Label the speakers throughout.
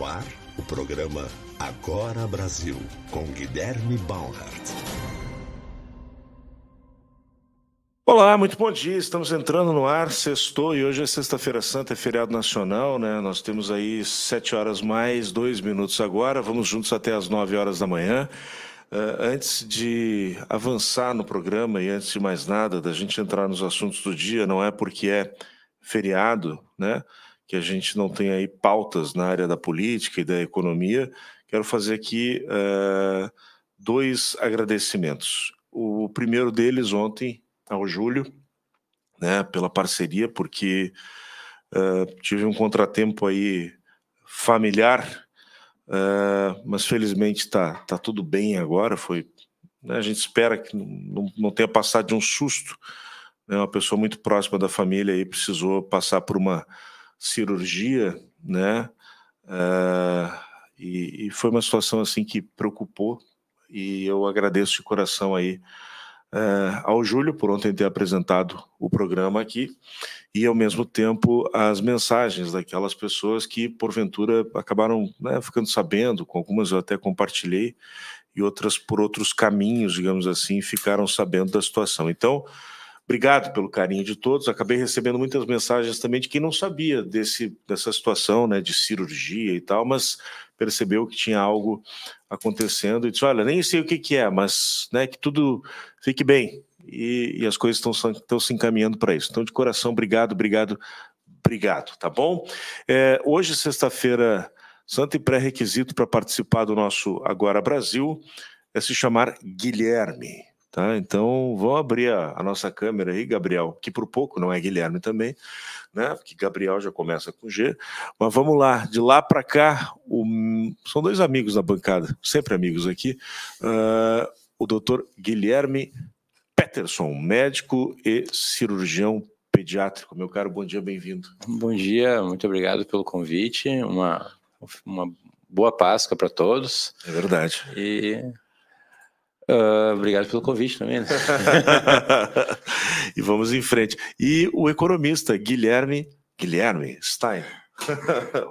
Speaker 1: No ar, o programa Agora Brasil, com Guilherme
Speaker 2: Baumhart. Olá, muito bom dia. Estamos entrando no ar, sextou, e hoje é sexta-feira santa, é feriado nacional, né? Nós temos aí sete horas mais, dois minutos agora. Vamos juntos até as nove horas da manhã. Uh, antes de avançar no programa e antes de mais nada, da gente entrar nos assuntos do dia, não é porque é feriado, né? que a gente não tem aí pautas na área da política e da economia, quero fazer aqui uh, dois agradecimentos. O primeiro deles ontem ao Júlio, né, pela parceria, porque uh, tive um contratempo aí familiar, uh, mas felizmente está tá tudo bem agora. Foi, né, a gente espera que não, tenha passado de um susto. é uma pessoa muito próxima da família aí precisou passar por uma cirurgia, né? Uh, e, e, foi uma situação assim que preocupou e eu agradeço de coração aí uh, ao Júlio por ontem ter apresentado o programa aqui e ao mesmo tempo as mensagens daquelas pessoas que porventura acabaram né, ficando sabendo, com algumas eu até compartilhei e outras por outros caminhos, digamos assim, ficaram sabendo da situação. Então Obrigado pelo carinho de todos. Acabei recebendo muitas mensagens também de quem não sabia desse, dessa situação, né, de cirurgia e tal, mas percebeu que tinha algo acontecendo e disse: Olha, nem sei o que, que é, mas né, que tudo fique bem. E, e as coisas estão se encaminhando para isso. Então, de coração, obrigado, obrigado, obrigado, tá bom? É, hoje, sexta-feira santo e pré-requisito para participar do nosso Agora Brasil é se chamar Guilherme. Tá? Então, vão abrir a, a, nossa câmera aí, Gabriel, que por pouco não é Guilherme também, né? Porque Gabriel já começa com G. Mas vamos lá, de lá para cá, o, são dois amigos na bancada, sempre amigos aqui. Uh, o doutor Guilherme Peterson, médico e cirurgião pediátrico. Meu caro, bom dia, bem-vindo. Bom dia, muito obrigado pelo convite. Uma,
Speaker 3: uma boa Páscoa para todos. É verdade. E
Speaker 2: Uh, obrigado pelo convite também. Né? e vamos em frente. E o economista Guilherme Guilherme Stein.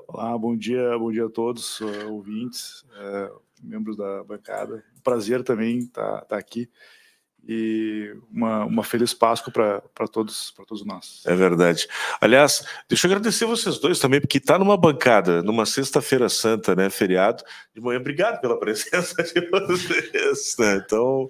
Speaker 4: Olá, bom dia, bom dia a todos, ah, ouvintes, eh, membros da bancada. Prazer também estar tá, tá aqui e uma, uma feliz Páscoa para todos, todos
Speaker 2: nós. É verdade. Aliás, deixa eu agradecer vocês dois também, porque está numa bancada, numa sexta-feira santa, né, feriado, de manhã. Obrigado pela presença de vocês. Né? Então,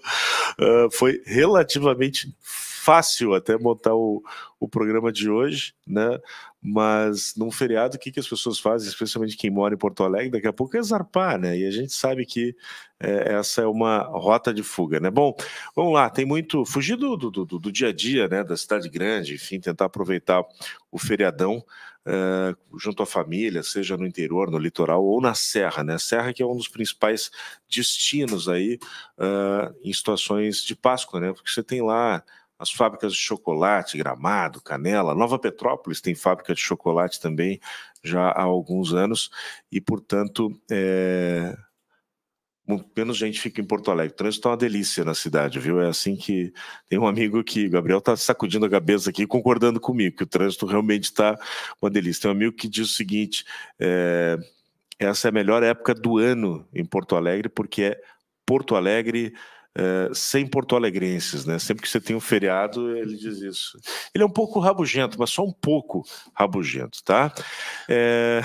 Speaker 2: uh, foi relativamente fácil fácil até montar o, o programa de hoje, né? Mas num feriado, o que, que as pessoas fazem, especialmente quem mora em Porto Alegre, daqui a pouco é zarpar, né? E a gente sabe que é, essa é uma rota de fuga, né? Bom, vamos lá, tem muito. Fugir do, do, do, do dia a dia, né? Da cidade grande, enfim, tentar aproveitar o feriadão. É, junto à família, seja no interior, no litoral ou na serra, né? Serra que é um dos principais destinos aí é, em situações de Páscoa, né? Porque você tem lá as fábricas de chocolate, Gramado, Canela, Nova Petrópolis tem fábrica de chocolate também já há alguns anos e, portanto, é... menos gente fica em Porto Alegre. O trânsito é uma delícia na cidade, viu? É assim que tem um amigo que, Gabriel, está sacudindo a cabeça aqui concordando comigo, que o trânsito realmente está uma delícia. Tem um amigo que diz o seguinte: é... essa é a melhor época do ano em Porto Alegre, porque é Porto Alegre é, sem porto-alegrenses, né? Sempre que você tem um feriado, ele diz isso. Ele é um pouco rabugento, mas só um pouco rabugento, tá? É...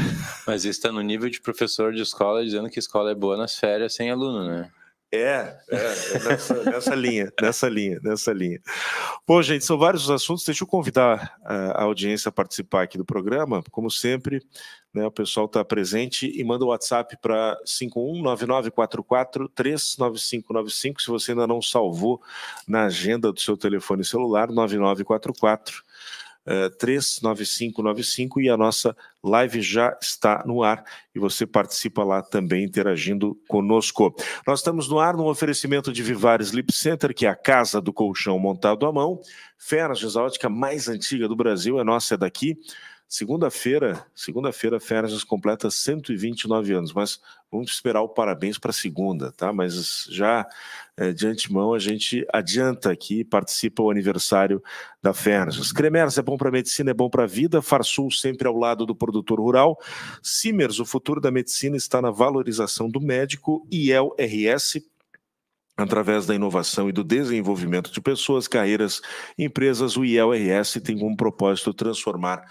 Speaker 2: Mas isso está
Speaker 3: no nível de professor de escola dizendo que escola é boa nas férias sem aluno, né? É, é,
Speaker 2: é nessa, nessa, linha, nessa linha, nessa linha. Bom, gente, são vários os assuntos. Deixa eu convidar a audiência a participar aqui do programa. Como sempre, né, o pessoal está presente e manda o WhatsApp para 519944-39595, se você ainda não salvou na agenda do seu telefone celular, 9944 39595 eh, e a nossa live já está no ar e você participa lá também interagindo conosco. Nós estamos no ar no oferecimento de Vivar Sleep Center, que é a casa do colchão montado à mão. Feras, a ótica mais antiga do Brasil, é nossa, é daqui. Segunda-feira, segunda-feira, Férias completa 129 anos, mas vamos esperar o parabéns para segunda, tá? Mas já é, de antemão a gente adianta aqui, participa o aniversário da Fernas. Cremers é bom para medicina, é bom para a vida. Farsul sempre ao lado do produtor rural. Simers, o futuro da medicina está na valorização do médico. IEL é RS Através da inovação e do desenvolvimento de pessoas, carreiras, empresas, o ILRS tem como propósito transformar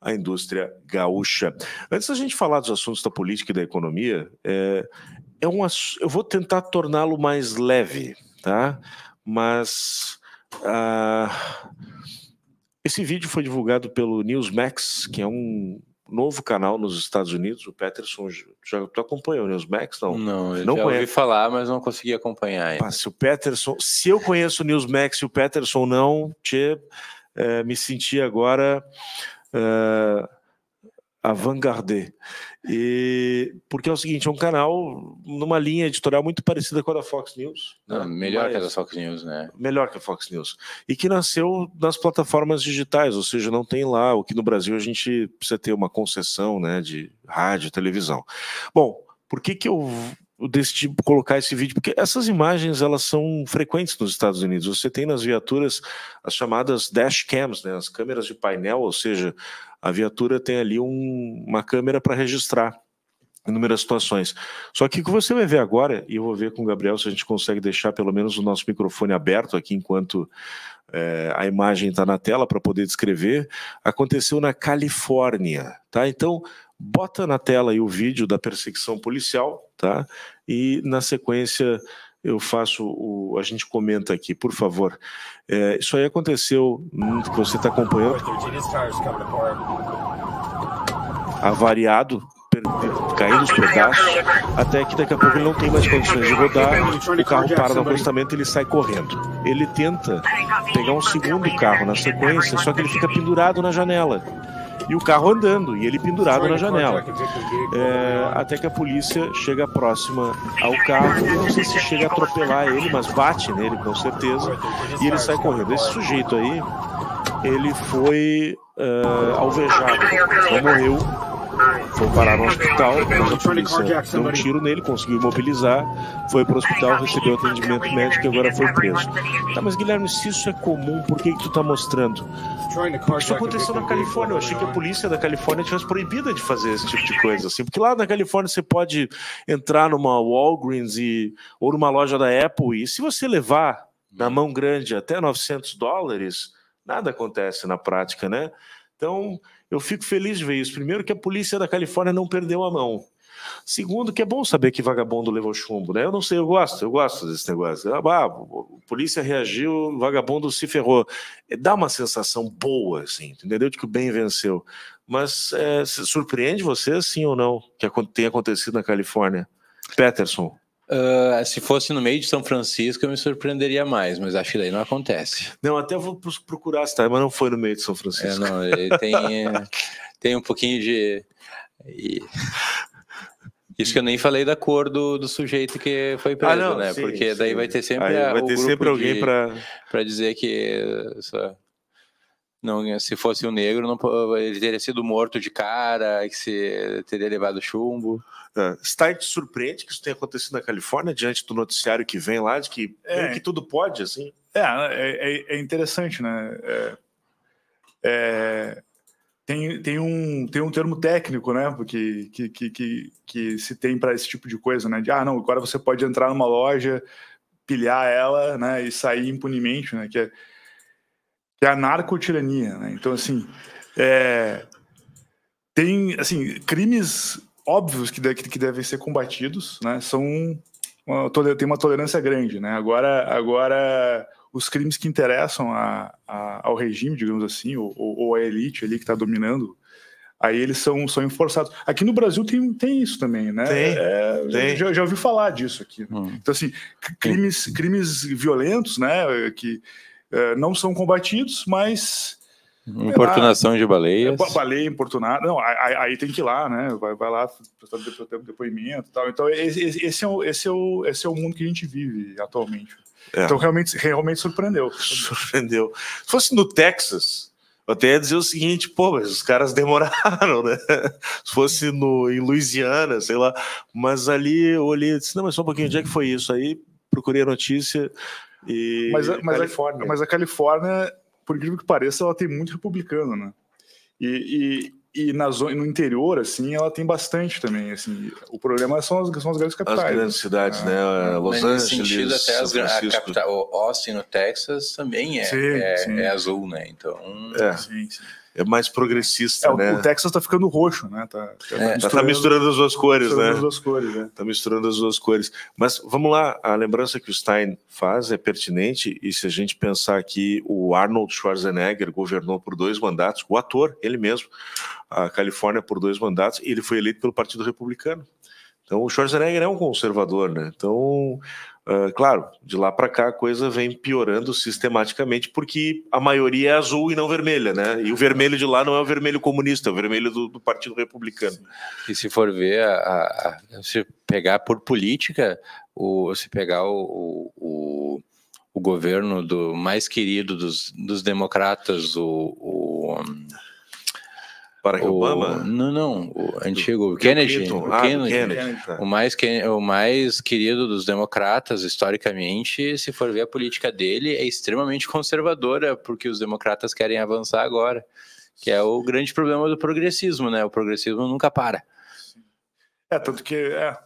Speaker 2: a indústria gaúcha. Antes da gente falar dos assuntos da política e da economia, é, é um, eu vou tentar torná-lo mais leve, tá? Mas. Ah, esse vídeo foi divulgado pelo Newsmax, que é um novo canal nos Estados Unidos. O Peterson já tu acompanhou o Newsmax? Não, não, eu não já ouvi falar, mas não consegui acompanhar. Ainda. Ah, se o Peterson, se eu conheço o Newsmax e o Peterson não, tchê, é, me senti agora uh, avant-garde. Porque é o seguinte, é um canal numa linha editorial muito parecida com a da Fox News. Né? Não, né? melhor Mas, que a da Fox News, né? Melhor que a Fox News. E que nasceu nas plataformas digitais, ou seja, não tem lá, o que no Brasil a gente precisa ter uma concessão né, de rádio, televisão. Bom, por que que eu decidi colocar esse vídeo porque essas imagens elas são frequentes nos Estados Unidos. Você tem nas viaturas as chamadas dash cams, né, as câmeras de painel, ou seja, a viatura tem ali um, uma câmera para registrar inúmeras situações. Só que o que você vai ver agora, e eu vou ver com o Gabriel se a gente consegue deixar pelo menos o nosso microfone aberto aqui enquanto é, a imagem está na tela para poder descrever, aconteceu na Califórnia, tá? Então Bota na tela aí o vídeo da perseguição policial, tá? E na sequência eu faço o. A gente comenta aqui, por favor. É, isso aí aconteceu. Hum, você está acompanhando. Avariado, caindo os pedaços, até que daqui a pouco ele não tem mais condições de rodar, o carro para no acostamento ele sai correndo. Ele tenta pegar um segundo carro na sequência, só que ele fica pendurado na janela e o carro andando, e ele pendurado na janela. É, até que a polícia chega próxima ao carro, não sei se chega a atropelar ele, mas bate nele com certeza, e ele sai correndo. Esse sujeito aí, ele foi uh, alvejado, não morreu foi parar no hospital, polícia, deu um tiro nele, conseguiu imobilizar, foi para o hospital, recebeu atendimento médico e agora foi preso. Tá, mas Guilherme, se isso é comum, por que, que tu tá mostrando? Porque isso aconteceu na Califórnia, eu achei que a polícia da Califórnia tivesse proibida de fazer esse tipo de coisa, assim, porque lá na Califórnia você pode entrar numa Walgreens e, ou numa loja da Apple e se você levar na hum. mão grande até 900 dólares, nada acontece na prática, né? Então, eu fico feliz de ver isso. Primeiro, que a polícia da Califórnia não perdeu a mão. Segundo, que é bom saber que vagabundo levou chumbo, né? Eu não sei, eu gosto, eu gosto desse negócio. Ah, a polícia reagiu, vagabundo se ferrou. É, dá uma sensação boa, assim, entendeu? De que o bem venceu. Mas é, surpreende você, sim ou não, que tem acontecido na Califórnia? Peterson.
Speaker 3: Uh, se fosse no meio de São Francisco, eu me surpreenderia mais, mas acho que daí não acontece.
Speaker 2: Não, até vou procurar se tá, mas não foi no meio de São é, Francisco. É, não, ele tem, tem um pouquinho de.
Speaker 3: Isso que eu nem falei da cor do, do sujeito que foi ah, preso, ah, não, né? Sim, Porque daí sim. vai ter sempre, vai ter sempre alguém para dizer que. Só... Não, se fosse um negro, não, ele teria sido morto de cara, que se teria levado chumbo.
Speaker 2: Ah, está te surpreende que isso tenha acontecido na Califórnia diante do noticiário que vem lá de que, é, que tudo pode, assim?
Speaker 4: É, é, é, é, é interessante, né? É, é, tem, tem, um, tem um termo técnico, né? Que, que, que, que, se tem para esse tipo de coisa, né? De ah, não, agora você pode entrar numa loja, pilhar ela, né? E sair impunemente, né? Que é, que é a narcotirania, né? Então, assim, é, tem assim crimes óbvios que, que devem ser combatidos, né? São uma, tem uma tolerância grande, né? Agora, agora os crimes que interessam a, a, ao regime, digamos assim, ou, ou à elite ali que está dominando, aí eles são, são enforçados. Aqui no Brasil tem, tem isso também, né? Tem, é, tem. Já, já ouvi falar disso aqui. Né? Hum. Então, assim, crimes, hum. crimes violentos, né, que é, não são combatidos, mas Importunação de baleias. É, baleia importunada. Não, aí, aí, tem que ir lá, né? Vai, vai lá prestar depoimento e tal. Então, esse, é o, esse, é o, esse é o mundo que a gente vive atualmente. É. Então, realmente, realmente surpreendeu.
Speaker 2: Surpreendeu. Se fosse no Texas, eu até ia dizer o seguinte, pô, mas os caras demoraram, né? Se fosse no, em Louisiana, sei lá. Mas ali eu olhei e disse, não, mas só um pouquinho, onde é que foi isso? Aí procurei a notícia e... Mas, mas, Califórnia. A, mas
Speaker 4: a Califórnia por incrível que pareça, ela tem muito republicano, né? E, e, e na zona, no interior, assim, ela tem bastante também, assim. O problema são as, são as grandes capitais. As grandes né? cidades, né? né? Los Angeles, sentido, até as, A
Speaker 3: capital, Austin, no Texas, também é, sim, é, sim. é, azul, né? Então... É. Sim,
Speaker 2: sim é mais progressista, é, né? O Texas tá ficando roxo, né? Tá, tá, é, misturando, tá misturando, as duas cores, misturando né? As duas cores, né? Tá misturando as duas cores. Mas vamos lá, a lembrança que o Stein faz é pertinente, e se a gente pensar que o Arnold Schwarzenegger governou por dois mandatos, o ator, ele mesmo, a Califórnia por dois mandatos, e ele foi eleito pelo Partido Republicano. Então o Schwarzenegger é um conservador, né? Então ah, claro, de lá para cá a coisa vem piorando sistematicamente porque a maioria é azul e não vermelha, né? E o vermelho de lá não é o vermelho comunista, é o vermelho do, do Partido Republicano. E se for ver, a, a, a, se pegar por política, o, se pegar o, o,
Speaker 3: o governo do mais querido dos, dos democratas, o, o Barack o, Obama? Não, não, o antigo, o Kennedy, o, ah, Kennedy, Kennedy tá. o, mais, o mais querido dos democratas, historicamente, se for ver a política dele, é extremamente conservadora, porque os democratas querem avançar agora, que é o grande problema do progressismo, né? O progressismo nunca para.
Speaker 4: É, tanto que é, é.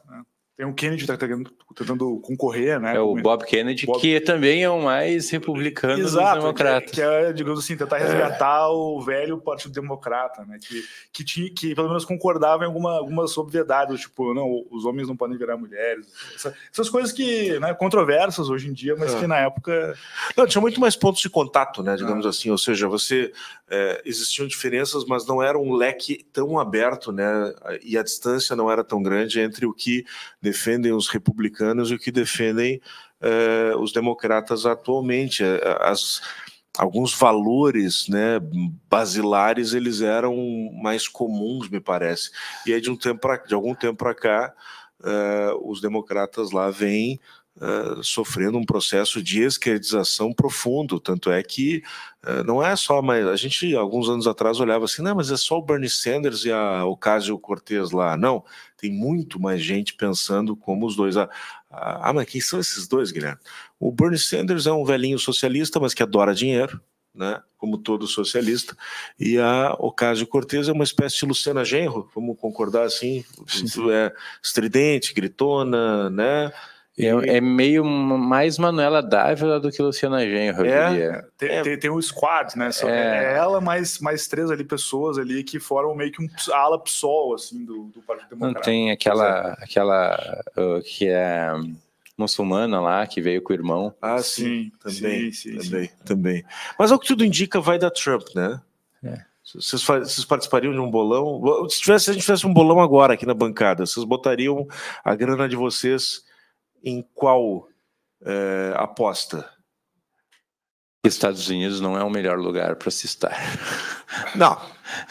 Speaker 4: Tem o Kennedy que está tentando concorrer, né? É o é-
Speaker 3: Bob Kennedy, Bob... que também é o mais republicano Exato, dos democratas.
Speaker 4: É, que, é, digamos assim, tentar resgatar é. o velho Partido Democrata, né? Que, que, tinha, que pelo menos concordava em alguma, algumas obviedades, tipo, não, os homens não podem virar mulheres. Essa, essas coisas que, né, controversas hoje em dia, mas é. que na
Speaker 2: época. Não, tinha muito mais pontos de contato, né? Digamos é. assim, ou seja, você. existiam diferenças, mas não era um leque tão aberto, né? E a distância não era tão grande entre o que defendem os republicanos e o que defendem uh, os democratas atualmente. Eh, as, alguns valores né, basilares eles eram mais comuns, me parece. E aí de, um tempo pra, de algum tempo para cá, uh, os democratas lá vêm eh, sofrendo um processo de esquerdização profundo. Tanto é que uh, não é só, mas a gente alguns anos atrás olhava assim, não, mas é só o Bernie Sanders e a Ocasio Cortez lá. Não, tem muito mais gente pensando como os dois. Ah, ah, mas quem são esses dois, Guilherme? O Bernie Sanders é um velhinho socialista, mas que adora dinheiro. Né, como todo socialista, e a Ocasio Cortez é uma espécie de Luciana Genro, vamos concordar assim, é, estridente, gritona, né, é, é, meio mais Manuela
Speaker 3: Dávila do que Luciana Genro, é,
Speaker 4: Tem, é. tem, tem um squad, né? É. é. ela mais, mais três ali pessoas ali que foram meio que um ala PSOL, assim, do, do Partido Democrático. Não tem
Speaker 3: aquela, é. aquela uh, que é muçulmana lá, que veio com o irmão.
Speaker 2: Ah, sim, sim também, sim, sim, também, também. Mas ao que tudo indica, vai dar Trump, né? É. Vocês, vocês, participariam de um bolão? Se, tivesse, se a gente tivesse um bolão agora aqui na bancada, vocês botariam a grana de vocês em qual é, aposta?
Speaker 3: Estados Unidos não é o melhor lugar para se estar.
Speaker 2: Não,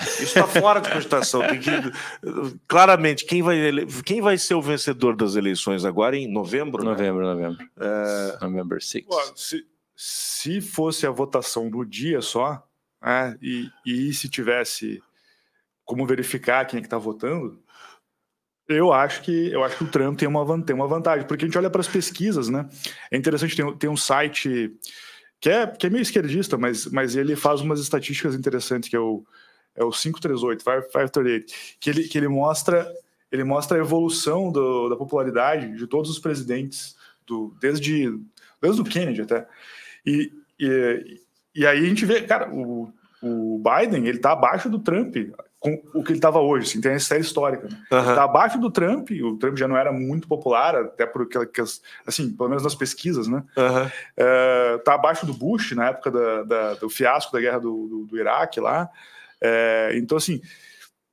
Speaker 2: isso está fora de cogitação. Que, claramente, quem vai, quem vai ser o vencedor das eleições agora em novembro? Né? Novembro, né? novembro. É... November 6. Se, se fosse a votação do dia só, né, e,
Speaker 4: e se tivesse como verificar quem é que está votando, eu acho que eu acho que o Trump tem uma, tem uma vantagem, porque a gente olha para as pesquisas, né? É interessante, tem, tem um site que é, que é meio esquerdista, mas, mas ele faz umas estatísticas interessantes, que é o, é o 538, 538, que ele, que ele mostra ele mostra a evolução do, da popularidade de todos os presidentes, do, desde, desde o Kennedy até. E, e, e aí a gente vê, cara, o, o Biden, ele tá abaixo do Trump com o que ele estava hoje. Assim, tem essa série histórica. Né? Uhum. Tá abaixo do Trump, o Trump já não era muito popular, até porque, assim, pelo menos nas pesquisas, né? Uhum. tá abaixo do Bush, na época da, da, do fiasco da guerra do, do, do Iraque lá. Eh, então, assim,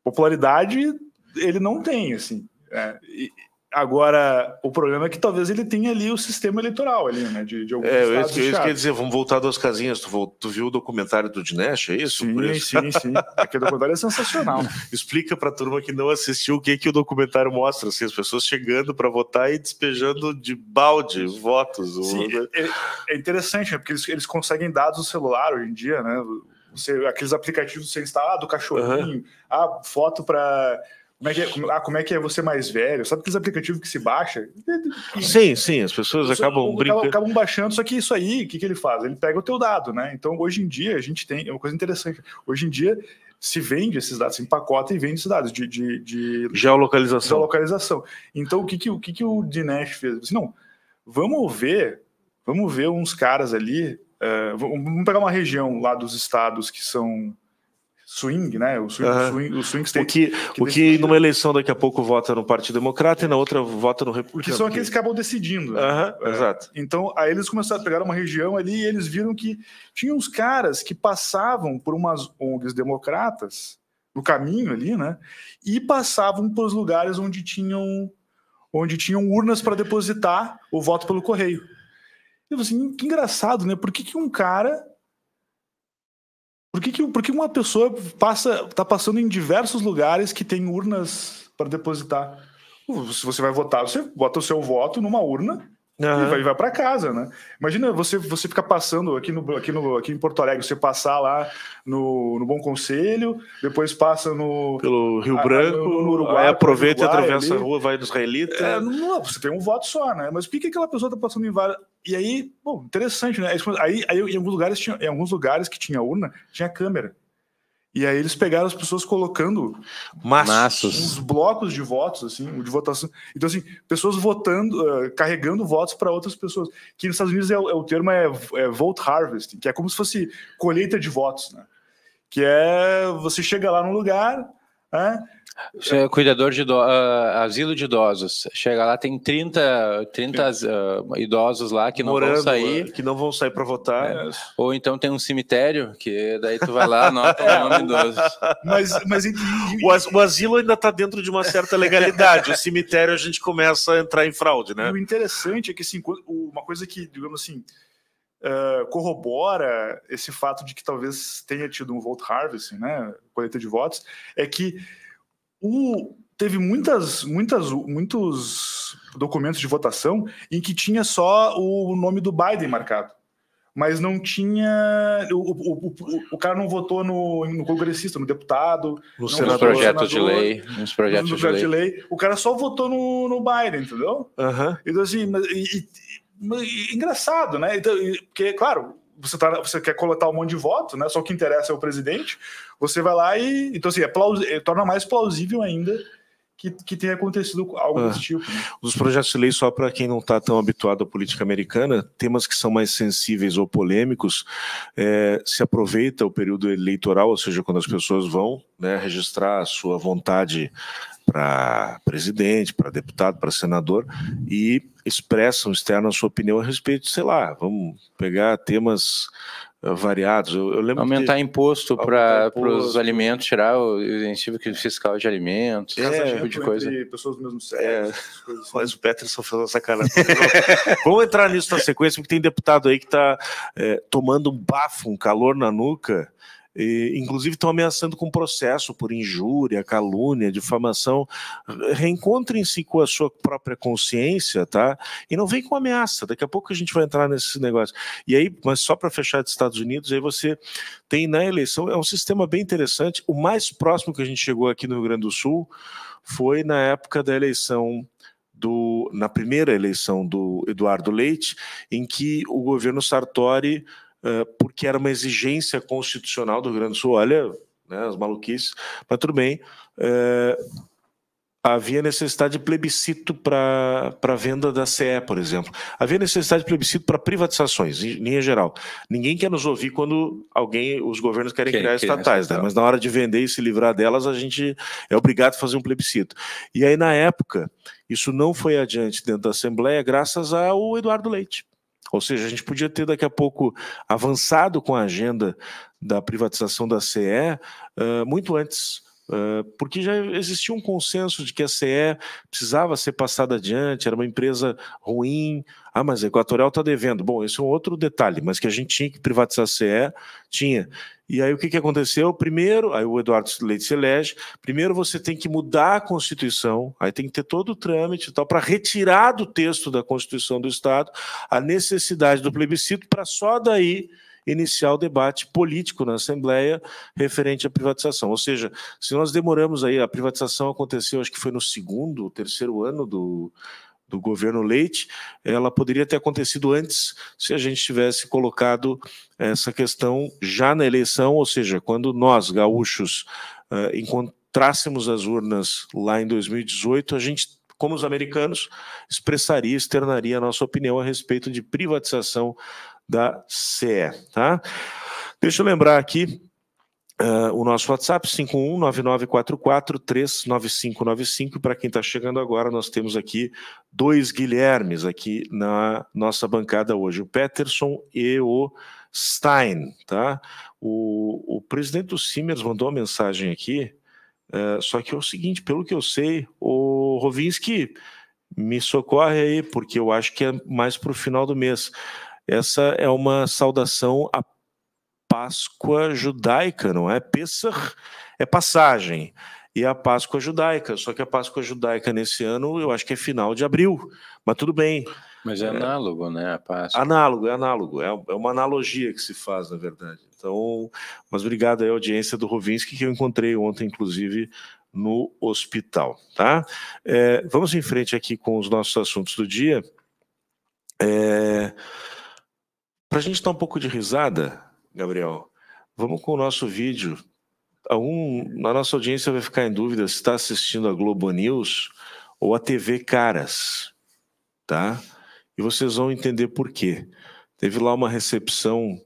Speaker 4: popularidade ele não tem, assim. É, e, Agora, o problema é que talvez ele tenha ali o sistema eleitoral ali, né? De, de alguns é, eu isso, isso quer
Speaker 2: dizer, vamos voltar das casinhas. Tu, tu viu o documentário do Dinesh, é isso? Sim, isso? sim, sim. Aquele documentário é sensacional. Explica para a turma que não assistiu o que, que o documentário mostra, assim, as pessoas chegando para votar e despejando de balde votos. Sim, o... É,
Speaker 4: é, é, interessante, né? Porque eles, eles conseguem dados no celular hoje em dia, né? Você, aqueles aplicativos que você instala, ah, do cachorrinho, uhum. ah, foto para como é, que é, ah, como é que é você mais velho? Sabe aqueles aplicativos que se baixa?
Speaker 2: Sim, sim, as pessoas, acabam brincando. Acabam
Speaker 4: baixando, só que isso aí, o que, que ele faz? Ele pega o teu dado, né? Então, hoje em dia, a gente tem. É uma coisa interessante. Hoje em dia, se vende esses dados, se empacota e vende esses dados de, de, de geolocalização. geolocalização. Então, o que, que, o, que, que o Dinesh fez? Disse, não, vamos ver, vamos ver uns caras ali. Uh, vamos pegar uma região lá dos estados que são
Speaker 2: swing, né? O swing, uhum. swing, o swing state. O que, que, o que numa né? eleição daqui a pouco vota no Partido Democrata e na outra vota no Republicano. Que são aqueles que
Speaker 4: acabam decidindo.
Speaker 2: Né? Uhum, é, exato.
Speaker 4: Então, aí eles começaram a pegar uma região ali e eles viram que tinha uns caras que passavam por umas ONGs democratas no caminho ali, né? E passavam os lugares onde tinham onde tinham urnas para depositar o voto pelo correio. E assim, hum, que engraçado, né? Por que, que um cara por que, que, por que uma pessoa passa, tá passando em diversos lugares que tem urnas para depositar? Se você vai votar, você bota o seu voto numa urna Uhum. E vai, vai para casa, né? Imagina você você ficar passando aqui no aqui no aqui em Porto Alegre, você passar lá no, no Bom Conselho, depois passa no pelo Rio a, Branco, no, no Uruguai, aí aproveita Uruguai, e atravessa ali. a rua,
Speaker 2: vai dos Israelita. É,
Speaker 4: não, você tem um voto só, né? Mas por que, que aquela pessoa tá passando em várias E aí, bom, interessante, né? Aí, aí em alguns lugares tinha em alguns lugares que tinha urna, tinha câmera. E aí eles pegaram as pessoas colocando maços, uns blocos de votos, assim, de votação. Então, assim, pessoas votando, uh, carregando votos para outras pessoas. Que nos Estados Unidos é, é o termo é, é vote harvest, que é como se fosse colheita de votos, né? Que é você chega lá num lugar, Hã?
Speaker 3: É cuidador de idosos, uh, ah, asilo de idosos. Chega lá, tem 30, 30 uh, idosos lá que não Morando, vão sair.
Speaker 2: Ah, que não vão sair para votar. É.
Speaker 3: Ou então tem um cemitério, que daí tu vai lá, anota o
Speaker 4: nome
Speaker 2: Mas, mas... O, as, o asilo ainda está dentro de uma certa legalidade. o cemitério a gente começa a entrar em fraude, né? E o
Speaker 4: interessante é que, assim, uma coisa que, digamos assim, uh, corrobora esse fato de que talvez tenha tido um vote harvest, né, coleta de votos, é que o, teve muitas, muitas, muitos documentos de votação em que tinha só o nome do Biden marcado mas não tinha. O, o, o, o, cara não votou no, no congressista, no deputado. No senador, projeto senador, de lei. Nos projetos no projeto de, lei. de lei. O cara só votou no, no Biden, entendeu? Uhum. Então, assim, e, e, engraçado, né? Então, porque, claro, você, tá, você quer coletar um monte de voto, né? Só o que interessa é o presidente. Você vai lá e. Então, assim, é plaus, é, torna mais plausível ainda que, que tenha acontecido
Speaker 2: algo ah, desse tipo. Os projetos de lei, só para quem não está tão habituado à política americana, temas que são mais sensíveis ou polêmicos, é, se aproveita o período eleitoral, ou seja, quando as pessoas vão né, registrar a sua vontade para presidente, para deputado, para senador e expressam, externam sua opinião a respeito, sei lá, vamos pegar temas eh, variados. Eu, eu lembro aumentar de,
Speaker 3: imposto
Speaker 4: para os
Speaker 3: alimentos, tirar o incentivo fiscal de alimentos, é, esse tipo de coisa.
Speaker 4: Pessoas do mesmo
Speaker 2: sexo. É, assim. mas o Peterson só fez essa cara. Vamos entrar nisso na sequência, porque tem deputado aí que está é, eh, tomando um bafo, um calor na nuca e, inclusive estão ameaçando com processo por injúria, calúnia, difamação. Reencontrem-se com a sua própria consciência, tá? E não vem com ameaça. Daqui a pouco a gente vai entrar nesse negócio. E aí, mas só para fechar dos Estados Unidos, aí você tem na eleição, é um sistema bem interessante. O mais próximo que a gente chegou aqui no Rio Grande do Sul foi na época da eleição do, na primeira eleição do Eduardo Leite, em que o governo Sartori ah, porque era uma exigência constitucional do Rio Grande do Sul. Olha, né, as maluquices, mas tudo bem. É, havia necessidade de plebiscito para a venda da CE, por exemplo. Havia necessidade de plebiscito para privatizações, em linha geral. Ninguém quer nos ouvir quando alguém, os governos querem Quem, criar estatais, né? mas na hora de vender e se livrar delas, a gente é obrigado a fazer um plebiscito. E aí, na época, isso não foi adiante dentro da Assembleia, graças ao Eduardo Leite. Ou seja, a gente podia ter daqui a pouco avançado com a agenda da privatização da CE uh, eh, muito antes. Uh, porque já existia um consenso de que a CE precisava ser passada adiante, era uma empresa ruim. Ah, mas a Equatorial está devendo. Bom, esse é um outro detalhe, mas que a gente tinha que privatizar a CE, tinha. E aí o que, que aconteceu? Primeiro, aí o Eduardo Leite se elege, primeiro você tem que mudar a Constituição, aí tem que ter todo o trâmite e tal, para retirar do texto da Constituição do Estado a necessidade do plebiscito, para só daí iniciar o debate político na Assembleia referente à privatização. Ou seja, se nós demoramos aí, a privatização aconteceu, acho que foi no segundo, terceiro ano do, do governo Leite, ela poderia ter acontecido antes se a gente tivesse colocado essa questão já na eleição, ou seja, quando nós, gaúchos, eh, encontrássemos as urnas lá em 2018, a gente, como os americanos, expressaria, externaria a nossa opinião a respeito de privatização da CE. Tá? Deixa eu lembrar aqui Uh, o nosso WhatsApp, 51994439595. Para quem está chegando agora, nós temos aqui dois Guilhermes aqui na nossa bancada hoje, o Peterson e o Stein. Tá? O, o presidente do Simers mandou uma mensagem aqui, uh, só que é o seguinte, pelo que eu sei, o Rovinski me socorre aí, porque eu acho que é mais para o final do mês. Essa é uma saudação a Páscoa judaica, não é? Pessah é passagem e a Páscoa judaica. Só que a Páscoa judaica nesse ano eu acho que é final de abril, mas tudo bem. Mas é, é. análogo, né? A Páscoa. Análogo, é análogo. É, é uma analogia que se faz, na verdade. Então, mas obrigado aí à audiência do Rovinski, que eu encontrei ontem, inclusive, no hospital, tá? É, vamos em frente aqui com os nossos assuntos do dia. É, Para a gente dar um pouco de risada, Gabriel. Vamos com o nosso vídeo. um a nossa audiência vai ficar em dúvida se está assistindo a Globo News ou a TV Caras, tá? E vocês vão entender por quê. Teve lá uma recepção,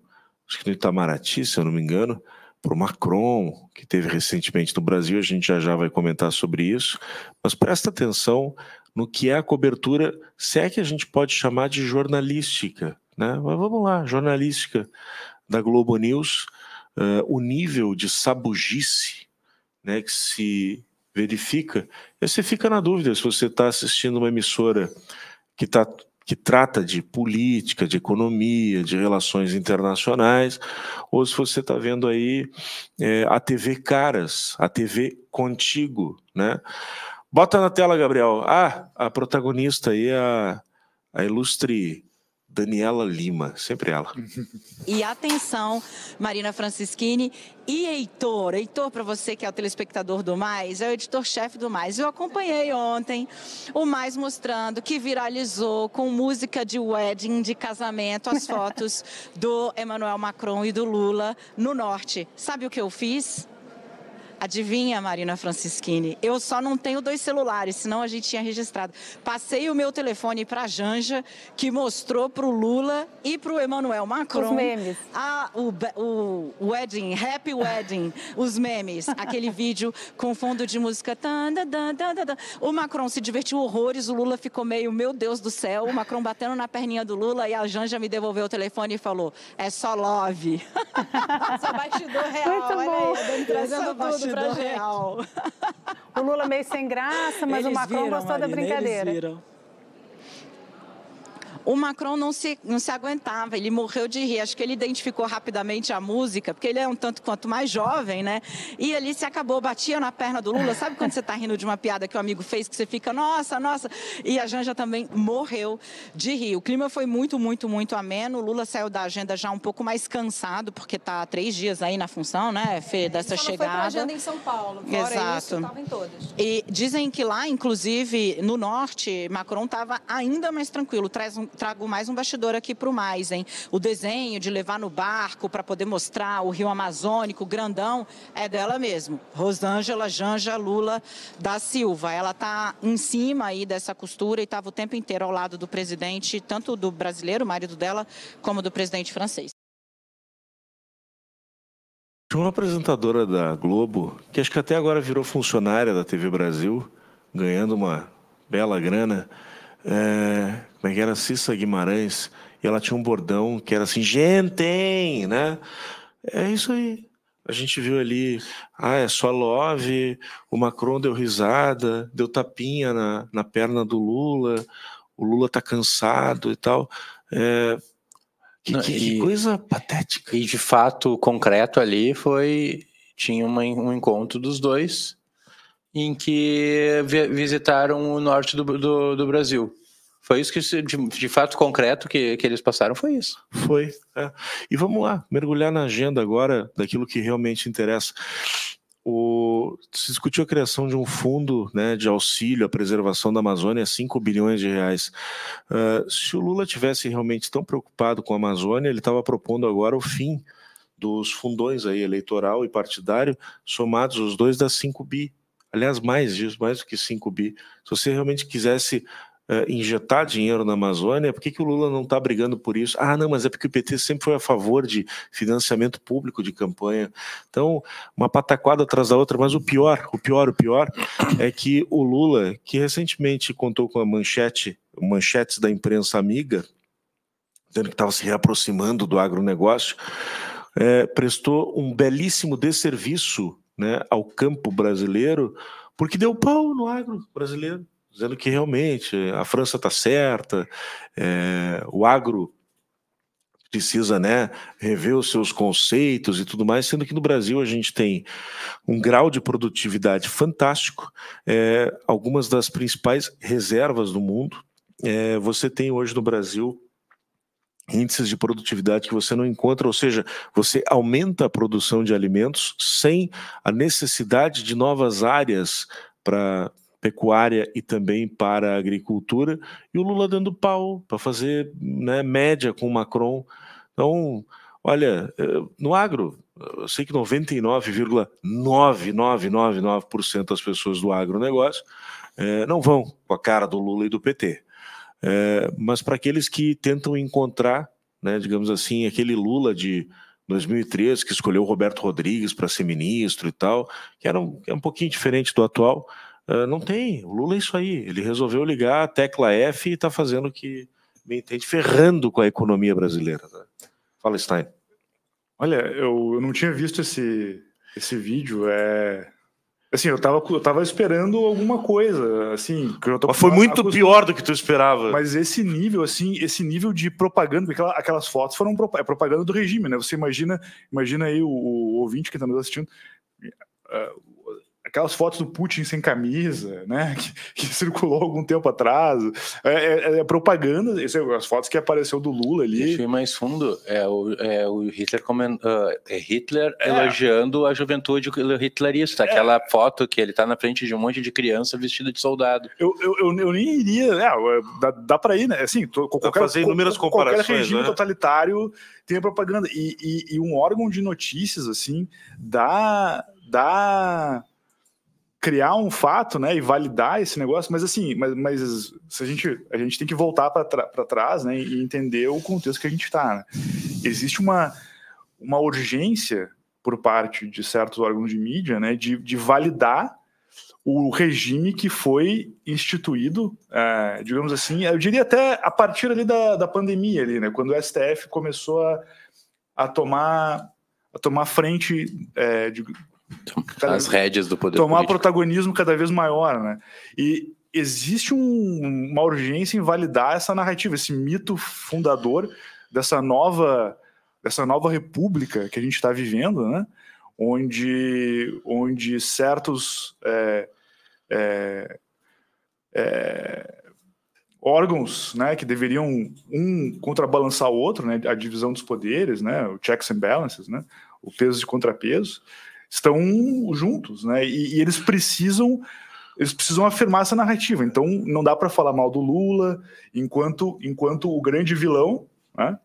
Speaker 2: acho que no Itamaraty, se eu não me engano, para o Macron, que teve recentemente no Brasil, a gente já já vai comentar sobre isso, mas presta atenção no que é a cobertura, se é que a gente pode chamar de jornalística, né? Mas vamos lá, jornalística da Globo News, uh, o nível de sabugice né, que se verifica, eh, você fica na dúvida se você está assistindo uma emissora que, tá, que trata de política, de economia, de relações internacionais, ou se você está vendo aí é, a TV Caras, a TV Contigo, né? Bota na tela, Gabriel. Ah, a protagonista aí, a, a ilustre Daniela Lima, sempre ela.
Speaker 5: E atenção, Marina Francischini e Heitor. Heitor, para você que é o telespectador do Mais, é o editor-chefe do Mais. Eu acompanhei ontem o Mais mostrando que viralizou com música de wedding, de casamento, as fotos do Emmanuel Macron e do Lula no Norte. Sabe o que eu fiz? Adivinha, Marina Francischini, eu só não tenho dois celulares, senão a gente tinha registrado. Passei o meu telefone para Janja, que mostrou para o Lula e para o Emmanuel Macron. Os memes. A, o, o, wedding, happy wedding, os memes. Aquele vídeo com fundo de música. O Macron se divertiu horrores, o Lula ficou meio, meu Deus do céu, o Macron batendo na perninha do Lula e a Janja me devolveu o telefone e falou, é só love. só batidor real, Muito olha bom. aí, trazendo tudo pra real. o Lula meio sem graça, mas eles o Macron viram, gostou Marina, da brincadeira. Eles viram o Macron não se, não se aguentava, ele morreu de rir. Acho que ele identificou rapidamente a música, porque ele é um tanto quanto mais jovem, né? E ali se acabou, batia na perna do Lula. Sabe quando você está rindo de uma piada que o amigo fez, que você fica, nossa, nossa? E a Janja também morreu de rir. O clima foi muito, muito, muito ameno. O Lula saiu da agenda já um pouco mais cansado, porque está três dias aí na função, né, Fê, dessa chegada. Ele agenda em São Paulo, fora Exato. isso, em todas. E dizem que lá, inclusive, no norte, Macron estava ainda mais tranquilo. Traz um, trago mais um bastidor aqui para o mais, hein? O desenho de levar no barco para poder mostrar o Rio Amazônico grandão é dela mesmo, Rosângela Janja Lula da Silva. Ela está em cima aí dessa costura e estava o tempo inteiro ao lado do presidente, tanto do brasileiro, marido dela, como do presidente francês.
Speaker 2: uma apresentadora da Globo, que acho que até agora virou funcionária da TV Brasil, ganhando uma bela grana é, como é que era Cissa Guimarães, e ela tinha um bordão que era assim, gente, né? É isso aí. A gente viu ali, ah, é só love, o Macron deu risada, deu tapinha na, na perna do Lula, o Lula tá cansado e tal. É, que, que, que, coisa
Speaker 3: patética. E de fato, concreto ali foi. Tinha uma, um encontro dos dois em que vi visitaram o norte do, do, do, Brasil. Foi isso que, de, de fato concreto, que, que eles passaram, foi isso.
Speaker 2: Foi. É. E vamos lá, mergulhar na agenda agora daquilo que realmente interessa. O, se discutiu a criação de um fundo né, de auxílio à preservação da Amazônia, 5 bilhões de reais. Uh, se o Lula tivesse realmente tão preocupado com a Amazônia, ele estava propondo agora o fim dos fundões aí, eleitoral e partidário, somados os dois dá 5 bi aliás, mais disso, mais do que 5 bi. Se você realmente quisesse uh, injetar dinheiro na Amazônia, por que, que o Lula não está brigando por isso? Ah, não, mas é porque o PT sempre foi a favor de financiamento público de campanha. Então, uma pataquada atrás da outra, mas o pior, o pior, o pior é que o Lula, que recentemente contou com a manchete, manchetes da imprensa amiga, dizendo que estava se reaproximando do agronegócio, é, prestou um belíssimo desserviço né, ao campo brasileiro, porque deu pau no agro brasileiro, dizendo que realmente a França está certa, é, o agro precisa né, rever os seus conceitos e tudo mais, sendo que no Brasil a gente tem um grau de produtividade fantástico, é, algumas das principais reservas do mundo. É, você tem hoje no Brasil índices de produtividade que você não encontra, ou seja, você aumenta a produção de alimentos sem a necessidade de novas áreas para pecuária e também para a agricultura, e o Lula dando pau para fazer né, média com o Macron. Então, olha, eh, no agro, eu sei que 99,9999% das pessoas do agronegócio é, não vão com a cara do Lula e do PT. É, mas para aqueles que tentam encontrar, né, digamos assim, aquele Lula de 2003 que escolheu Roberto Rodrigues para ser ministro e tal, que era um, é um pouquinho diferente do atual, é, não tem. O Lula é isso aí. Ele resolveu ligar a tecla F e está fazendo o que bem entende, ferrando com a economia brasileira. Né? Fala, Stein. Olha, eu, eu não tinha visto esse, esse vídeo.
Speaker 4: É, Assim, eu tava, eu tava esperando alguma coisa, assim. Que eu tô mas foi muito pior
Speaker 2: do que tu esperava. Mas
Speaker 4: esse nível, assim, esse nível de propaganda, aquelas, aquelas fotos foram é propaganda do regime, né? Você imagina, imagina aí o, o ouvinte que está nos assistindo. Uh, aquelas fotos do Putin sem camisa, né? Que, que circulou algum tempo atrás. É, é, é, é propaganda, esse, as fotos que apareceu do Lula ali. Deixa eu ir mais fundo. É o, é, o Hitler, Uh,
Speaker 3: é elogiando a juventude hitlerista. É. Aquela foto que ele tá na frente de um monte de criança vestida de soldado.
Speaker 4: Eu, eu, eu, eu nem iria, né? Dá, dá para ir, né? Assim, tô, qualquer, fazer inúmeras qualquer comparações. Qualquer regime né? totalitário tem propaganda. E, e, e um órgão de notícias, assim, dá dá criar um fato, né, e validar esse negócio, mas assim, mas, mas a, gente, a gente tem que voltar para trás, né, e entender o contexto que a gente está. Né? Existe uma, uma urgência por parte de certos órgãos de mídia, né, de, de validar o regime que foi instituído, é, digamos assim, eu diria até a partir ali da, da pandemia, ali, né, quando o STF começou a, a tomar a tomar frente é, de, então, cada As rédeas
Speaker 3: do poder Tomar político.
Speaker 4: protagonismo cada vez maior, né? E existe um, uma urgência em validar essa narrativa, esse mito fundador dessa nova, dessa nova república que a gente está vivendo, né? Onde, onde certos... É, é, é, órgãos né, que deveriam um contrabalançar o outro, né, a divisão dos poderes, né, o checks and balances, né, o peso e contrapeso, estão juntos, né? E, e eles precisam eles precisam afirmar essa narrativa. Então não dá para falar mal do Lula enquanto enquanto o grande vilão, né?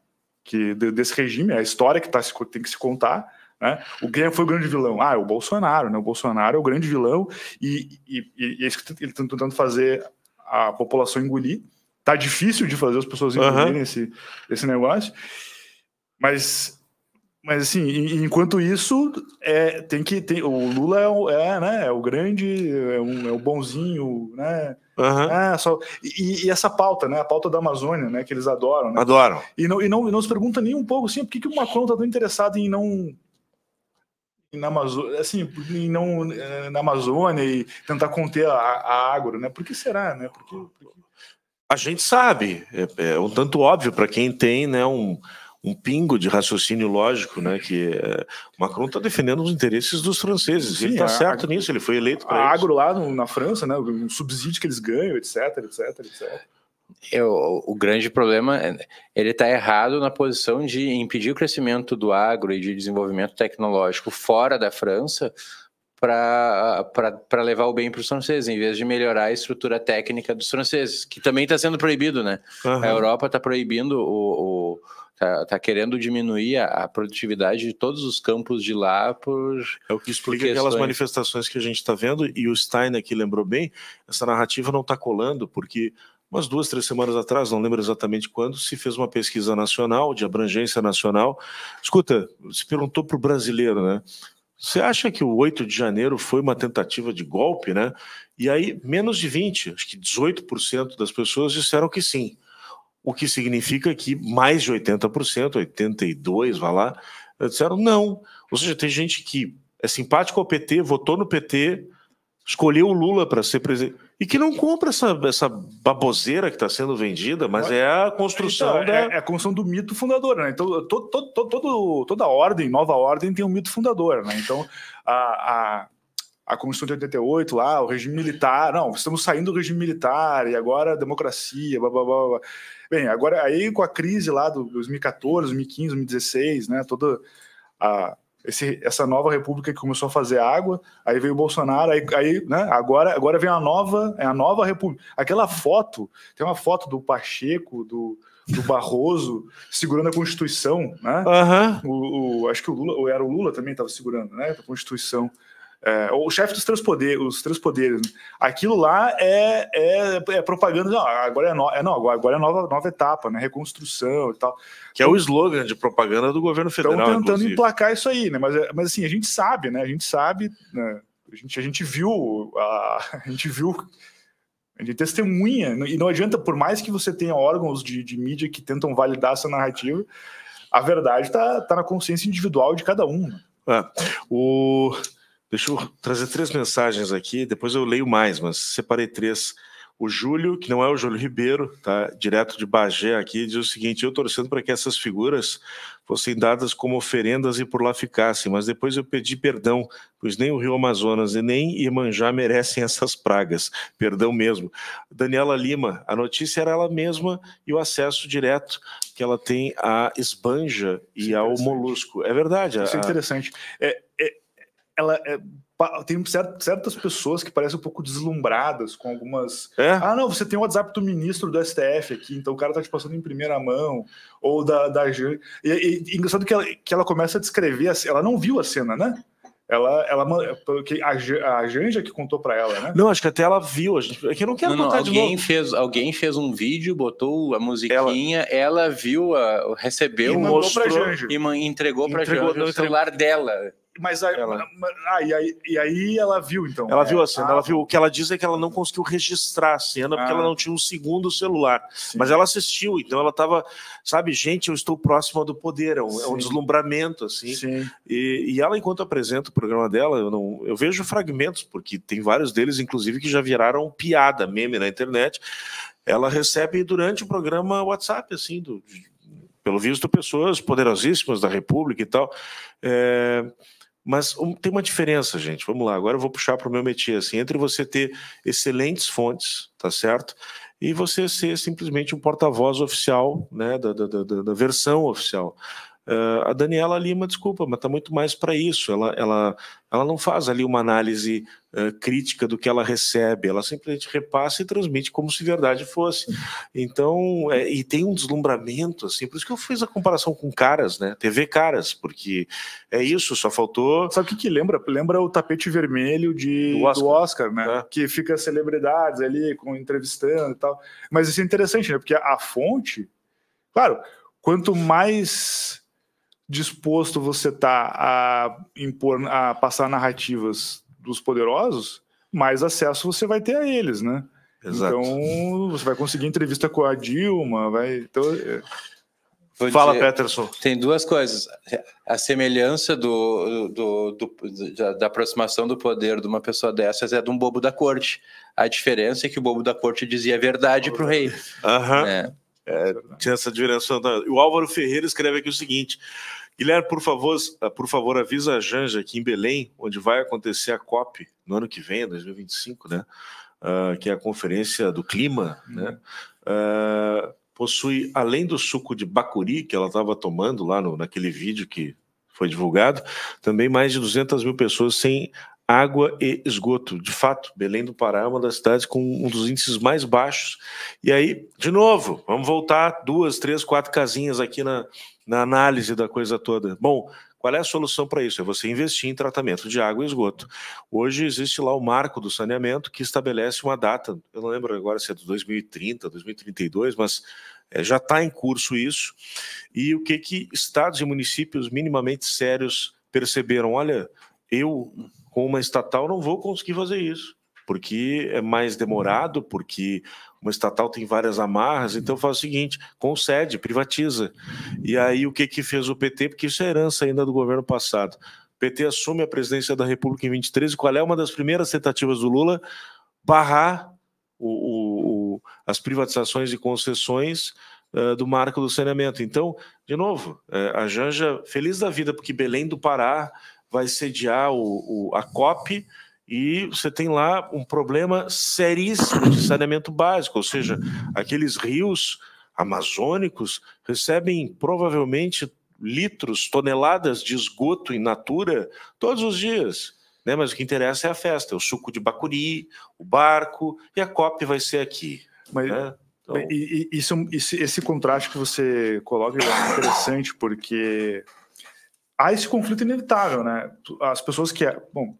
Speaker 4: Que desse regime, a história que tá, tem que se contar, né? O quem foi o grande vilão? Ah, é o Bolsonaro, né? O Bolsonaro é o grande vilão e, e, e é isso que ele está tentando fazer a população engolir. Tá difícil de fazer as pessoas engolirem uhum. esse, esse negócio, mas mas assim, enquanto isso, é, tem que. Tem, o Lula é, o, é, né, é o grande, é, um, é o bonzinho, né? Uhum. É, só, e, e, essa pauta, né? A pauta da Amazônia, né? Que eles adoram. Né? Adoram. E não, e, não, e não se pergunta nem um pouco assim, por que, que o Macron está tão interessado em não. Na Amazônia, assim, em não, é, na Amazônia e tentar conter a, a agro, né? Por que será, né? porque
Speaker 2: A gente sabe, é, é um tanto óbvio para quem tem né, um, um pingo de raciocínio lógico, né? Que é, Macron está defendendo os interesses dos franceses. Sim, ele está certo a, nisso, ele foi eleito para agro lá no, na França, né? O subsídio que eles ganham, etc, etc,
Speaker 4: etc.
Speaker 3: Eu, o grande problema é ele está errado na posição de impedir o crescimento do agro e de desenvolvimento tecnológico fora da França para levar o bem para os franceses, em vez de melhorar a estrutura técnica dos franceses, que também está sendo proibido, né? Uhum. A Europa está proibindo o, o Tá, tá, querendo
Speaker 2: diminuir a, a, produtividade de todos os campos de lá por. É o que explica questões. aquelas manifestações que a gente está vendo, e o Stein aqui lembrou bem, essa narrativa não está colando, porque umas duas, três semanas atrás, não lembro exatamente quando, se fez uma pesquisa nacional, de abrangência nacional. Escuta, se perguntou para o brasileiro, né? Você acha que o 8 de janeiro foi uma tentativa de golpe, né? E aí, menos de 20, acho que 18% das pessoas disseram que sim o que significa que mais de 80%, 82%, vai lá, disseram não. Ou seja, tem gente que é simpático ao PT, votou no PT, escolheu o Lula para ser presidente. E que não compra essa, essa baboseira que está sendo vendida, mas é a construção então, da... é, é,
Speaker 4: a construção do mito fundador, né? Então, todo, todo, todo, toda ordem, nova ordem, tem um mito fundador, né? Então, a, a a Constituição de 88 lá, o regime militar, não, estamos saindo do regime militar e agora democracia, blá blá blá. blá. Bem, agora aí com a crise lá do 2014, 2015, 2016, né, toda a, esse, essa nova república que começou a fazer água, aí veio o Bolsonaro, aí, aí né, agora, agora vem a nova, é a nova república. Aquela foto, tem uma foto do Pacheco, do, do Barroso segurando a Constituição, né? Uhum. O, o, acho que o Lula, ou era o Lula também estava segurando, né? A Constituição. É, o chefe dos transpoderes, os transpoderes, né? aquilo lá é, é, é propaganda. Não, agora é, no, é, não, agora é nova, nova etapa, né? Reconstrução e tal. Que então, é o
Speaker 2: slogan de propaganda do governo federal. Estão tentando inclusive.
Speaker 4: emplacar isso aí, né? Mas, é, mas assim, a gente sabe, né? A gente sabe, né? A, gente, a gente viu, a, a gente viu gente testemunha. Né? E não adianta, por mais que você tenha órgãos de, de mídia que tentam validar essa narrativa, a verdade está tá na consciência individual de cada um. Né?
Speaker 2: É. O... Deixa eu trazer três mensagens aqui, depois eu leio mais, mas separei três. O Júlio, que não é o Júlio Ribeiro, tá? direto de Bagé aqui, diz o seguinte: eu torcendo para que essas figuras fossem dadas como oferendas e por lá ficassem, mas depois eu pedi perdão, pois nem o Rio Amazonas e nem Imanjá merecem essas pragas. Perdão mesmo. Daniela Lima, a notícia era ela mesma e o acesso direto que ela tem à esbanja e é ao molusco. É verdade. Isso é a...
Speaker 4: interessante. É, é, ela é, tem certas pessoas que parecem um pouco deslumbradas com algumas.
Speaker 2: É? Ah, não, você tem o
Speaker 4: WhatsApp do ministro do STF aqui, então o cara tá te passando em primeira mão, ou da, da E, e, e engraçado que ela, que ela começa a descrever, ela não viu a cena, né? Ela, ela porque a, a Janja que contou para ela, né?
Speaker 2: Não, acho que até ela viu. A gente, é que eu não quero não, botar não, alguém de novo. Fez,
Speaker 3: alguém fez um vídeo, botou a musiquinha, ela, ela viu, a, recebeu, e mostrou
Speaker 4: pra Janja. e entregou para Janja o então. celular dela. Mas aí, ela... ah, e, aí, e
Speaker 2: aí ela viu, então. Ela é, viu a é. cena, ah, ela viu. O que ela diz é que ela não conseguiu registrar a cena porque ah, ela não tinha um segundo celular. Sim. Mas ela assistiu, então ela estava, sabe, gente, eu estou próxima do poder, é um, é um deslumbramento, assim. Sim. E, e ela, enquanto apresenta o programa dela, eu, não, eu vejo fragmentos, porque tem vários deles, inclusive, que já viraram piada, meme na internet. Ela recebe durante o programa WhatsApp, assim, do, pelo visto, pessoas poderosíssimas da República e tal. É mas um, tem uma diferença, gente. Vamos lá, agora eu vou puxar para o meu métier, assim, entre você ter excelentes fontes, tá certo? E você ser simplesmente um porta-voz oficial, né, da, da, da, da versão oficial. Uh, a Daniela Lima, desculpa, mas está muito mais para isso. Ela, ela, ela não faz ali uma análise uh, crítica do que ela recebe, ela simplesmente repassa e transmite como se verdade fosse. Então, é, e tem um deslumbramento, assim, por isso que eu fiz a comparação com caras, né? TV caras, porque é isso, só faltou. Sabe o que, que lembra? Lembra o tapete vermelho de, do, Oscar, do
Speaker 4: Oscar né? É. Que fica celebridades ali com, entrevistando e tal. Mas isso é interessante, né? Porque a fonte, claro, quanto mais disposto você está a impor, a passar narrativas dos poderosos, mais acesso você vai ter a eles, né? Exato. Então você vai conseguir entrevista com a Dilma, vai. Então,
Speaker 6: Vou é. Fala, dizer, Peterson. Tem
Speaker 3: duas coisas. A semelhança do, do, do, da, da aproximação do poder de uma pessoa dessas é de um bobo da corte. A diferença é que o bobo da corte dizia a verdade
Speaker 2: para o rei. Uhum. É. É, tinha essa direção. O Álvaro Ferreira escreve aqui o seguinte: Guilherme, por favor, ah, por favor, avisa a Janja aqui em Belém, onde vai acontecer a COP no ano que vem, 2025, né? Uh, que é a Conferência do Clima, né? Uh, possui, além do suco de bacuri que ela estava tomando lá no, naquele vídeo que foi divulgado, também mais de 200 mil pessoas sem água e esgoto. De fato, Belém do Pará é uma das cidades com um dos índices mais baixos. E aí, de novo, vamos voltar duas, três, quatro casinhas aqui na, na análise da coisa toda. Bom, qual é a solução para isso? É você investir em tratamento de água e esgoto. Hoje existe lá o marco do saneamento que estabelece uma data, eu não lembro agora se é de 2030, 2032, mas é, já está em curso isso. E o que, que estados e municípios minimamente sérios perceberam? Olha, eu com uma estatal não vou conseguir fazer isso, porque é mais demorado, porque uma estatal tem várias amarras, então faz o seguinte, concede, privatiza. E aí o que, que fez o PT? Porque isso é herança ainda do governo passado. O PT assume a presidência da República em 23, qual é uma das primeiras tentativas do Lula? Barrar o, o, o, as privatizações e concessões uh, do marco do saneamento. Então, de novo, uh, a Janja, feliz da vida, porque Belém do Pará vai sediar o, o a COP e você tem lá um problema seríssimo de saneamento básico, ou seja, aqueles rios amazônicos recebem provavelmente litros, toneladas de esgoto in natura todos os dias. Né? Mas o que interessa é a festa, é o suco de bacuri, o barco e a COP vai ser aqui. Mas, né? então...
Speaker 4: e, e, isso, esse, esse contraste que você coloca é interessante, porque há esse conflito inevitável, né? As pessoas que. É, bom,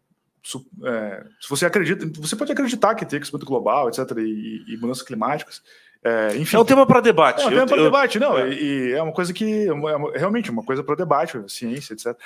Speaker 4: é, se você acredita, você pode acreditar que tem aquecimento global, etc., e, e mudanças climáticas.
Speaker 2: É, enfim, é um tema para debate. É um tema para debate, não. É. E,
Speaker 4: e, é uma coisa que é, é realmente uma coisa para debate, ciência, etc.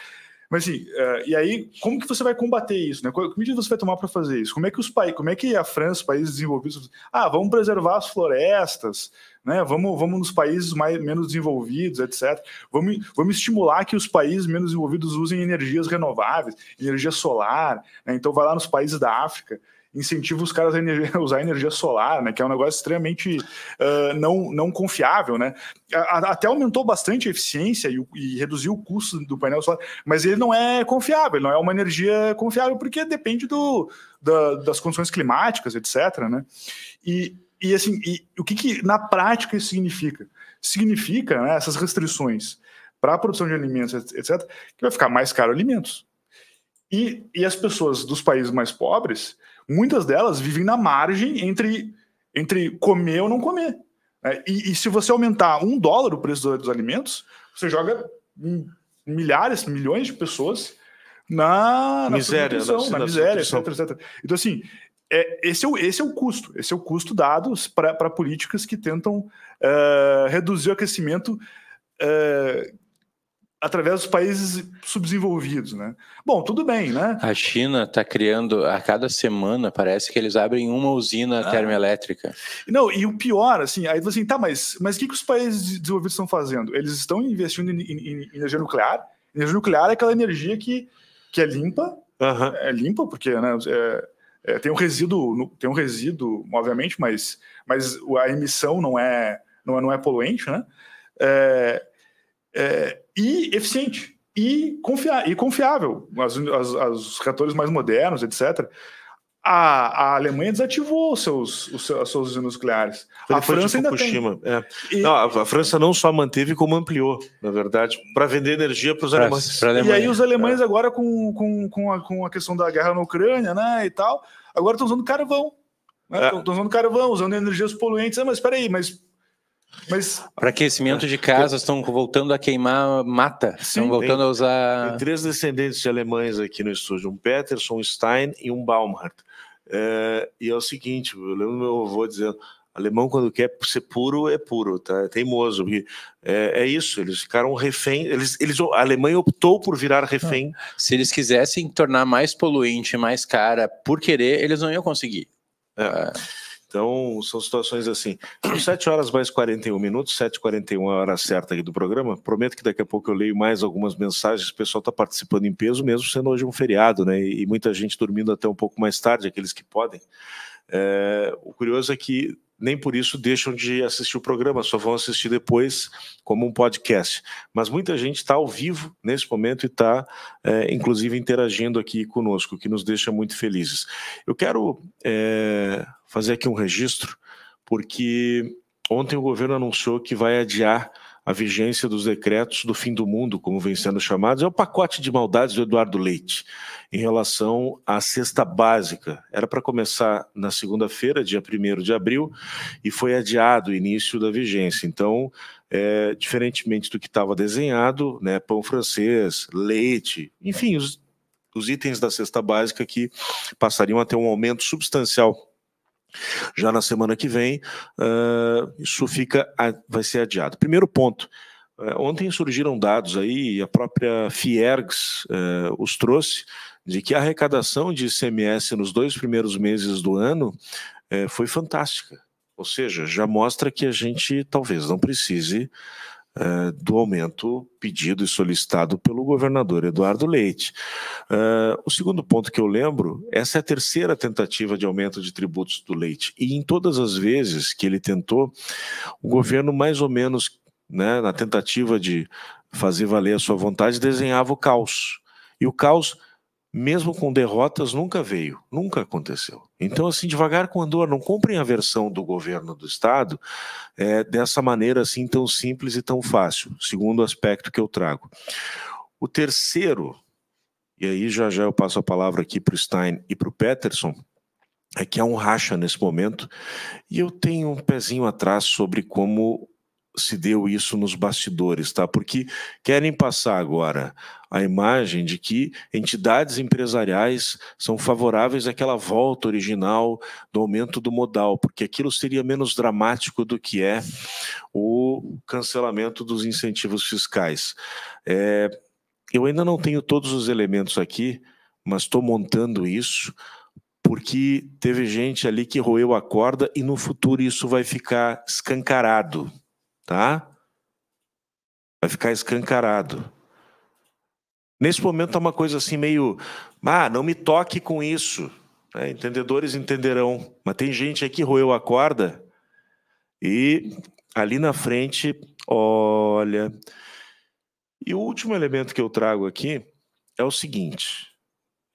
Speaker 4: Mas assim, uh, e aí, como que você vai combater isso? Né? Que medidas você vai tomar para fazer isso? Como é que os países, como é que a França, países desenvolvidos, ah, vamos preservar as florestas, né? Vamos, vamos nos países mais, menos desenvolvidos, etc. Vamos, vamos estimular que os países menos desenvolvidos usem energias renováveis, energia solar. Né? Então, vai lá nos países da África incentiva os caras a energia, usar energia solar, né? Que é um negócio extremamente uh, não, não confiável, né? A, a, até aumentou bastante a eficiência e, e, reduziu o custo do painel solar, mas ele não é confiável, não é uma energia confiável, porque depende do, da, das condições climáticas, etc. Né? E, e assim, e, o que, que na prática isso significa? Significa né, essas restrições para a produção de alimentos, etc., que vai ficar mais caro alimentos. E, e as pessoas dos países mais pobres Muitas delas vivem na margem entre, entre comer ou não comer. Né? E, e, se você aumentar um dólar o preço dos alimentos, você joga milhares, milhões de pessoas na, na miséria, na, miséria, etc, etc. Então, assim, é, esse, é o, esse é o custo, esse é o custo dado para políticas que tentam uh, reduzir o aquecimento uh, através dos países subdesenvolvidos, né? Bom, tudo bem, né?
Speaker 3: A China está criando a cada semana parece que eles abrem uma usina ah. termoelétrica.
Speaker 4: Não, e o pior, assim, aí você assim, tá, mas mas o que, que os países desenvolvidos estão fazendo? Eles estão investindo em, em, em energia nuclear. Energia nuclear é aquela energia que que é limpa, uhum. é limpa porque né, é, é, tem um resíduo, tem um resíduo, obviamente, mas mas a emissão não é não é, não é poluente, né? É, é, e eficiente e, confia e confiável. As, as, as, os reatores mais modernos, etc. A, a Alemanha desativou seus, os seus, as suas usinas nucleares. a França ainda tem.
Speaker 2: É. E... Não, a, França não só manteve, como ampliou, na verdade, para vender energia para os alemães. e aí os alemães é.
Speaker 4: agora, com, com, com, a, com a questão da guerra na Ucrânia né, e tal, agora estão usando carvão. Né? Estão é. usando carvão, usando energias poluentes. Ah, mas espera aí, mas mas
Speaker 2: aquecimento de casas estão voltando a queimar mata, estão voltando tem, a usar. Tem três descendentes de alemães aqui no estúdio: um Peterson, um Stein e um Baumhardt. É, e é o seguinte, eu lembro meu avô dizendo: alemão quando quer ser puro é puro, tá? É teimoso. É, é, isso, eles ficaram refém, eles, eles, a Alemanha optou por virar refém. Ah, se eles quisessem tornar mais poluente, mais cara, por querer, eles não iam conseguir. É. Ah. Então, são situações assim. São 7 horas mais 41 minutos, 7h41 é a hora certa aqui do programa. Prometo que daqui a pouco eu leio mais algumas mensagens. O pessoal está participando em peso, mesmo sendo hoje um feriado, né? E muita gente dormindo até um pouco mais tarde, aqueles que podem. É, o curioso é que nem por isso deixam de assistir o programa, só vão assistir depois como um podcast. Mas muita gente está ao vivo nesse momento e está, é, inclusive, interagindo aqui conosco, o que nos deixa muito felizes. Eu quero é, fazer aqui um registro, porque ontem o governo anunciou que vai adiar a vigência dos decretos do fim do mundo, como vem sendo chamados, é o pacote de maldades do Eduardo Leite em relação à cesta básica. Era para começar na segunda-feira, dia 1 de abril, e foi adiado o início da vigência. Então, é, diferentemente do que estava desenhado, né, pão francês, leite, enfim, os, os itens da cesta básica que passariam a ter um aumento substancial já na semana que vem, uh, isso fica vai ser adiado. Primeiro ponto. Eh, ontem surgiram dados aí, a própria Fiergs eh, os trouxe, de que a arrecadação de ICMS nos dois primeiros meses do ano eh, foi fantástica. Ou seja, já mostra que a gente talvez não precise eh, do aumento pedido e solicitado pelo governador Eduardo Leite. Uh, o segundo ponto que eu lembro, essa é a terceira tentativa de aumento de tributos do Leite. E em todas as vezes que ele tentou, o governo mais ou menos, né, na tentativa de fazer valer a sua vontade, desenhava o caos. E o caos mesmo com derrotas, nunca veio, nunca aconteceu. Então, assim, devagar com Andor, não comprem a versão do governo do Estado é, dessa maneira assim tão simples e tão fácil, segundo aspecto que eu trago. O terceiro, e aí já já eu passo a palavra aqui para o Stein e para o Peterson, é que há um racha nesse momento, e eu tenho um pezinho atrás sobre como se deu isso nos bastidores, tá? Porque querem passar agora a imagem de que entidades empresariais são favoráveis àquela volta original do aumento do modal, porque aquilo seria menos dramático do que é o cancelamento dos incentivos fiscais. É, eu ainda não tenho todos os elementos aqui, mas estou montando isso porque teve gente ali que roeu a corda e no futuro isso vai ficar escancarado tá? Vai ficar escancarado. Nesse momento é uma coisa assim meio, ah, não me toque com isso. É, entendedores entenderão, mas tem gente aqui que roeu a corda e ali na frente, olha. E o último elemento que eu trago aqui é o seguinte: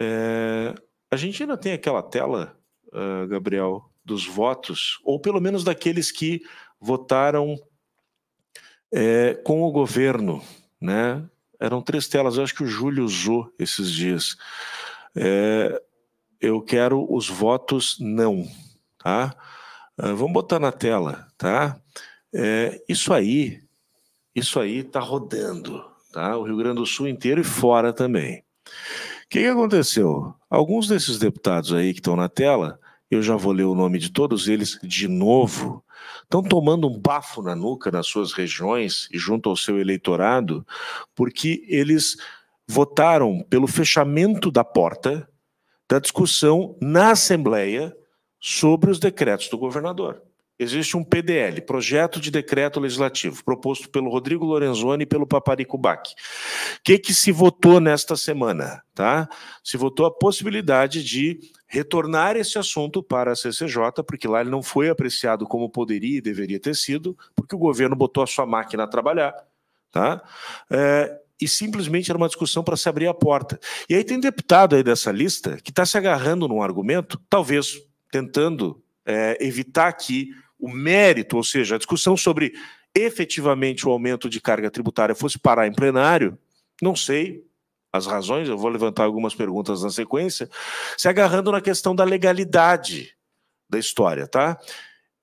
Speaker 2: é, a gente ainda tem aquela tela, uh, Gabriel, dos votos, ou pelo menos daqueles que votaram é, com o governo, né? Eram três telas, eu acho que o Júlio usou esses dias. É, eu quero os votos não, tá? Ah, vamos botar na tela, tá? É, isso aí, isso aí tá rodando, tá? O Rio Grande do Sul inteiro e fora também. O que, que aconteceu? Alguns desses deputados aí que estão na tela, eu já vou ler o nome de todos eles de novo, estão tomando um bafo na nuca nas suas regiões e junto ao seu eleitorado, porque eles votaram pelo fechamento da porta da discussão na Assembleia sobre os decretos do governador. Existe um PDL, Projeto de Decreto Legislativo, proposto pelo Rodrigo Lorenzoni e pelo Paparico Bac. O que, que se votou nesta semana? Tá? Se votou a possibilidade de retornar esse assunto para a CCJ, porque lá ele não foi apreciado como poderia e deveria ter sido, porque o governo botou a sua máquina a trabalhar, tá? É, e simplesmente era uma discussão para se abrir a porta. E aí tem deputado aí dessa lista que está se agarrando num argumento, talvez tentando é, evitar que o mérito, ou seja, a discussão sobre efetivamente o aumento de carga tributária fosse parar em plenário, não sei, as razões, eu vou levantar algumas perguntas na sequência, se agarrando na questão da legalidade da história, tá?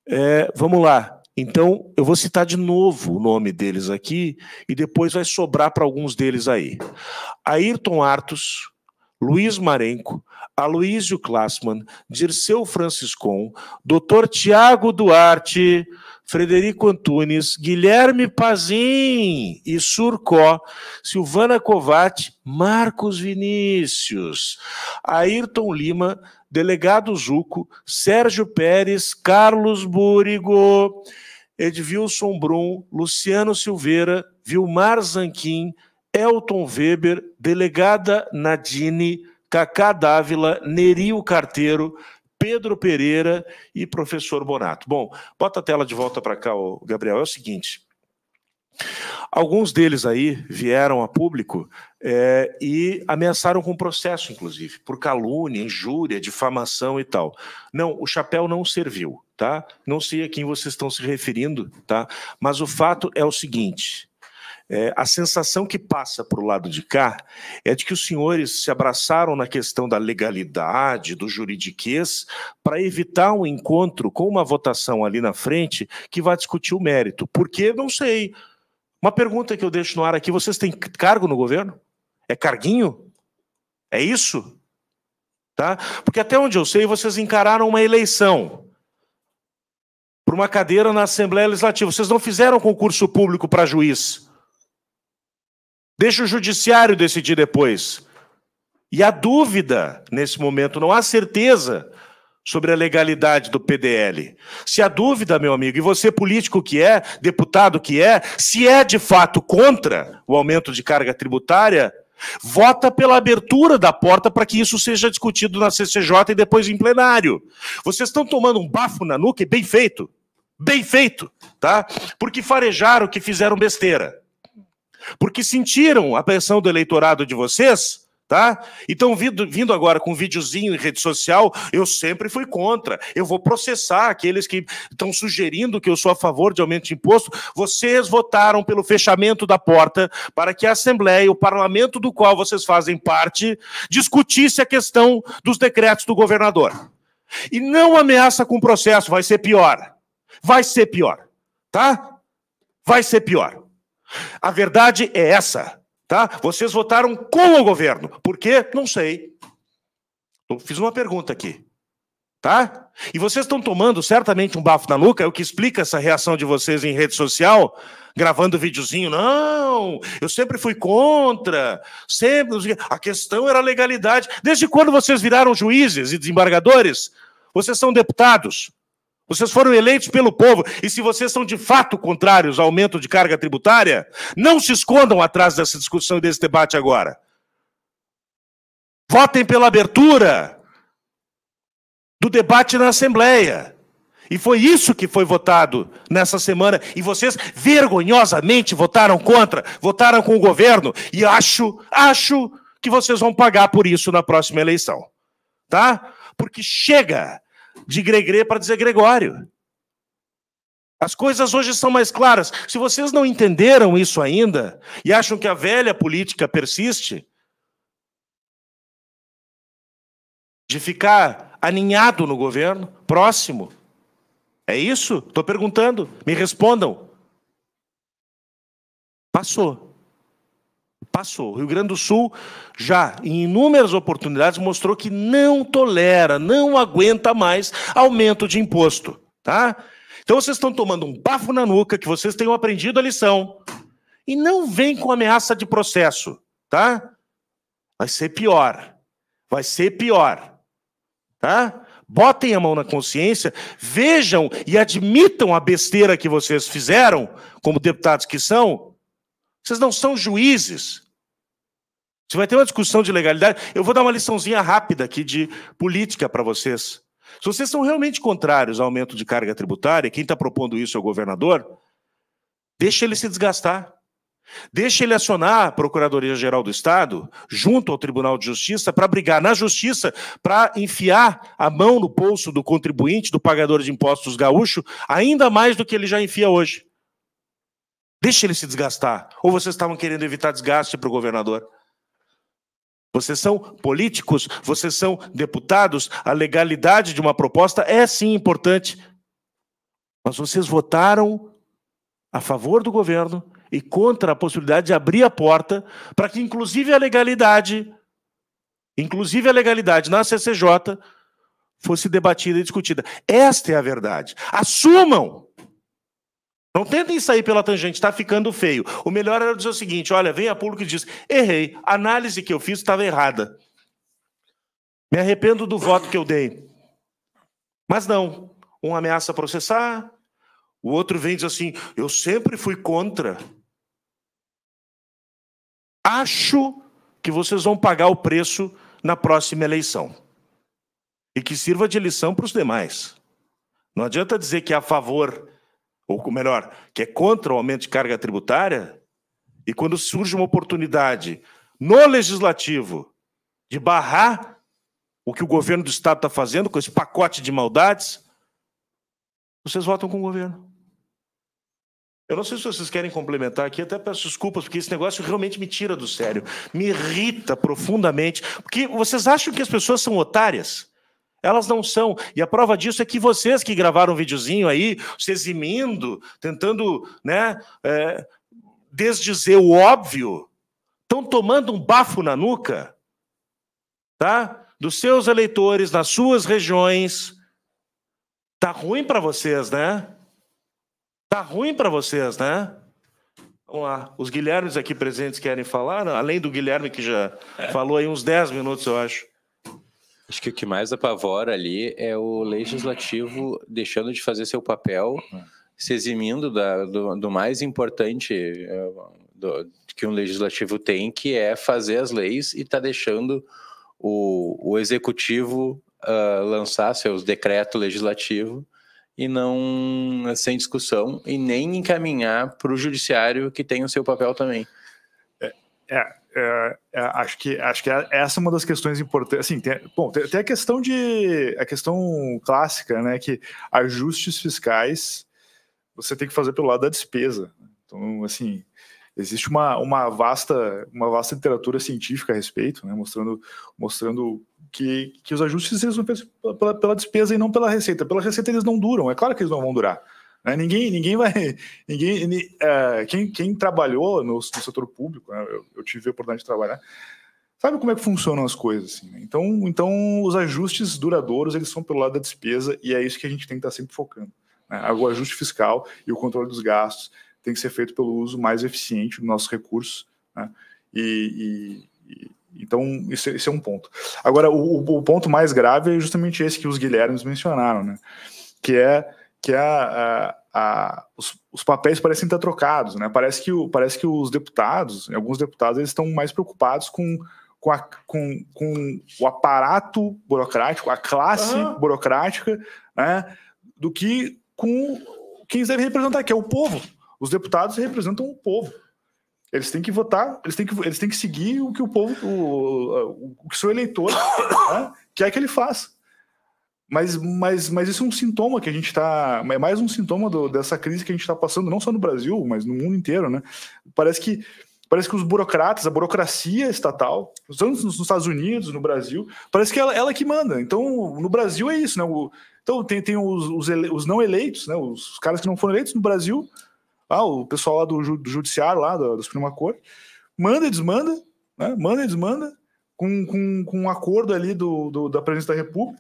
Speaker 2: É, vamos lá. Então, eu vou citar de novo o nome deles aqui e depois vai sobrar para alguns deles aí. Ayrton Artos, Luiz Marenco, Aloísio Klassmann, Dirceu Franciscon, Dr. Tiago Duarte, Frederico Antunes, Guilherme Pazim e Surcó, Silvana Kovat, Marcos Vinícius, Ayrton Lima, Delegado Zuco, Sérgio Pérez, Carlos Burigo, Edvilson Brum, Luciano Silveira, Vilmar Zanquim, Elton Weber, Delegada Nadine, Cacá Dávila, Nerio Carteiro, Pedro Pereira e professor Bonato. Bom, bota a tela de volta para cá, Gabriel. É o seguinte. Alguns deles aí vieram a público é, e ameaçaram com processo, inclusive, por calúnia, injúria, difamação e tal. Não, o chapéu não serviu, tá? Não sei a quem vocês estão se referindo, tá? Mas o fato é o seguinte: é, a sensação que passa para o lado de cá é de que os senhores se abraçaram na questão da legalidade, do juridiquês, para evitar um encontro com uma votação ali na frente que vai discutir o mérito. Porque Não sei. Uma pergunta que eu deixo no ar aqui: vocês têm cargo no governo? É carguinho? É isso? Tá? Porque até onde eu sei, vocês encararam uma eleição para uma cadeira na Assembleia Legislativa. Vocês não fizeram concurso público para juiz. Deixa o judiciário decidir depois. E há dúvida nesse momento, não há certeza sobre a legalidade do PDL. Se há dúvida, meu amigo, e você político que é, deputado que é, se é de fato contra o aumento de carga tributária, Vota pela abertura da porta para que isso seja discutido na CCJ e depois em plenário. Vocês estão tomando um bafo na nuca e bem feito. Bem feito, tá? Porque farejaram que fizeram besteira porque sentiram a pressão do eleitorado de vocês tá? Então, vindo, vindo agora com um videozinho em rede social, eu sempre fui contra. Eu vou processar aqueles que estão sugerindo que eu sou a favor de aumento de imposto. Vocês votaram pelo fechamento da porta para que a Assembleia, o parlamento do qual vocês fazem parte, discutisse a questão dos decretos do governador. E não ameaça com processo, vai ser pior. Vai ser pior, tá? Vai ser pior. A verdade é essa, tá? Vocês votaram com o governo. Por quê? Não sei. Eu fiz uma pergunta aqui, tá? E vocês estão tomando certamente um bafo na nuca, é o que explica essa reação de vocês em rede social, gravando videozinho. Não, eu sempre fui contra. Sempre a questão era a legalidade. Desde quando vocês viraram juízes e desembargadores? Vocês são deputados. Vocês foram eleitos pelo povo. E se vocês são de fato contrários ao aumento de carga tributária, não se escondam atrás dessa discussão e desse debate agora. Votem pela abertura do debate na Assembleia. E foi isso que foi votado nessa semana. E vocês vergonhosamente votaram contra, votaram com o governo. E acho, acho que vocês vão pagar por isso na próxima eleição. Tá? Porque chega de Gregre para dizer Gregório. As coisas hoje são mais claras. Se vocês não entenderam isso ainda e acham que a velha política persiste, de ficar aninhado no governo, próximo, é isso? Estou perguntando, me respondam. Passou passou. O Rio Grande do Sul, já em inúmeras oportunidades, mostrou que não tolera, não aguenta mais aumento de imposto. Tá? Então vocês estão tomando um bafo na nuca, que vocês tenham aprendido a lição. E não vem com ameaça de processo, tá? Vai ser pior. Vai ser pior. Tá? Botem a mão na consciência, vejam e admitam a besteira que vocês fizeram, como deputados que são, vocês não são juízes. Você vai ter uma discussão de legalidade. Eu vou dar uma liçãozinha rápida aqui de política para vocês. Se vocês são realmente contrários ao aumento de carga tributária, quem está propondo isso é o governador, deixa ele se desgastar. Deixa ele acionar a Procuradoria-Geral do Estado, junto ao Tribunal de Justiça, para brigar na Justiça, para enfiar a mão no bolso do contribuinte, do pagador de impostos gaúcho, ainda mais do que ele já enfia hoje. Deixa ele se desgastar. Ou vocês estavam querendo evitar desgaste para o governador? Vocês são políticos, vocês são deputados. A legalidade de uma proposta é sim importante. Mas vocês votaram a favor do governo e contra a possibilidade de abrir a porta para que, inclusive, a legalidade, inclusive a legalidade na CCJ, fosse debatida e discutida. Esta é a verdade. Assumam! Não tentem sair pela tangente, está ficando feio. O melhor era dizer o seguinte: olha, vem a público e diz: errei, a análise que eu fiz estava errada. Me arrependo do voto que eu dei. Mas não, um ameaça processar, o outro vem e diz assim: eu sempre fui contra. Acho que vocês vão pagar o preço na próxima eleição. E que sirva de lição para os demais. Não adianta dizer que é a favor ou melhor, que é contra o aumento de carga tributária, e quando surge uma oportunidade no legislativo de barrar o que o governo do Estado está fazendo com esse pacote de maldades, vocês votam com o governo. Eu não sei se vocês querem complementar aqui, até peço desculpas, porque esse negócio realmente me tira do sério, me irrita profundamente, porque vocês acham que as pessoas são otárias? Elas não são. E a prova disso é que vocês que gravaram um videozinho aí, se eximindo, tentando né, é, desdizer o óbvio, estão tomando um bafo na nuca tá? dos seus eleitores, nas suas regiões. Tá ruim para vocês, né? Tá ruim para vocês, né? Vamos lá. Os Guilhermes aqui presentes querem falar, né? além do Guilherme que já é. falou aí uns 10 minutos, eu acho. Acho que o que mais
Speaker 3: apavora ali é o legislativo deixando de fazer seu papel, se eximindo da, do, do, mais importante é, do, que um legislativo tem, que é fazer as leis e está deixando o, o executivo uh, lançar seus decretos legislativos e não sem discussão
Speaker 4: e nem encaminhar para o judiciário que tem o seu papel também. É, é é, é, acho que acho que é, essa é uma das questões importantes. Assim, tem, bom, tem, tem, a questão de a questão clássica, né, que ajustes fiscais você tem que fazer pelo lado da despesa. Então, assim, existe uma, uma vasta uma vasta literatura científica a respeito, né, mostrando mostrando que, que os ajustes eles são pela, pela despesa e não pela receita. Pela receita eles não duram. É claro que eles não vão durar. Né? Ninguém, ninguém vai. Ninguém, é, quem, quem trabalhou no, no setor público, né? eu, eu, tive a oportunidade de trabalhar, sabe como é que funcionam as coisas. Assim, né? então, então, os ajustes duradouros eles são pelo lado da despesa e é isso que a gente tem que estar tá sempre focando. Né? O ajuste fiscal e o controle dos gastos tem que ser feito pelo uso mais eficiente dos nossos recursos. Né? e, e, e então, esse, esse, é um ponto. Agora, o, o, ponto mais grave é justamente esse que os Guilhermes mencionaram, né? Que é que a, é, a, é, a os, os, papéis parecem estar trocados, né? Parece que, parece que os deputados, alguns deputados, eles estão mais preocupados com, com, a, com, com o aparato burocrático, a classe uhum. burocrática, né? Do que com quem eles devem representar, que é o povo. Os deputados representam o povo. Eles têm que votar, eles têm que, eles têm que seguir o que o povo, o, o, o que seu eleitor né? quer que ele faça. Mas, mas, mas isso é um sintoma que a gente está. É mais um sintoma do, dessa crise que a gente está passando, não só no Brasil, mas no mundo inteiro, né? Parece que parece que os burocratas, a burocracia estatal, tanto nos Estados Unidos, no Brasil, parece que ela, ela é que manda. Então, no Brasil é isso, né? O, então, tem, tem os, os, ele, os, não eleitos, né? Os caras que não foram eleitos no Brasil, ah, o pessoal lá do, do Judiciário, lá da, da Suprema Corte, manda e desmanda, né? Manda e desmanda, com, com, com um acordo ali do, do da presidência da República.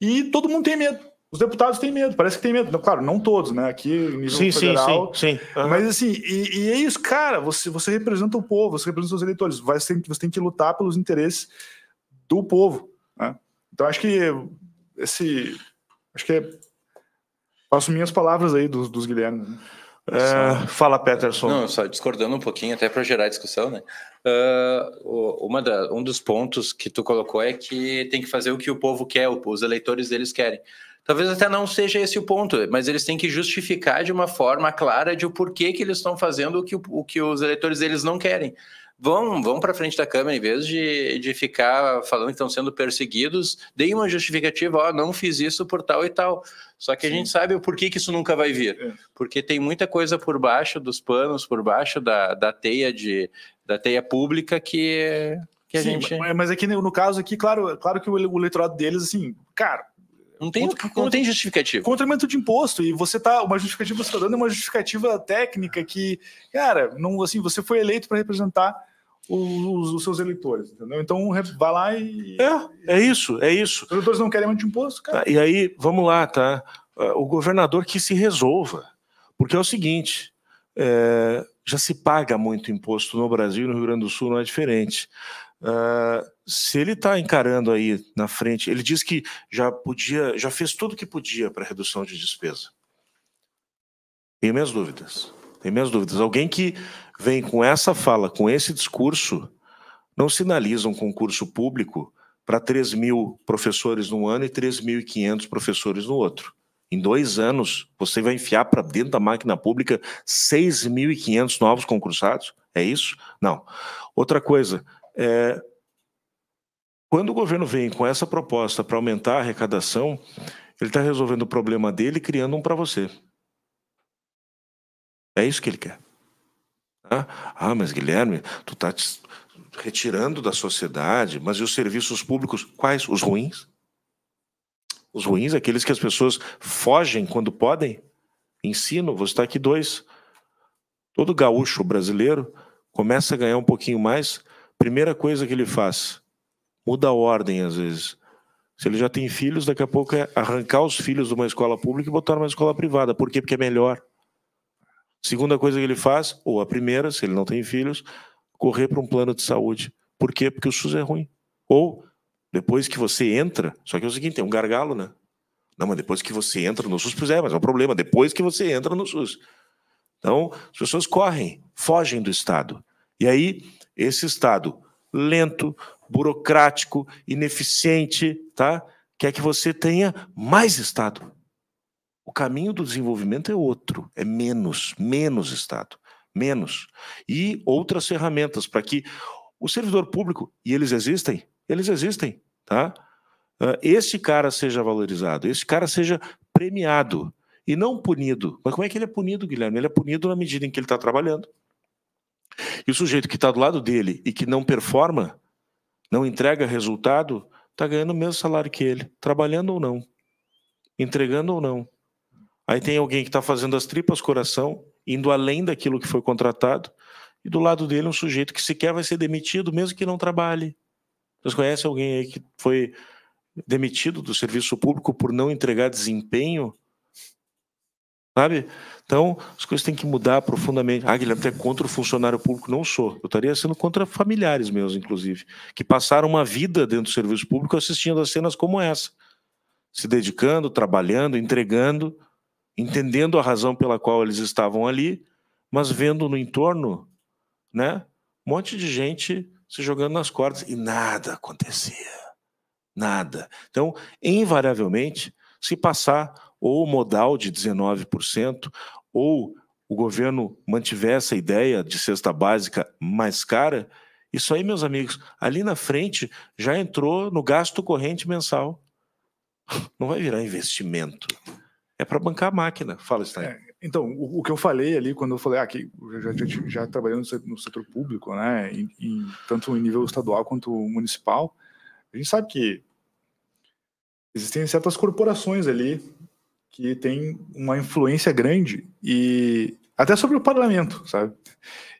Speaker 4: E todo mundo tem medo. Os deputados têm medo, parece que tem medo. Claro, não todos, né? Aqui nível sim, federal. Sim, sim, sim. Uhum. Mas assim, e, e, é isso, cara. Você, você representa o povo, você representa os eleitores. Você tem, você tem que lutar pelos interesses do povo. Né? Então acho que esse. Acho que é. Passo minhas palavras aí dos, dos Guilherme. Né? É,
Speaker 3: fala, Peterson. Não, só discordando um pouquinho, até para gerar discussão, né? Uh, uma da, um dos pontos que tu colocou é que tem que fazer o que o povo quer, os eleitores deles querem. Talvez até não seja esse o ponto, mas eles têm que justificar de uma forma clara de o porquê que eles estão fazendo o que, o que os eleitores deles não querem vão, vão para frente da câmera em vez de, de ficar falando que estão sendo perseguidos, deem uma justificativa, ó, oh, não fiz isso por tal e tal. Só que Sim. a gente sabe o porquê que isso nunca vai vir. É. Porque tem muita coisa por baixo dos panos, por baixo da, da teia de da teia pública que que a Sim, gente
Speaker 4: Mas aqui é no caso aqui, claro, claro que o, eleitorado deles assim, cara, não tem, contra, não tem justificativa. Contra de imposto. E você tá. Uma justificativa que você está dando é uma justificativa técnica que, cara, não, assim, você foi eleito para representar os, os, seus eleitores, entendeu? Então vai lá e. É, é isso, é isso. Os eleitores não querem muito imposto,
Speaker 2: cara. Tá, e aí, vamos lá, tá? O governador que se resolva. Porque é o seguinte: é, já se paga muito imposto no Brasil e no Rio Grande do Sul não é diferente. Uh, se ele está encarando aí na frente, ele diz que já podia, já fez tudo o que podia para redução de despesa. Tenho minhas dúvidas. Tenho minhas dúvidas. Alguém que Vem com essa fala, com esse discurso, não sinalizam concurso público para 3 mil professores num ano e 3.500 professores no outro. Em dois anos, você vai enfiar para dentro da máquina pública 6.500 novos concursados? É isso? Não. Outra coisa, é, quando o governo vem com essa proposta para aumentar a arrecadação, ele está resolvendo o problema dele criando um para você. É isso que ele quer. Né? Ah, mas Guilherme, tu está te retirando da sociedade, mas e os serviços públicos? Quais? Os ruins? Os ruins, aqueles que as pessoas fogem quando podem? Ensino, vou citar tá aqui dois. Todo gaúcho brasileiro começa a ganhar um pouquinho mais, primeira coisa que ele faz, muda a ordem às vezes. Se ele já tem filhos, daqui a pouco é arrancar os filhos de uma escola pública e botar numa escola privada. Por quê? Porque é melhor. Segunda coisa que ele faz, ou a primeira, se ele não tem filhos, correr para um plano de saúde. Por quê? Porque o SUS é ruim. Ou, depois que você entra, só que é o seguinte, tem um gargalo, né? Não, mas depois que você entra no SUS, pois é, mas é um problema, depois que você entra no SUS. Então, as pessoas correm, fogem do Estado. E aí, esse Estado lento, burocrático, ineficiente, tá? Quer que você tenha mais Estado. O caminho do desenvolvimento é outro, é menos, menos Estado, menos. E outras ferramentas para que o servidor público, e eles existem, eles existem, tá? Ah, esse cara seja valorizado, esse cara seja premiado e não punido. Mas como é que ele é punido, Guilherme? Ele é punido na medida em que ele está trabalhando. E o sujeito que está do lado dele e que não performa, não entrega resultado, está ganhando o mesmo salário que ele, trabalhando ou não, entregando ou não. Aí tem alguém que está fazendo as tripas coração, indo além daquilo que foi contratado, e do lado dele um sujeito que sequer vai ser demitido, mesmo que não trabalhe. Vocês conhecem alguém aí que foi demitido do serviço público por não entregar desempenho? Sabe? Então, as coisas têm que mudar profundamente. Ah, Guilherme, até contra o funcionário público? Não sou. Eu estaria sendo contra familiares meus, inclusive, que passaram uma vida dentro do serviço público assistindo a cenas como essa. Se dedicando, trabalhando, entregando, entendendo a razão pela qual eles estavam ali, mas vendo no entorno, né, um monte de gente se jogando nas cordas e nada acontecia. Nada. Então, invariavelmente, se passar ou o modal de 19%, ou o governo mantiver essa ideia de cesta básica mais cara, isso aí, meus amigos, ali na frente já entrou no gasto corrente mensal. Não vai virar investimento é para bancar a máquina. Fala, Stein. É,
Speaker 4: então, o, o, que eu falei ali, quando eu falei, ah, que já, já, já trabalhando no setor público, né, em, em, tanto em nível estadual quanto municipal, a gente sabe que existem certas corporações ali que têm uma influência grande e até sobre o parlamento, sabe?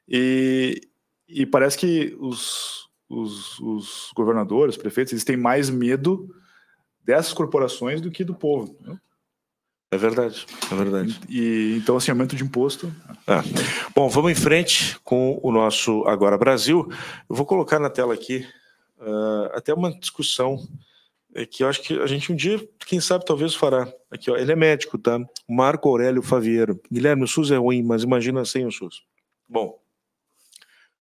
Speaker 4: E, e parece que os, os, os governadores, prefeitos, eles têm mais medo dessas corporações do que do povo. Né?
Speaker 2: É verdade, é verdade.
Speaker 4: E, então, assim, aumento
Speaker 2: de imposto. Ah. Bom, vamos em frente com o nosso Agora Brasil. Eu vou colocar na tela aqui uh, até uma discussão eh, que eu acho que a gente um dia, quem sabe, talvez fará. Aqui, ó, ele é médico, tá? Marco Aurélio Faviero. Guilherme, o SUS é ruim, mas imagina sem o SUS. Bom,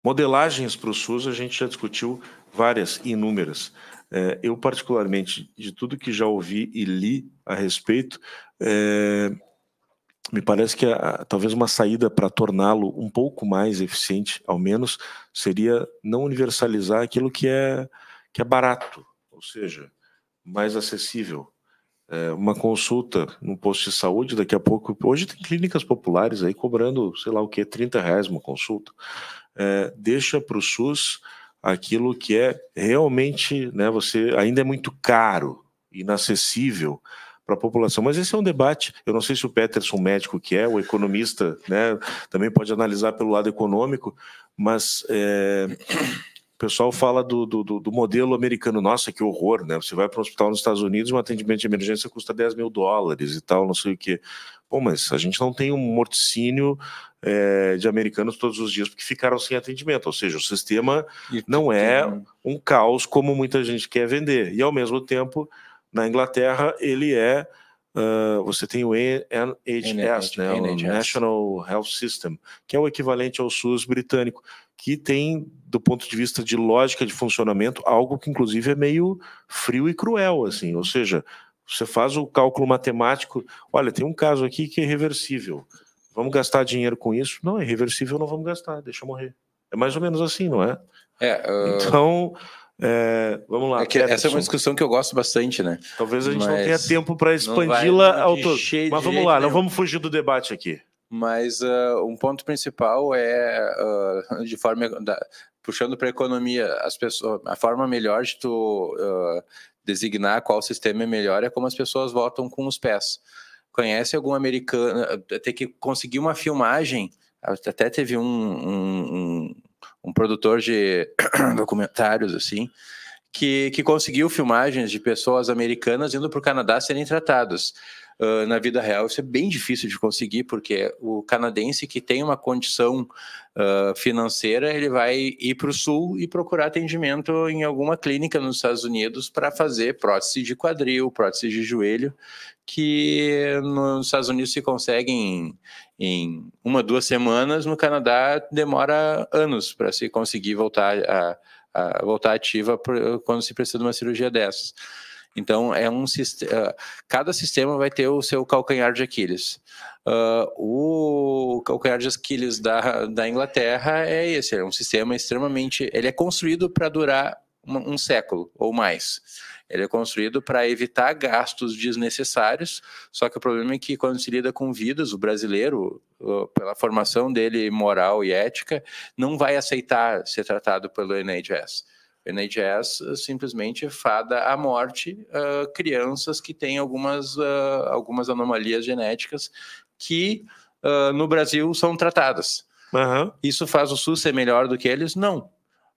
Speaker 2: modelagens para o SUS a gente já discutiu várias, inúmeras. É, eu, particularmente, de tudo que já ouvi e li a respeito, é, me parece que a, talvez uma saída para torná-lo um pouco mais eficiente, ao menos, seria não universalizar aquilo que é, que é barato, ou seja, mais acessível. É, uma consulta no posto de saúde, daqui a pouco. Hoje tem clínicas populares aí cobrando, sei lá o que, 30 reais uma consulta. É, deixa para o SUS aquilo que é realmente, né, você ainda é muito caro, inacessível para a população. Mas esse é um debate. Eu não sei se o Peterson, médico que é, o economista, né, também pode analisar pelo lado econômico, mas é, o pessoal fala do, do, do, modelo americano, nossa, que horror, né? Você vai para um hospital nos Estados Unidos, um atendimento de emergência custa 10 mil dólares e tal, não sei o quê. Bom, mas a gente não tem um morticínio é, de americanos todos os dias porque ficaram sem atendimento, ou seja, o sistema não é um caos como muita gente quer vender. E ao mesmo tempo, na Inglaterra, ele é. Uh, você tem o NHS, né, o National Health System, que é o equivalente ao SUS britânico, que tem do ponto de vista de lógica de funcionamento, algo que inclusive é meio frio e cruel, assim, ou seja, você faz o cálculo matemático, olha, tem um caso aqui que é reversível. Vamos gastar dinheiro com isso? Não, é reversível, não vamos gastar, deixa morrer. É mais ou menos assim, não é? é uh... Então, é, vamos lá. É essa é uma discussão que eu gosto bastante, né? Talvez a gente Mas não tenha tempo para expandi-la ao todo. Mas vamos lá, não vamos
Speaker 3: fugir do debate aqui. Mas uh, um ponto principal é, uh, de forma da, puxando para a economia, as pessoas, a forma melhor de tu uh, designar qual sistema é melhor é como as pessoas votam com os pés. Conhece algum americano? Ter que conseguir uma filmagem. Até teve um, um, um produtor de documentários assim que, que, conseguiu filmagens de pessoas americanas indo para o Canadá serem tratadas. Ah, na vida real isso é bem difícil de conseguir, porque o canadense que tem uma condição uh, financeira, ele vai ir para o sul e procurar atendimento em alguma clínica nos Estados Unidos para fazer prótese de quadril, prótese de joelho, que nos Estados Unidos se conseguem em, em uma, duas semanas, no Canadá demora anos para se conseguir voltar a, a voltar ativa quando se precisa de uma cirurgia dessas. Então, é um eh, cada sistema vai ter o seu calcanhar de Aquiles. Uh, o calcanhar de Aquiles da, da Inglaterra é esse, é um sistema extremamente... Ele é construído para durar um, um século ou mais. Ele é construído para evitar gastos desnecessários, só que o problema é que quando se lida com vidas, o brasileiro, pela formação dele moral e ética, não vai aceitar ser tratado pelo NHS. NHS eh, simplesmente fada à morte uh, crianças que têm algumas, uh, algumas anomalias genéticas que uh, no Brasil são tratadas. Uhum. Isso faz o SUS ser melhor do que eles? Não.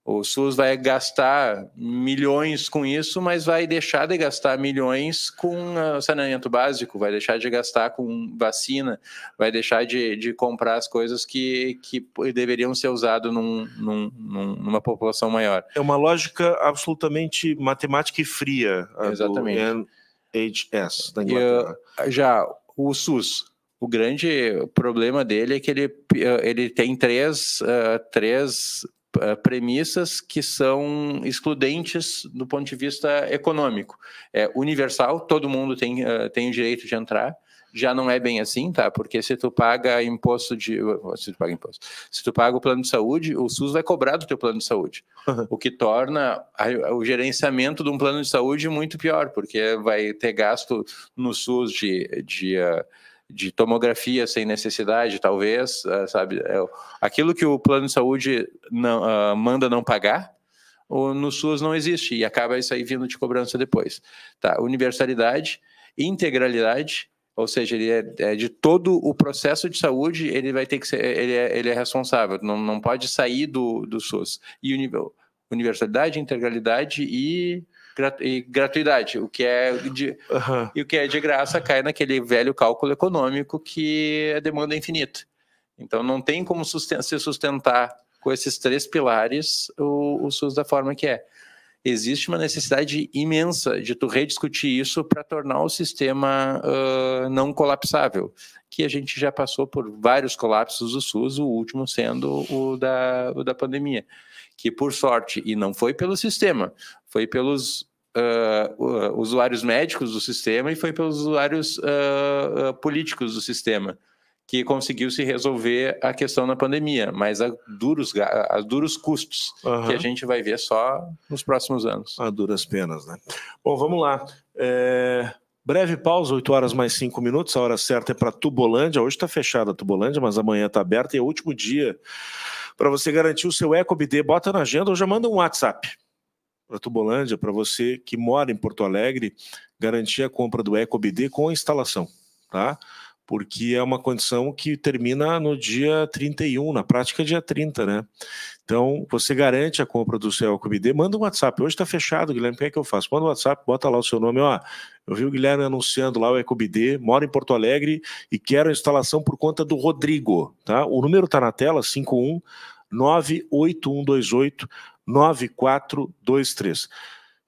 Speaker 3: O SUS vai gastar milhões com isso, mas vai deixar de gastar milhões com ah, saneamento básico, vai deixar de gastar com vacina, vai deixar de, de comprar as coisas que, que deveriam ser usadas num, num, numa população
Speaker 2: maior. É uma lógica absolutamente matemática e fria. Exatamente. NHS da Inglaterra. Ah, já o SUS, o grande problema
Speaker 3: dele é que ele, eh, ele tem três, uh, três eh, premissas que são excludentes do ponto de vista econômico. É universal, todo mundo tem, uh, tem o direito de entrar. Já não é bem assim, tá? Porque se tu paga imposto de. Se tu paga imposto. Se tu paga o plano de saúde, o SUS vai cobrar do teu plano de saúde. Uhum. O que torna o gerenciamento de um plano de saúde muito pior, porque vai ter gasto no SUS de. de uh, de tomografia sem necessidade, talvez, é, sabe? É aquilo que o plano de saúde não, uh, manda não pagar, ou no SUS não existe, e acaba isso aí vindo de cobrança depois. Tá? Universalidade, integralidade, ou seja, ele é, é de todo o processo de saúde, ele vai ter que ser, ele é, ele é responsável, não, não pode sair do, do SUS. E universalidade, integralidade e gratu e gratuidade. O que é de, uhum. E o que é de graça cai naquele velho cálculo econômico que a é demanda é infinita. Então não tem como susten se sustentar com esses três pilares o, o SUS da forma que é. Existe uma necessidade imensa de tu rediscutir isso para tornar o sistema uh, não colapsável, que a gente já passou por vários colapsos do SUS, o último sendo o da, o da pandemia, que por sorte, e não foi pelo sistema, foi pelos uh, usuários médicos do sistema e foi pelos usuários uh, políticos do sistema que conseguiu se resolver a questão na pandemia, mas a duros, a duros custos, uhum. que a gente
Speaker 2: vai ver só nos próximos anos. A duras penas, né? Bom, vamos lá. É... Breve pausa, 8 horas mais 5 minutos, a hora certa é para Tubolândia. Hoje está fechada a Tubolândia, mas amanhã está aberta e é o último dia para você garantir o seu EcoBD. Bota na agenda ou já manda um WhatsApp para Tubolândia, para você que mora em Porto Alegre, garantir a compra do EcoBD com a instalação, tá? Porque é uma condição que termina no dia 31, na prática dia 30, né? Então, você garante a compra do seu EcoBD, manda um WhatsApp. Hoje está fechado, Guilherme, o que é que eu faço? Manda um WhatsApp, bota lá o seu nome, ó. Eu vi o Guilherme anunciando lá o EcoBD, mora em Porto Alegre e quero a instalação por conta do Rodrigo, tá? O número está na tela, 51 98128 9423.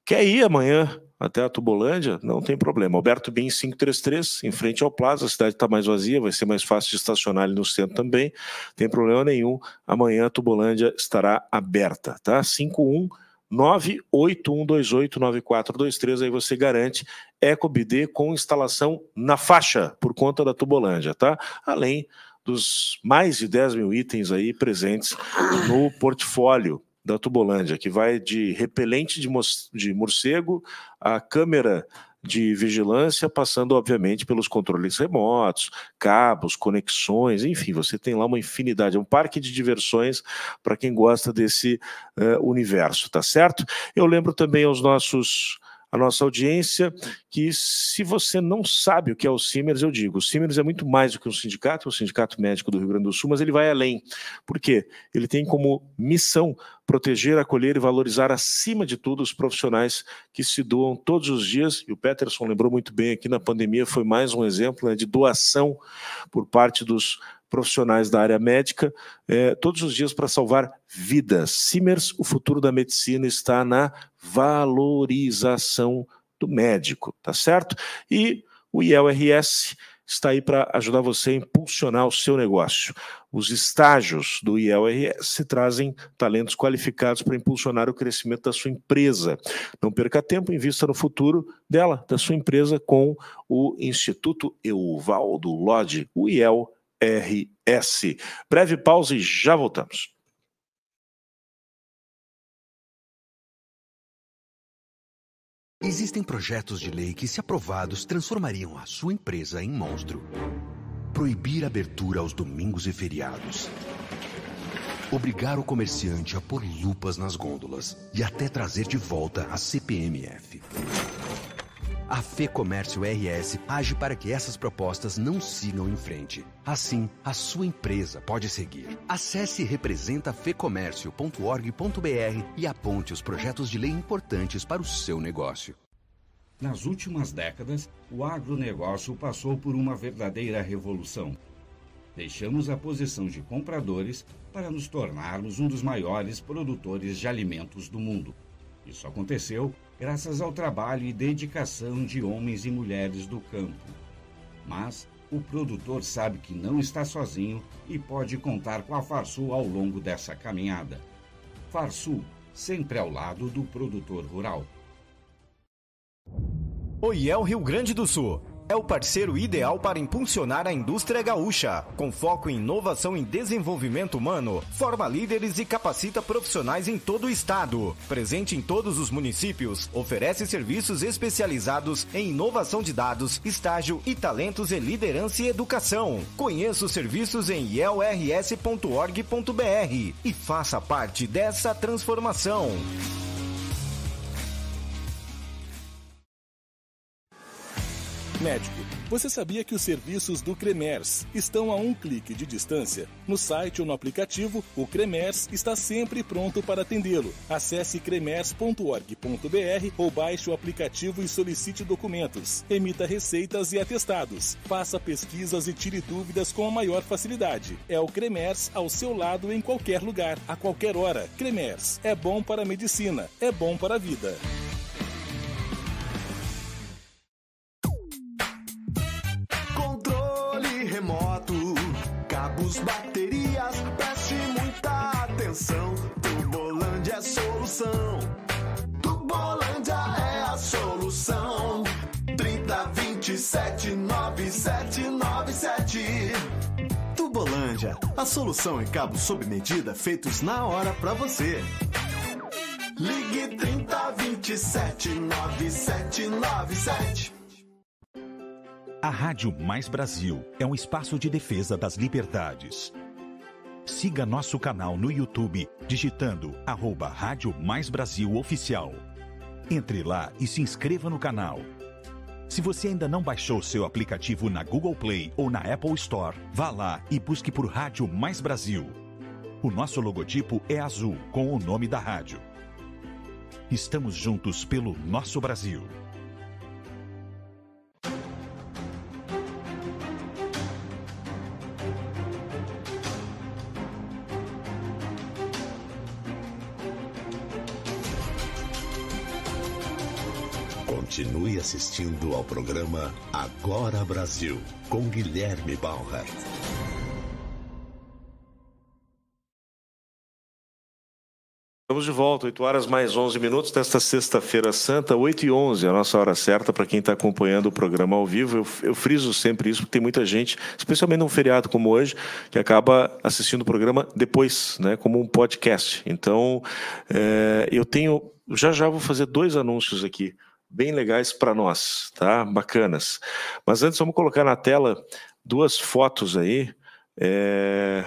Speaker 2: Quer ir amanhã até a Tubolândia? Não tem problema. Alberto Bin 533, em frente ao Plaza, a cidade está mais vazia, vai ser mais fácil de estacionar ali no centro também. Tem problema nenhum. Amanhã a Tubolândia estará aberta, tá? 51 aí você garante EcoBD com instalação na faixa, por conta da Tubolândia, tá? Além dos mais de 10 mil itens aí presentes no portfólio da Tubolândia, que vai de repelente de, de morcego a câmera de vigilância, passando, obviamente, pelos controles remotos, cabos, conexões, enfim, você tem lá uma infinidade, é um parque de diversões para quem gosta desse uh, universo, tá certo? Eu lembro também aos nossos a nossa audiência que se você não sabe o que é o Simers, eu digo, o Simers é muito mais do que um sindicato, o é Sindicato Médico do Rio Grande do Sul, mas ele vai além. Por quê? Ele tem como missão proteger, acolher e valorizar acima de tudo os profissionais que se doam todos os dias, e o Peterson lembrou muito bem aqui na pandemia, foi mais um exemplo né, de doação por parte dos profissionais da área médica eh, todos os dias para salvar vidas. Simers, o futuro da medicina está na valorização do médico, tá certo? E o IELRS está aí para ajudar você a impulsionar o seu negócio. Os estágios do IELRS trazem talentos qualificados para impulsionar o crescimento da sua empresa. Não perca tempo, invista no futuro dela, da sua empresa, com o Instituto Euvaldo Lodge, o IELRS. RS. Breve pausa e já voltamos.
Speaker 6: Existem projetos de lei que, se
Speaker 7: aprovados, transformariam a sua empresa em monstro. Proibir a abertura aos domingos e feriados. Obrigar o comerciante a pôr lupas nas gôndolas e até trazer de volta a CPMF a Fê Comércio RS age para que essas propostas não sigam em frente. Assim, a sua empresa pode seguir. Acesse representafecomércio.org.br e
Speaker 8: aponte os projetos de lei importantes para o seu negócio. Nas últimas décadas, o agronegócio passou por uma verdadeira revolução. Deixamos a posição de compradores para nos tornarmos um dos maiores produtores de alimentos do mundo. Isso aconteceu graças ao trabalho e dedicação de homens e mulheres do campo. Mas o produtor sabe que não está sozinho e pode contar com a Farsul ao longo dessa caminhada. Farsul,
Speaker 6: sempre ao lado do produtor rural. Oiel Rio Grande do Sul é o parceiro ideal para impulsionar a indústria gaúcha, com foco em inovação e desenvolvimento humano, forma líderes e capacita profissionais em todo o estado. Presente em todos os municípios, oferece serviços especializados em inovação de dados, estágio e talentos em liderança e educação. Conheça os serviços em ielrs.org.br e faça parte dessa transformação.
Speaker 9: Médico, você sabia que os serviços do Cremers estão a um clique de distância? No site ou no aplicativo, o Cremers está sempre pronto para atendê-lo. Acesse cremers.org.br ou baixe o aplicativo e solicite documentos. Emita receitas e atestados. Faça pesquisas e tire dúvidas com a maior facilidade. É o Cremers ao seu lado em qualquer lugar, a qualquer hora. Cremers é bom para a medicina, é bom para a vida.
Speaker 10: moto Cabos, baterias, preste muita atenção. Tubolândia é solução. Tubolândia é a solução. 30 27 9797. Tubolândia, a solução em cabos sob medida feitos na hora para você. Ligue 30 27 9797.
Speaker 1: A Rádio Mais Brasil é um espaço de defesa das liberdades. Siga nosso canal no YouTube, digitando arroba Rádio Mais Brasil Oficial. Entre lá e se inscreva no canal. Se você ainda não baixou seu aplicativo na Google Play ou na Apple Store, vá lá e busque por Rádio Mais Brasil. O nosso logotipo é azul, com o nome da rádio. Estamos juntos pelo nosso Brasil. Continue assistindo ao programa Agora Brasil, com Guilherme Bauer.
Speaker 2: Estamos de volta, 8 horas mais 11 minutos desta sexta-feira santa, 8 e 11, a nossa hora certa para quem está acompanhando o programa ao vivo. Eu, eu, friso sempre isso, porque tem muita gente, especialmente num feriado como hoje, que acaba assistindo o programa depois, né, como um podcast. Então, é, eu tenho, já já vou fazer dois anúncios aqui bem legais para nós, tá? Bacanas. Mas antes, vamos colocar na tela duas fotos aí é,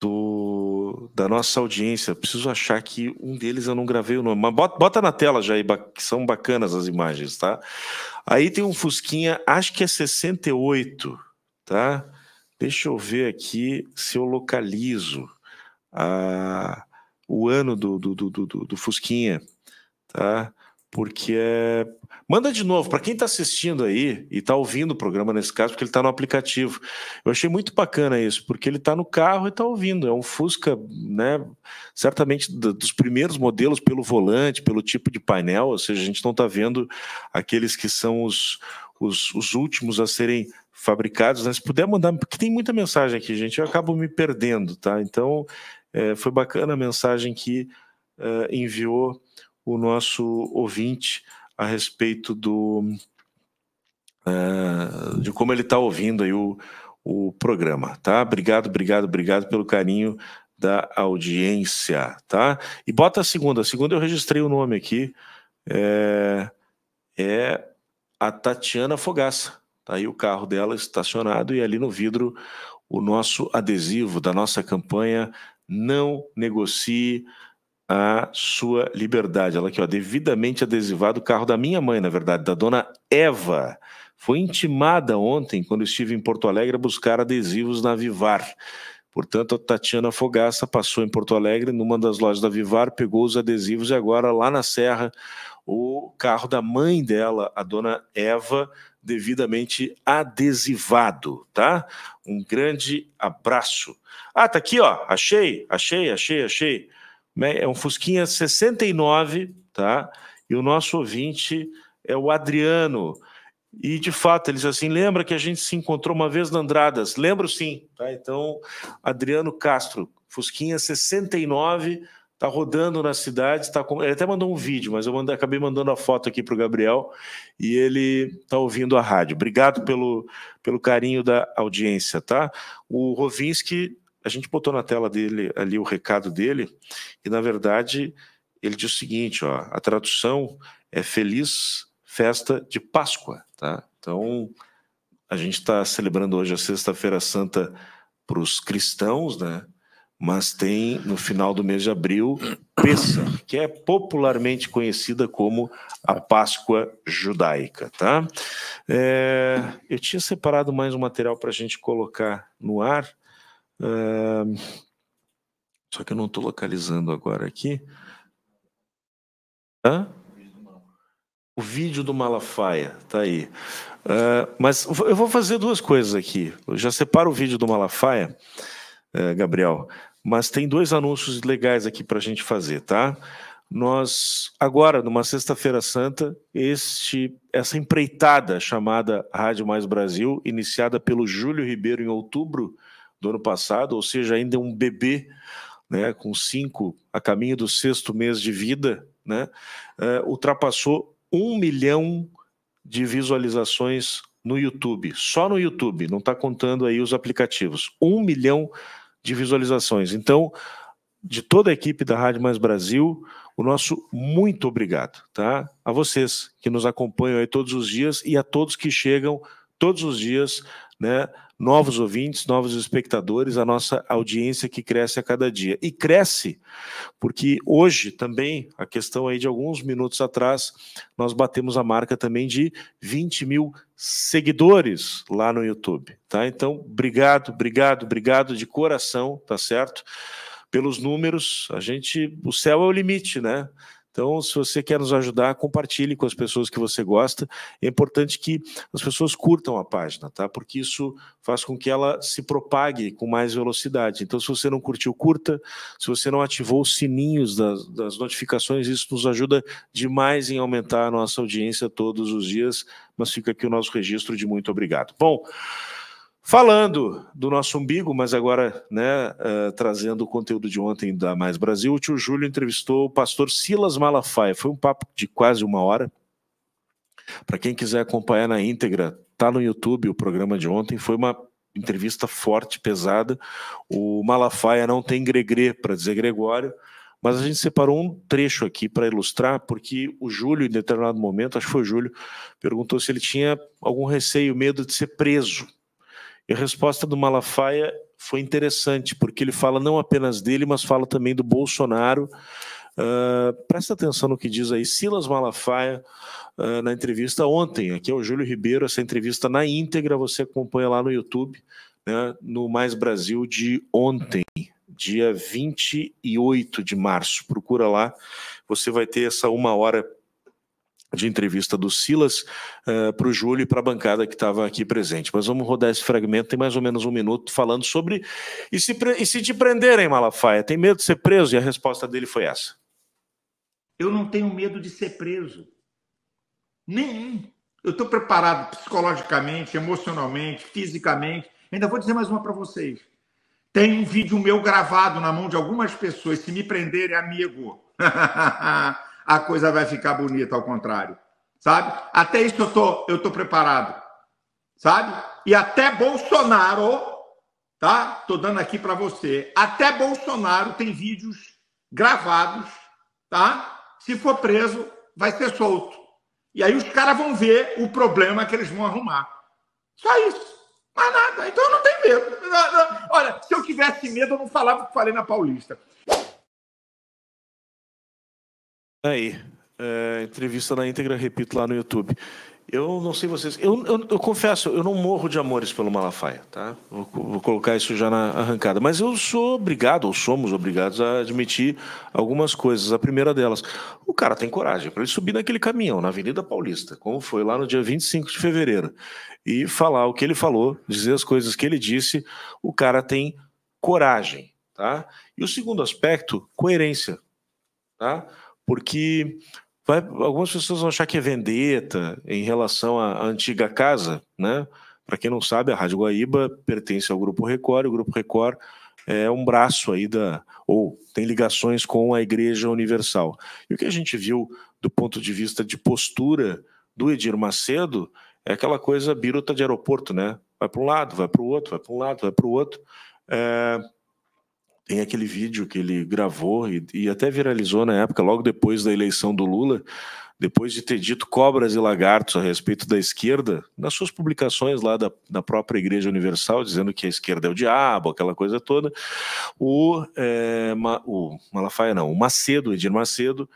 Speaker 2: do, da nossa audiência. Preciso achar que um deles eu não gravei o nome, mas bota, bota na tela já aí, que são bacanas as imagens, tá? Aí tem um Fusquinha, acho que é 68, tá? Deixa eu ver aqui se eu localizo a, o ano do, do, do, do, do Fusquinha, tá? porque é. Manda de novo, para quem está assistindo aí e está ouvindo o programa nesse caso, porque ele está no aplicativo. Eu achei muito bacana isso, porque ele está no carro e está ouvindo. É um Fusca, né? Certamente dos primeiros modelos pelo volante, pelo tipo de painel, ou seja, a gente não está vendo aqueles que são os, os, os últimos a serem fabricados. Né? Se puder mandar, porque tem muita mensagem aqui, gente, eu acabo me perdendo, tá? Então, é, foi bacana a mensagem que é, enviou o nosso ouvinte a respeito do eh, de como ele está ouvindo aí o, o programa, tá? Obrigado, obrigado, obrigado pelo carinho da audiência, tá? E bota a segunda. A segunda eu registrei o nome aqui. É, é a Tatiana Fogaça. Tá aí o carro dela estacionado e ali no vidro o nosso adesivo da nossa campanha Não Negocie a sua liberdade. Ela aqui, ó, devidamente adesivado o carro da minha mãe, na verdade, da dona Eva. Foi intimada ontem, quando estive em Porto Alegre, a buscar adesivos na Vivar. Portanto, a Tatiana Fogaça passou em Porto Alegre, numa das lojas da Vivar, pegou os adesivos e agora, lá na Serra, o carro da mãe dela, a dona Eva, devidamente adesivado, tá? Um grande abraço. Ah, tá aqui, ó. Achei, achei, achei, achei. Né? É um Fusquinha 69, tá? E o nosso ouvinte é o Adriano. E de fato, eles assim, lembra que a gente se encontrou uma vez na Andradas? Lembro sim, tá? Então, Adriano Castro, Fusquinha 69, tá rodando na cidade, tá com... ele até mandou um vídeo, mas eu acabei mandando a foto aqui para o Gabriel e ele tá ouvindo a rádio. Obrigado pelo, pelo carinho da audiência, tá? O Rovinski a gente botou na tela dele ali o recado dele, e na verdade ele diz o seguinte: ó, a tradução é Feliz Festa de Páscoa. Tá? Então, a gente está celebrando hoje a Sexta-feira Santa para os cristãos, né? mas tem no final do mês de abril Pessa, que é popularmente conhecida como a Páscoa judaica, tá? É, eu tinha separado mais um material para a gente colocar no ar, é... Só que eu não estou localizando agora aqui. Hã? O vídeo do Malafaia, tá aí. É, mas eu vou fazer duas coisas aqui. Eu já separo o vídeo do Malafaia, é, Gabriel, mas tem dois anúncios legais aqui para a gente fazer, tá? Nós, agora, numa Sexta-feira Santa, este, essa empreitada chamada Rádio Mais Brasil, iniciada pelo Júlio Ribeiro em outubro do ano passado, ou seja, ainda é um bebê, né, com cinco a caminho do sexto mês de vida, né, uh, ultrapassou um milhão de visualizações no YouTube, só no YouTube, não está contando aí os aplicativos, um milhão de visualizações. Então, de toda a equipe da Rádio Mais Brasil, o nosso muito obrigado, tá? A vocês que nos acompanham aí todos os dias e a todos que chegam todos os dias né, novos ouvintes, novos espectadores, a nossa audiência que cresce a cada dia. E cresce porque hoje também, a questão aí de alguns minutos atrás, nós batemos a marca também de 20 mil seguidores lá no YouTube, tá? Então, obrigado, obrigado, obrigado de coração, tá certo? Pelos números, a gente, o céu é o limite, né? Então, se você quer nos ajudar, compartilhe com as pessoas que você gosta. É importante que as pessoas curtam a página, tá? Porque isso faz com que ela se propague com mais velocidade. Então, se você não curtiu, curta. Se você não ativou os sininhos das, das notificações, isso nos ajuda demais em aumentar a nossa audiência todos os dias. Mas fica aqui o nosso registro de muito obrigado. Bom. Falando do nosso umbigo, mas agora né, uh, trazendo o conteúdo de ontem da Mais Brasil, o tio Júlio entrevistou o pastor Silas Malafaia. Foi um papo de quase uma hora. Para quem quiser acompanhar na íntegra, tá no YouTube o programa de ontem. Foi uma entrevista forte, pesada. O Malafaia não tem gregrê para dizer Gregório, mas a gente separou um trecho aqui para ilustrar, porque o Júlio, em determinado momento, acho que foi o Júlio, perguntou se ele tinha algum receio, medo de ser preso e a resposta do Malafaia foi interessante, porque ele fala não apenas dele, mas fala também do Bolsonaro. Uh, presta atenção no que diz aí Silas Malafaia uh, na entrevista ontem. Aqui é o Júlio Ribeiro, essa entrevista na íntegra você acompanha lá no YouTube, né, no Mais Brasil de ontem, dia 28 de março. Procura lá, você vai ter essa uma hora de entrevista do Silas uh, eh, para o Júlio e para a bancada que estava aqui presente. Mas vamos rodar esse fragmento, tem mais ou menos um minuto, falando sobre. E se, pre... e se te prenderem, Malafaia? Tem medo de ser preso? E a resposta dele foi essa.
Speaker 1: Eu não tenho medo de ser preso. Nenhum. Eu estou
Speaker 4: preparado psicologicamente, emocionalmente, fisicamente. Ainda vou dizer mais uma para vocês. Tem um vídeo meu gravado na mão de algumas pessoas. Se me prenderem, amigo.
Speaker 8: a coisa vai ficar bonita, ao contrário. Sabe? Até isso eu tô, eu tô preparado. Sabe? E até Bolsonaro, tá?
Speaker 4: Tô dando aqui para você. Até Bolsonaro tem vídeos gravados, tá? Se for preso, vai ser solto. E aí os caras vão ver o problema que eles vão arrumar. Só isso. Mais nada. Então eu não tenho medo. Olha, se eu tivesse medo, eu não falava o que falei na Paulista.
Speaker 2: Aí, é, entrevista na íntegra, repito, lá no YouTube. Eu não sei vocês. Eu, eu, eu, confesso, eu não morro de amores pelo Malafaia, tá? Vou, vou, colocar isso já na arrancada. Mas eu sou obrigado, ou somos obrigados, a admitir algumas coisas. A primeira delas, o cara tem coragem para ele subir naquele caminhão, na Avenida Paulista, como foi lá no dia 25 de fevereiro, e falar o que ele falou, dizer as coisas que ele disse. O cara tem coragem, tá? E o segundo aspecto, coerência, tá? porque vai, algumas pessoas vão achar que é vendetta em relação à antiga casa, né? Para quem não sabe, a Rádio Guaíba pertence ao Grupo Record, e o Grupo Record é um braço aí da ou tem ligações com a Igreja Universal. E o que a gente viu do ponto de vista de postura do Edir Macedo é aquela coisa biruta de aeroporto, né? Vai para um lado, vai para o outro, vai para um lado, vai para o outro. É, tem aquele vídeo que ele gravou e, e, até viralizou na época, logo depois da eleição do Lula, depois de ter dito cobras e lagartos a respeito da esquerda, nas suas publicações lá da, da própria Igreja Universal, dizendo que a esquerda é o diabo, aquela coisa toda, o, é, Ma, o Malafaia não, o Macedo, Edir Macedo,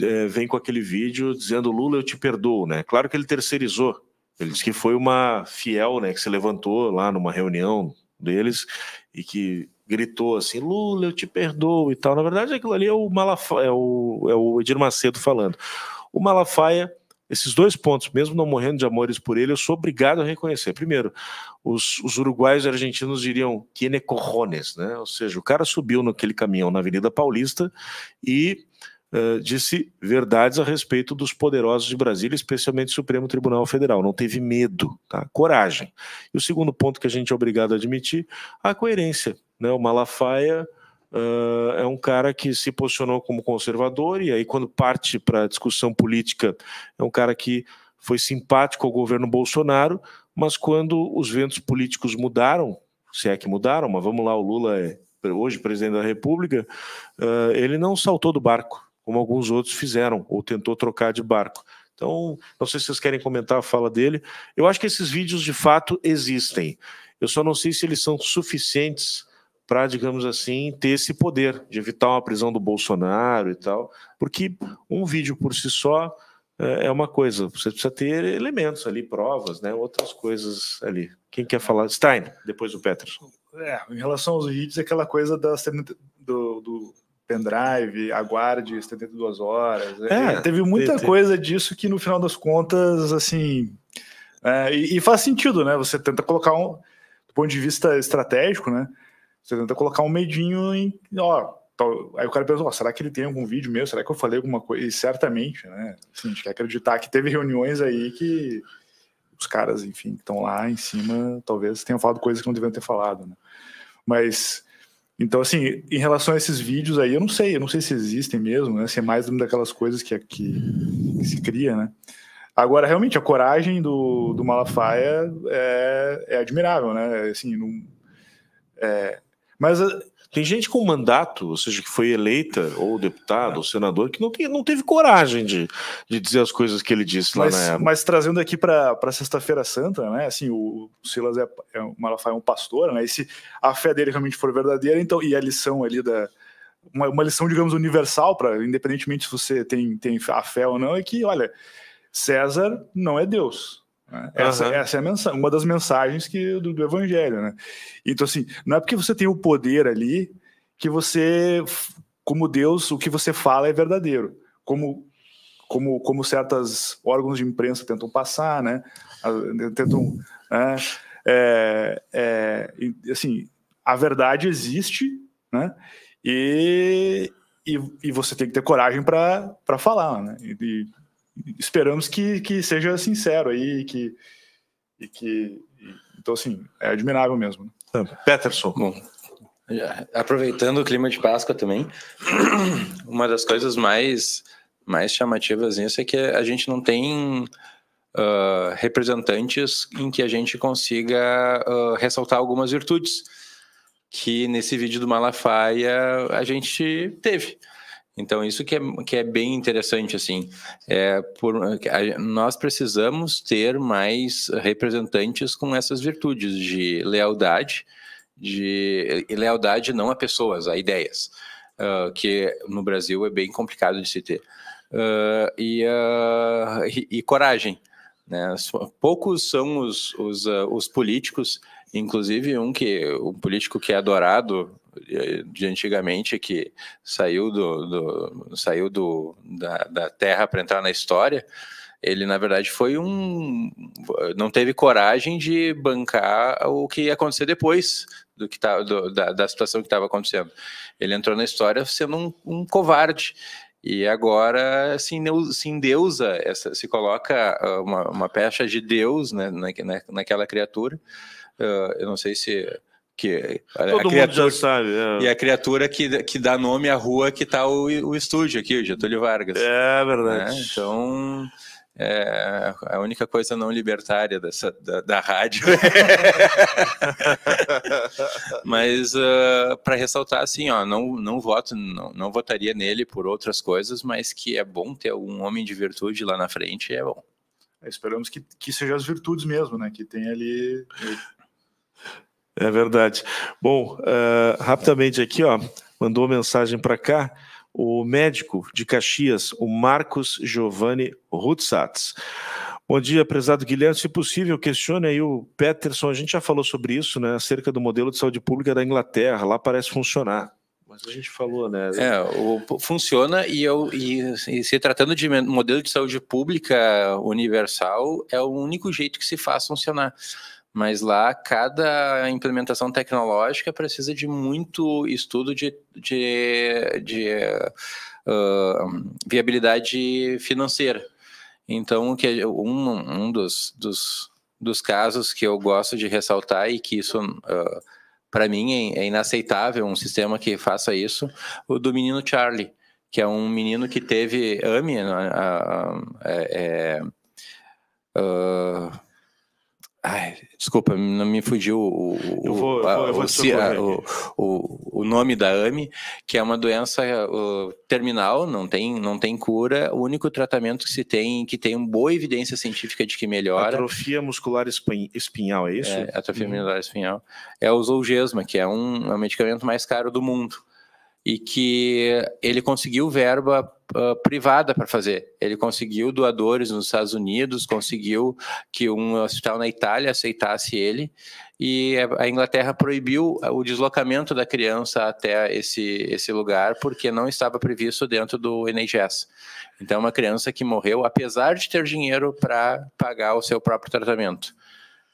Speaker 2: é, vem com aquele vídeo dizendo Lula eu te perdoo, né? Claro que ele terceirizou, ele disse que foi uma fiel, né, que se levantou lá numa reunião deles e que gritou assim: Lula, eu te perdoo e tal. Na verdade, aquilo ali é o, Malafaia, é o, é o Edir Macedo falando. O Malafaia, esses dois pontos, mesmo não morrendo de amores por ele, eu sou obrigado a reconhecer. Primeiro, os, os uruguaios e argentinos diriam que é né? Ou seja, o cara subiu naquele caminhão na Avenida Paulista e eh, disse verdades a respeito dos poderosos de Brasília, especialmente o Supremo Tribunal Federal. Não teve medo, tá? coragem. E o segundo ponto que a gente é obrigado a admitir, a coerência. Né? O Malafaia uh, é um cara que se posicionou como conservador e aí quando parte para a discussão política é um cara que foi simpático ao governo Bolsonaro, mas quando os ventos políticos mudaram, se é que mudaram, mas vamos lá, o Lula é hoje presidente da República, eh, ele não saltou do barco como alguns outros fizeram, ou tentou trocar de barco. Então, não sei se vocês querem comentar a fala dele. Eu acho que esses vídeos de fato existem. Eu só não sei se eles são suficientes para, digamos assim, ter esse poder de evitar uma prisão do Bolsonaro e tal, porque um vídeo por si só é, é uma coisa, você precisa ter elementos ali, provas, né, outras coisas ali. Quem quer falar? Stein, depois o Peterson.
Speaker 4: É, em relação aos vídeos, é aquela coisa da, do, do pendrive, aguarde 72 horas. É, é teve muita coisa disso que no final das contas, assim. É, e, e, faz sentido, né? Você tenta colocar um. Do ponto de vista estratégico, né? Você tenta colocar um medinho em. Ó, aí o cara pensa, ó, será que ele tem algum vídeo meu? Será que eu falei alguma coisa? E certamente, né? Assim, a gente quer acreditar que teve reuniões aí que os caras, enfim, que estão lá em cima, talvez tenham falado coisas que não deveriam ter falado, né? Mas então, assim, em relação a esses vídeos aí, eu não sei, eu não sei se existem mesmo, né? Se é mais uma daquelas coisas que, que, que se cria, né? Agora, realmente, a coragem do, do Malafaia é, é admirável, né? Assim, não, é,
Speaker 2: mas tem gente com mandato, ou seja, que foi eleita, ou deputado, ou senador, que não, tem, não teve coragem de, de dizer as coisas que ele disse lá mas, na época.
Speaker 4: Mas trazendo aqui para Sexta-feira Santa, né? Assim, o, o Silas é, é, o Malafaia é um pastor, né? E se a fé dele realmente for verdadeira, então, e a lição ali da. Uma, uma lição, digamos, universal, para independentemente se você tem, tem a fé ou não, é que, olha, César não é Deus essa, uhum. essa é mensagem, uma das mensagens que, do, do, evangelho, né? Então, assim, não é porque você tem o poder ali que você, como Deus, o que você fala é verdadeiro. Como, como, como certas órgãos de imprensa tentam passar, né? Tentam. Né? É, é, assim, a verdade existe, né? E, e, e você tem que ter coragem para falar, né? E, esperamos que, que seja sincero aí que, e que. Então, assim, é admirável mesmo. Né?
Speaker 2: Tá. Peterson. Bom,
Speaker 3: aproveitando o clima de Páscoa também, uma das coisas mais, mais chamativas nisso é que a gente não tem. Uh, representantes em que a gente consiga uh, ressaltar algumas virtudes que nesse vídeo do Malafaia a gente teve. Então, isso que é, que é bem interessante, assim, é por, nós precisamos ter mais representantes com essas virtudes de lealdade, de lealdade não a pessoas, a ideias, uh, que no Brasil é bem complicado de se ter, uh, e, uh, e, e, coragem. Né? Poucos são os, os, os políticos, inclusive um que um político que é adorado eh, de antigamente que saiu do, do saiu do, da, da terra para entrar na história, ele na verdade foi um não teve coragem de bancar o que ia acontecer depois do que tá, do, da, da, situação que estava acontecendo. Ele entrou na história sendo um, um covarde e agora se, se endeusa, essa, se coloca ah, uma, uma pecha de Deus né, na, naquela criatura. Ah, eu não sei se que a, Todo a criatura, mundo já sabe. É. E a criatura que, que dá nome à rua que está o, o estúdio aqui, o Getúlio Vargas. É verdade. Né? Então. É, é a única coisa não libertária dessa, da, da rádio. Mas uh, ah, para ressaltar, assim, ó, não, não voto, não, não votaria nele por outras coisas, mas que é bom ter um homem de virtude lá na frente, é bom.
Speaker 4: É, esperamos que, que sejam as virtudes mesmo, né? Que tem ali
Speaker 2: é verdade. Bom, uh, rapidamente aqui, ó, mandou mensagem para cá o médico de Caxias, o Marcos Giovanni Rutsatz. Bom dia, prezado Guilherme. Se possível, questione aí o Peterson. A gente já falou sobre isso, né? Acerca do modelo de saúde pública da Inglaterra. Lá parece funcionar. Mas a gente falou,
Speaker 3: né? É, o, funciona e, eu, e, e se tratando de modelo de saúde pública universal, é o único jeito que se faz funcionar mas lá cada implementação tecnológica precisa de muito estudo de, de, de uh, viabilidade financeira. Então, que um, um dos, dos, dos, casos que eu gosto de ressaltar e que isso, uh, ah, para mim, é, é inaceitável um sistema que faça isso, o do menino Charlie, que é um menino que teve AMI, uh, né, é, uh, Ai, desculpa, não me fugiu o, o, o, nome da AMI, que é uma doença terminal, não tem, não tem cura. O único tratamento que se tem, que tem uma boa evidência científica de que melhora. Atrofia muscular espinhal, é isso? É, atrofia hum. muscular espinhal. É o Zolgesma, que é um, é um medicamento mais caro do mundo e que ele conseguiu verba uh, privada para fazer. Ele conseguiu doadores nos Estados Unidos, conseguiu que um hospital na Itália aceitasse ele, e a Inglaterra proibiu o deslocamento da criança até esse, esse lugar, porque não estava previsto dentro do NHS. Então, é uma criança que morreu, apesar de ter dinheiro para pagar o seu próprio tratamento.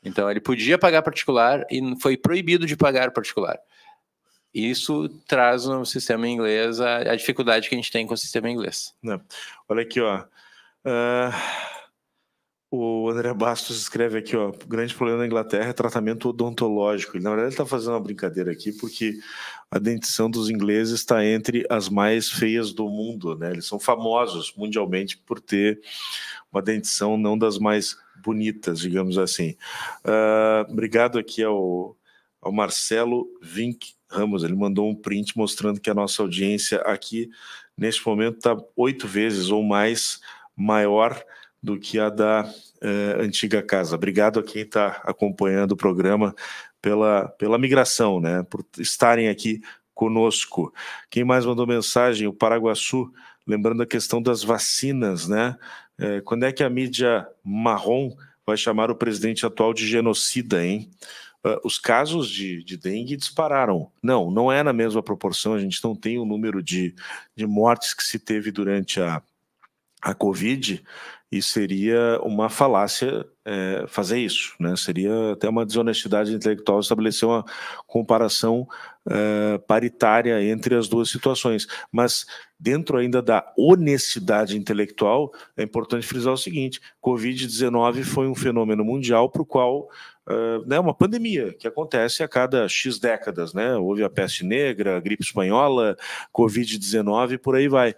Speaker 3: Então, ele podia pagar particular e foi proibido de pagar particular isso traz no sistema inglês a, a, dificuldade que a gente tem com o sistema inglês.
Speaker 2: Não. Né? Olha aqui, ó. Uh... O André Bastos escreve aqui, ó, grande problema na Inglaterra é tratamento odontológico. Ele, na verdade, ele está fazendo uma brincadeira aqui, porque a dentição dos ingleses está entre as mais feias do mundo, né? Eles são famosos mundialmente por ter uma dentição não das mais bonitas, digamos assim. Uh, obrigado aqui ao ao Marcelo Vink Ramos. Ele mandou um print mostrando que a nossa audiência aqui, neste momento, está oito vezes ou mais maior do que a da eh, antiga casa. Obrigado a quem está acompanhando o programa pela, pela migração, né? por estarem aqui conosco. Quem mais mandou mensagem? O Paraguaçu, lembrando a questão das vacinas, né? Eh, quando é que a mídia marrom vai chamar o presidente atual de genocida, hein? Ah, os casos de, de dengue dispararam. Não, não é na mesma proporção, a gente não tem o número de, de mortes que se teve durante a, a Covid, e seria uma falácia é, fazer isso, né? Seria até uma desonestidade intelectual estabelecer uma comparação é, paritária entre as duas situações. Mas dentro ainda da honestidade intelectual, é importante frisar o seguinte: Covid-19 foi um fenômeno mundial para o qual ah, né, uma pandemia que acontece a cada X décadas, né? Houve a peste negra, a gripe espanhola, Covid-19, por aí vai.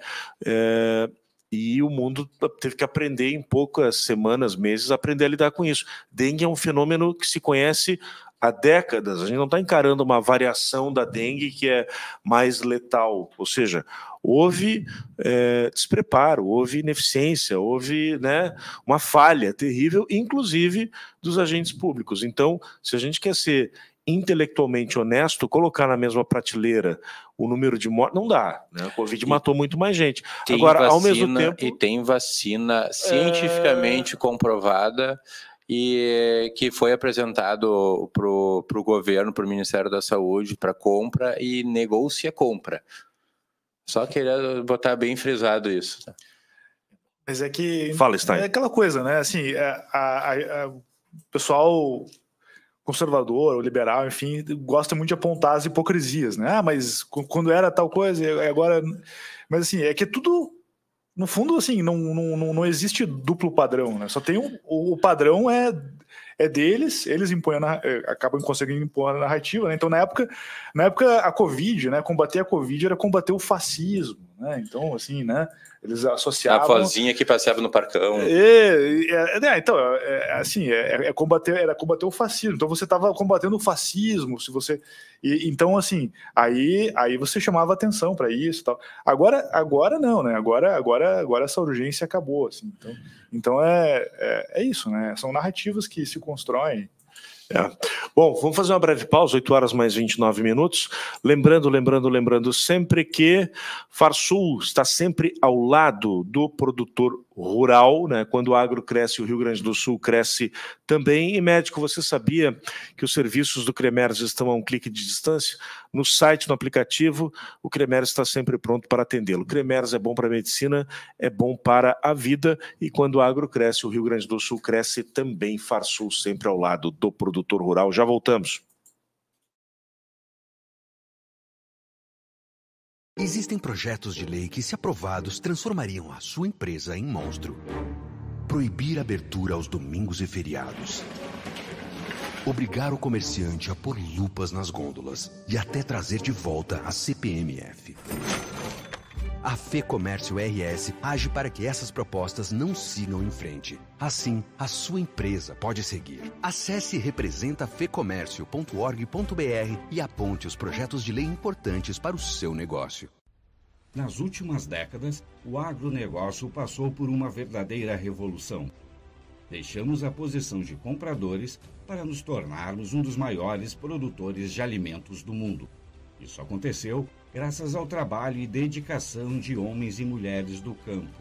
Speaker 2: É, e o mundo teve que aprender em poucas semanas, meses, aprender a lidar com isso. Dengue é um fenômeno que se conhece há décadas. A gente não está encarando uma variação da dengue que é mais letal, ou seja, houve é, despreparo, houve ineficiência, houve né, uma falha terrível, inclusive dos agentes públicos. Então, se a gente quer ser intelectualmente honesto, colocar na mesma prateleira o número de mortes, não dá. Né? A Covid e matou muito mais gente. Agora, vacina, ao mesmo tempo.
Speaker 3: E tem vacina cientificamente é... comprovada e que foi apresentado para o governo, para o Ministério da Saúde, para compra, e negou-se a compra. Só queria botar bem frisado isso.
Speaker 4: Tá? Mas é que. Fala, Stein. É aquela coisa, né? Assim, é, a, a, a, o pessoal conservador ou liberal, enfim, gosta muito de apontar as hipocrisias, né? Ah, mas quando era tal coisa, agora. Mas assim, é que tudo. No fundo, assim, não, não, não existe duplo padrão, né? Só tem um, o padrão é é deles, eles impõem a, é, acabam conseguindo impor a narrativa, né? Então, na época, na época a Covid, né, combater a Covid era combater o fascismo, né? Então, assim, né?
Speaker 3: Eles associavam. A vozinha que passeava no parcão.
Speaker 4: É, né, então, é, é, assim, é então, é, assim, é, combater, era combater o fascismo. Então você estava combatendo o fascismo, se você. E, então, assim, aí, aí você chamava atenção para isso, tal. Agora, agora não, né? Agora, agora, agora essa urgência acabou, assim. Então, então é, é, é isso, né? São narrativas que se constroem
Speaker 2: é. Bom, vamos fazer uma breve pausa, 8 horas mais 29 minutos. Lembrando, lembrando, lembrando sempre que Farsul está sempre ao lado do produtor rural, né? Quando o agro cresce, o Rio Grande do Sul cresce também. E médico, você sabia que os serviços do Cremeres estão a um clique de distância? No site, no aplicativo, o Cremeres está sempre pronto para atendê-lo. Cremeres é bom para a medicina, é bom para a vida e quando o agro cresce, o Rio Grande do Sul cresce também. Farsul sempre ao lado do produtor rural. Já voltamos.
Speaker 7: Existem projetos de lei que, se aprovados, transformariam a sua empresa em monstro. Proibir a abertura aos domingos e feriados. Obrigar o comerciante a pôr lupas nas gôndolas e até trazer de volta a CPMF. A FEComércio Comércio RS age para que essas propostas não sigam em frente. Assim, a sua empresa pode seguir. Acesse representafecomércio.org.br e aponte os projetos
Speaker 8: de lei importantes para o seu negócio. Nas últimas décadas, o agronegócio passou por uma verdadeira revolução. Deixamos a posição de compradores para nos tornarmos um dos maiores produtores de alimentos do mundo. Isso aconteceu graças ao trabalho e dedicação de homens e mulheres do campo.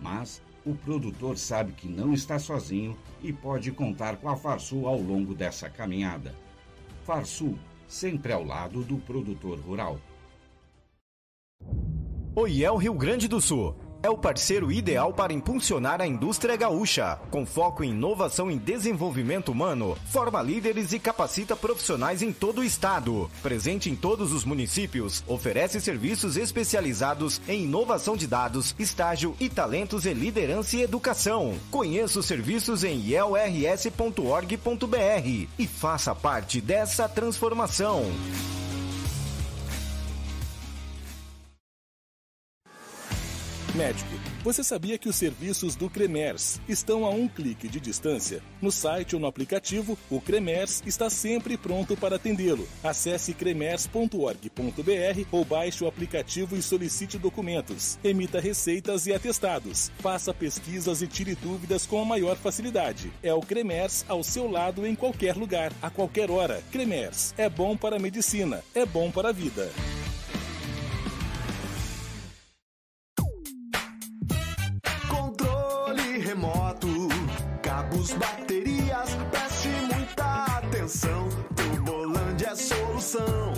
Speaker 8: Mas o produtor sabe que não está sozinho e pode contar com a Farsul ao longo dessa caminhada. Farsul, sempre ao lado do
Speaker 6: produtor rural. Oiel Rio Grande do Sul é o parceiro ideal para impulsionar a indústria gaúcha. Com foco em inovação e desenvolvimento humano, forma líderes e capacita profissionais em todo o estado. Presente em todos os municípios, oferece serviços especializados em inovação de dados, estágio e talentos em liderança e educação. Conheça os serviços em ielrs.org.br e faça parte dessa transformação.
Speaker 9: Médico, você sabia que os serviços do Cremers estão a um clique de distância? No site ou no aplicativo, o Cremers está sempre pronto para atendê-lo. Acesse cremers.org.br ou baixe o aplicativo e solicite documentos. Emita receitas e atestados. Faça pesquisas e tire dúvidas com a maior facilidade. É o Cremers ao seu lado em qualquer lugar, a qualquer hora. Cremers é bom para a medicina, é bom para a vida.
Speaker 10: terremoto. Cabos, baterias, preste muita atenção. Tubolândia é solução.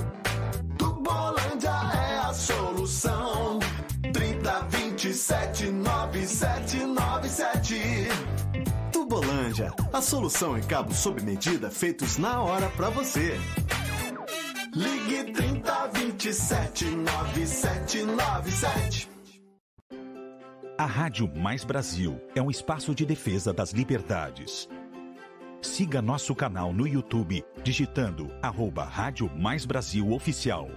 Speaker 10: Tubolândia é a solução. 30 27 9797. Tubolândia, a solução em cabos sob medida feitos na hora pra você. Ligue 30 27 9797.
Speaker 1: A Rádio Mais Brasil é um espaço de defesa das liberdades. Siga nosso canal no YouTube, digitando arroba Rádio Mais Brasil Oficial.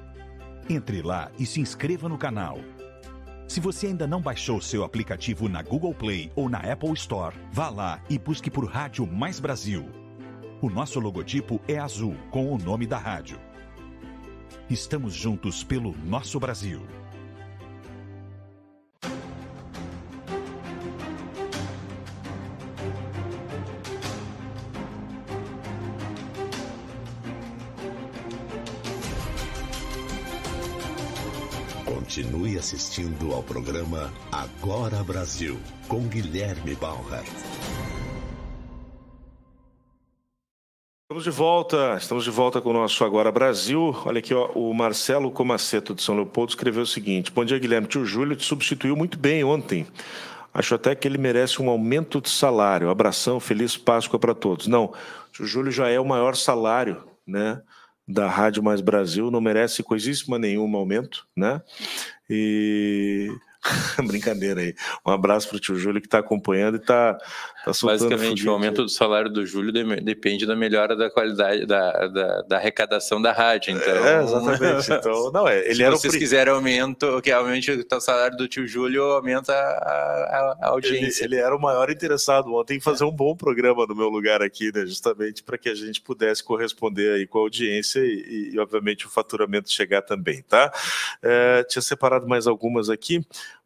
Speaker 1: Entre lá e se inscreva no canal. Se você ainda não baixou seu aplicativo na Google Play ou na Apple Store, vá lá e busque por Rádio Mais Brasil. O nosso logotipo é azul, com o nome da rádio. Estamos juntos pelo nosso Brasil. Continue assistindo ao programa Agora Brasil, com Guilherme Bauer.
Speaker 2: Estamos de volta, estamos de volta com o nosso Agora Brasil. Olha aqui, ó, o Marcelo Comaceto de São Leopoldo escreveu o seguinte: Bom dia, Guilherme. Tio Júlio te substituiu muito bem ontem. Acho até que ele merece um aumento de salário. Abração, feliz Páscoa para todos. Não, o Júlio já é o maior salário, né? da Rádio Mais Brasil, não merece coisíssima nenhum aumento, né? E Brincadeira aí. Um abraço para o tio Júlio que está acompanhando e está tá soltando. Basicamente, o aumento do
Speaker 3: salário do Júlio depende da melhora da qualidade da, da, da arrecadação da rádio. Então, é, exatamente. Então, não, é, ele Se vocês quiserem aumento, que realmente o salário do tio Júlio, aumenta
Speaker 2: a, a audiência. Ele, ele, era o maior interessado ontem em fazer um bom programa no meu lugar aqui, né? Justamente para que a gente pudesse corresponder aí com a audiência e, e obviamente, o faturamento chegar também, tá? É, tinha separado mais algumas aqui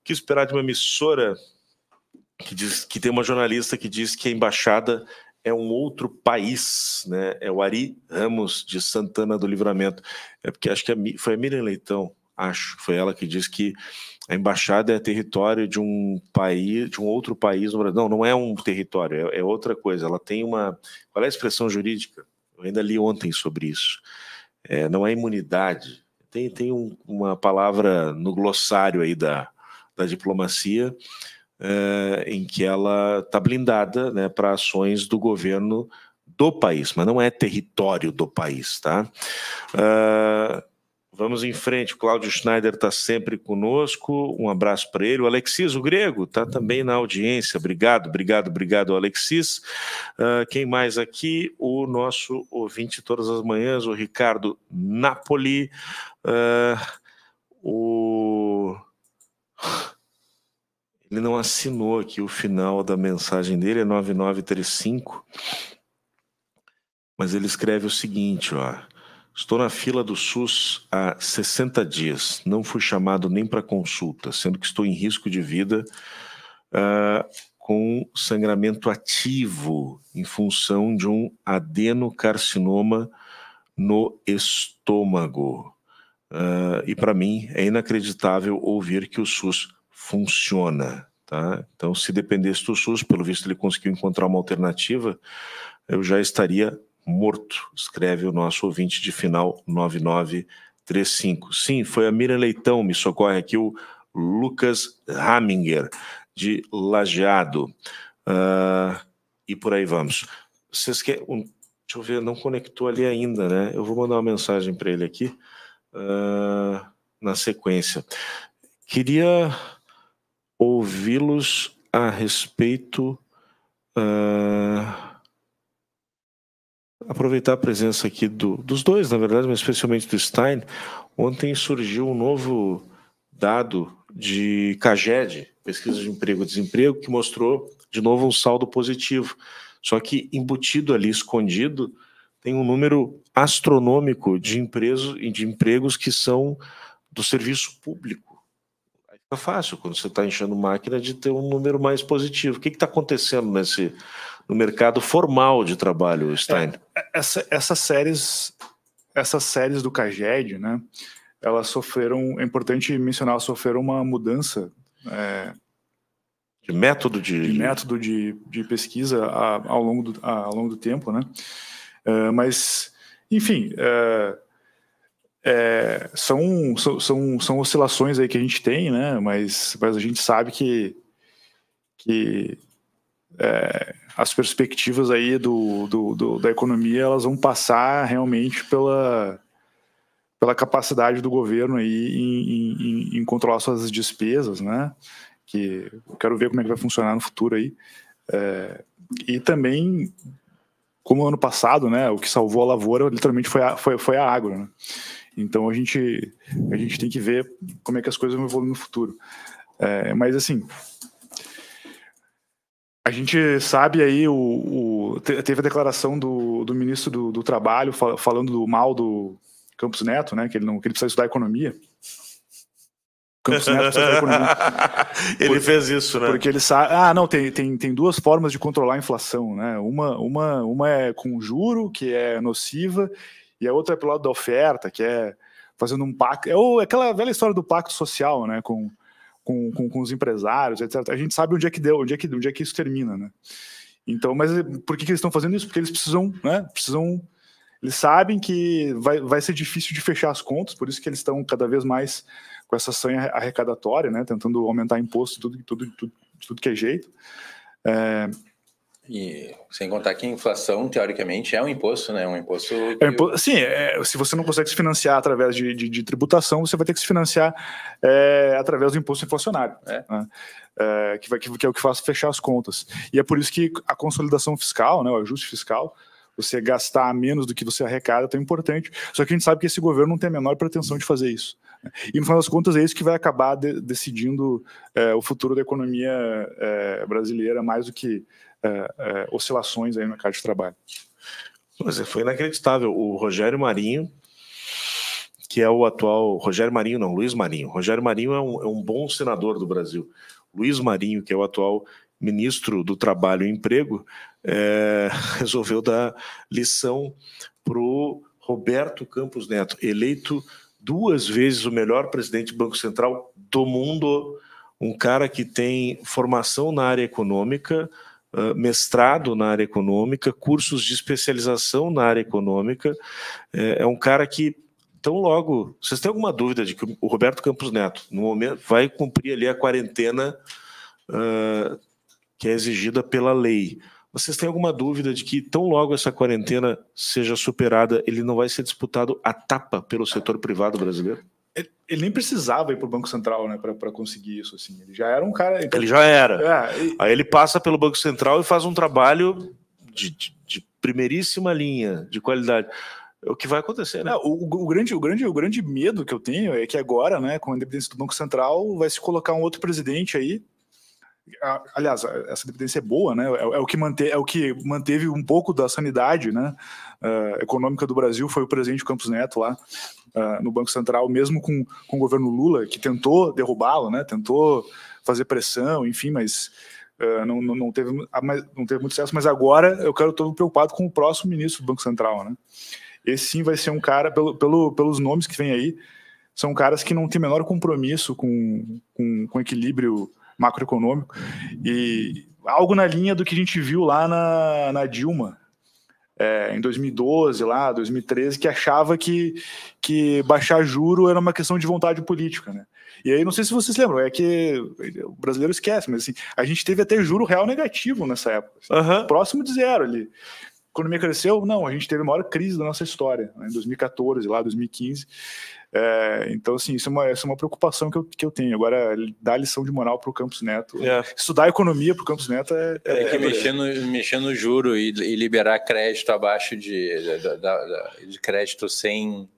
Speaker 2: que esperar de uma emissora que diz que tem uma jornalista que diz que a embaixada é um outro país, né? É o Ari Ramos de Santana do Livramento. É porque acho que a, foi a Miriam Leitão, acho, foi ela que disse que a embaixada é território de um país, de um outro país no Brasil. Não, não é um território, é, é outra coisa. Ela tem uma. Qual é a expressão jurídica? Eu ainda li ontem sobre isso. É, não é imunidade. Tem, tem um, uma palavra no glossário aí da, da diplomacia, é, em que ela está blindada né, para ações do governo do país, mas não é território do país, tá? Eh, vamos em frente, o Cláudio Schneider está sempre conosco, um abraço para ele. O Alexis, o grego, está também na audiência, obrigado, obrigado, obrigado, Alexis. Eh, quem mais aqui? O nosso ouvinte todas as manhãs, o Ricardo Napoli. o ele não assinou aqui o final da mensagem dele, é 9935. Mas ele escreve o seguinte, ó. Estou na fila do SUS há 60 dias. Não fui chamado nem para consulta, sendo que estou em risco de vida uh, com sangramento ativo em função de um adenocarcinoma no estômago. Uh, e para mim é inacreditável ouvir que o SUS funciona. Tá? Então, se dependesse do SUS, pelo visto ele conseguiu encontrar uma alternativa, eu já estaria morto, escreve o nosso ouvinte de final 9935. Sim, foi a Mira Leitão, me socorre aqui o Lucas Haminger, de Lajeado. Uh, e por aí vamos. Vocês querem. deixa eu ver, não conectou ali ainda, né? Eu vou mandar uma mensagem para ele aqui uh, na sequência. Queria ouvi-los a respeito. Uh, aproveitar a presença aqui do, dos dois, na verdade, mas especialmente do Stein. Ontem surgiu um novo dado de CAGED, Pesquisa de Emprego e Desemprego, que mostrou de novo um saldo positivo. Só que embutido ali, escondido, tem um número astronômico de, empreso, de empregos que são do serviço público. Aí fica fácil quando você está enchendo máquina de ter um número mais positivo. O que está acontecendo nesse no mercado formal de trabalho, Stein?
Speaker 4: É, é, essa, essas séries, essas séries do Caged, né? Elas sofreram, é importante mencionar, sofreram uma mudança é, de método de, de método de, de pesquisa a, ao longo do, a, ao longo do tempo, né? É, mas, enfim, uh, é, são, são, são, são oscilações aí que a gente tem, né? Mas, mas a gente sabe que, que é, as perspectivas aí do, do, do, da economia elas vão passar realmente pela, pela capacidade do governo aí em, em, em controlar suas despesas, né? Que eu quero ver como é que vai funcionar no futuro aí. É, e também como ano passado, né, o que salvou a lavoura literalmente foi a, foi, foi a agro. Né? Então a gente, a gente tem que ver como é que as coisas vão evoluir no futuro. É, mas assim, a gente sabe aí, o, o teve a declaração do, do ministro do, do Trabalho fal, falando mal do Campos Neto, né, que ele, não, que ele precisa estudar economia.
Speaker 10: Campos Neto fazer por mim. ele fez
Speaker 4: isso, né? Porque ele sabe. Ah, não, tem, tem, tem duas formas de controlar a inflação, né? Uma, uma, uma é com juro, que é nociva, e a outra é pelo lado da oferta, que é fazendo um pacto. É o, é aquela velha história do pacto social, né? Com, com, com, com, os empresários, etc. A gente sabe onde é que deu, onde é que, onde é que isso termina, né? Então, mas por que, que eles estão fazendo isso? Porque eles precisam, né? Precisam. Eles sabem que vai, vai ser difícil de fechar as contas, por isso que eles estão cada vez mais com essa sanha arrecadatória, né? Tentando aumentar imposto tudo, tudo, tudo, tudo que é jeito. É... E sem contar que a inflação,
Speaker 3: teoricamente, é um imposto, né? Um imposto.
Speaker 4: É sim, é, se você não consegue se financiar através de, de, de tributação, você vai ter que se financiar é, através do imposto inflacionário, é. né? É, que, vai, que, que, é o que faz fechar as contas. E é por isso que a consolidação fiscal, né, o ajuste fiscal, você gastar menos do que você arrecada, é tão importante. Só que a gente sabe que esse governo não tem a menor pretensão de fazer isso. E no final das contas é isso que vai acabar de, decidindo é, o futuro da economia é, brasileira, mais do que é, é oscilações aí no mercado de trabalho.
Speaker 2: Mas é, foi inacreditável. O Rogério Marinho, que é o atual. Rogério Marinho, não, Luiz Marinho. Rogério Marinho é um, é um bom senador do Brasil. Luiz Marinho, que é o atual ministro do Trabalho e Emprego, é, resolveu dar lição para o Roberto Campos Neto, eleito duas vezes o melhor presidente do Banco Central do mundo, um cara que tem formação na área econômica, ah, mestrado na área econômica, cursos de especialização na área econômica. É, é, um cara que, tão logo. Vocês têm alguma dúvida de que o Roberto Campos Neto, no momento, vai cumprir ali a quarentena uh, que é exigida pela lei? Vocês têm alguma dúvida de que, tão logo essa quarentena seja superada, ele não vai ser disputado a tapa pelo setor privado brasileiro?
Speaker 4: Ele, nem precisava ir para o Banco Central né, para conseguir isso. Assim. Ele já era um cara. Então- ele já era. É, e...
Speaker 2: Aí ele passa pelo Banco Central e faz um trabalho de, de, de primeiríssima linha, de qualidade é o que vai acontecer, né? Não, o, o, grande, o, grande, o grande medo
Speaker 4: que eu tenho é que agora, né, com a independência do Banco Central, vai se colocar um outro presidente aí aliás, essa dependência é boa, né? É, é o que manteve, é o que manteve um pouco da sanidade, né? Uh, econômica do Brasil foi o presidente Campos Neto lá uh, no Banco Central, mesmo com, com o governo Lula que tentou derrubá-lo, né? Tentou fazer pressão, enfim, mas uh, não, não, teve, não teve muito sucesso. Mas agora eu quero todo preocupado com o próximo ministro do Banco Central, né? Esse sim vai ser um cara pelo, pelo pelos nomes que vem aí são caras que não têm menor compromisso com, com, com equilíbrio macroeconômico. E algo na linha do que a gente viu lá na, na Dilma, é, em 2012, lá, 2013, que achava que, que baixar juro era uma questão de vontade política, né? E aí, não sei se vocês lembram, é que o brasileiro esquece, mas assim, a gente teve até juro real negativo nessa época, assim, uhum. próximo de zero ali. economia cresceu? Não, a gente teve a maior crise da nossa história, né, em 2014, lá, 2015. É, então, assim, isso é uma, isso é uma preocupação que eu, que eu tenho. Agora, dar lição de moral para o Campos Neto, é. estudar economia para o Campos Neto é. É, que é mexer,
Speaker 3: no, mexer no juro e, e, liberar crédito abaixo de, da, da, da, de crédito sem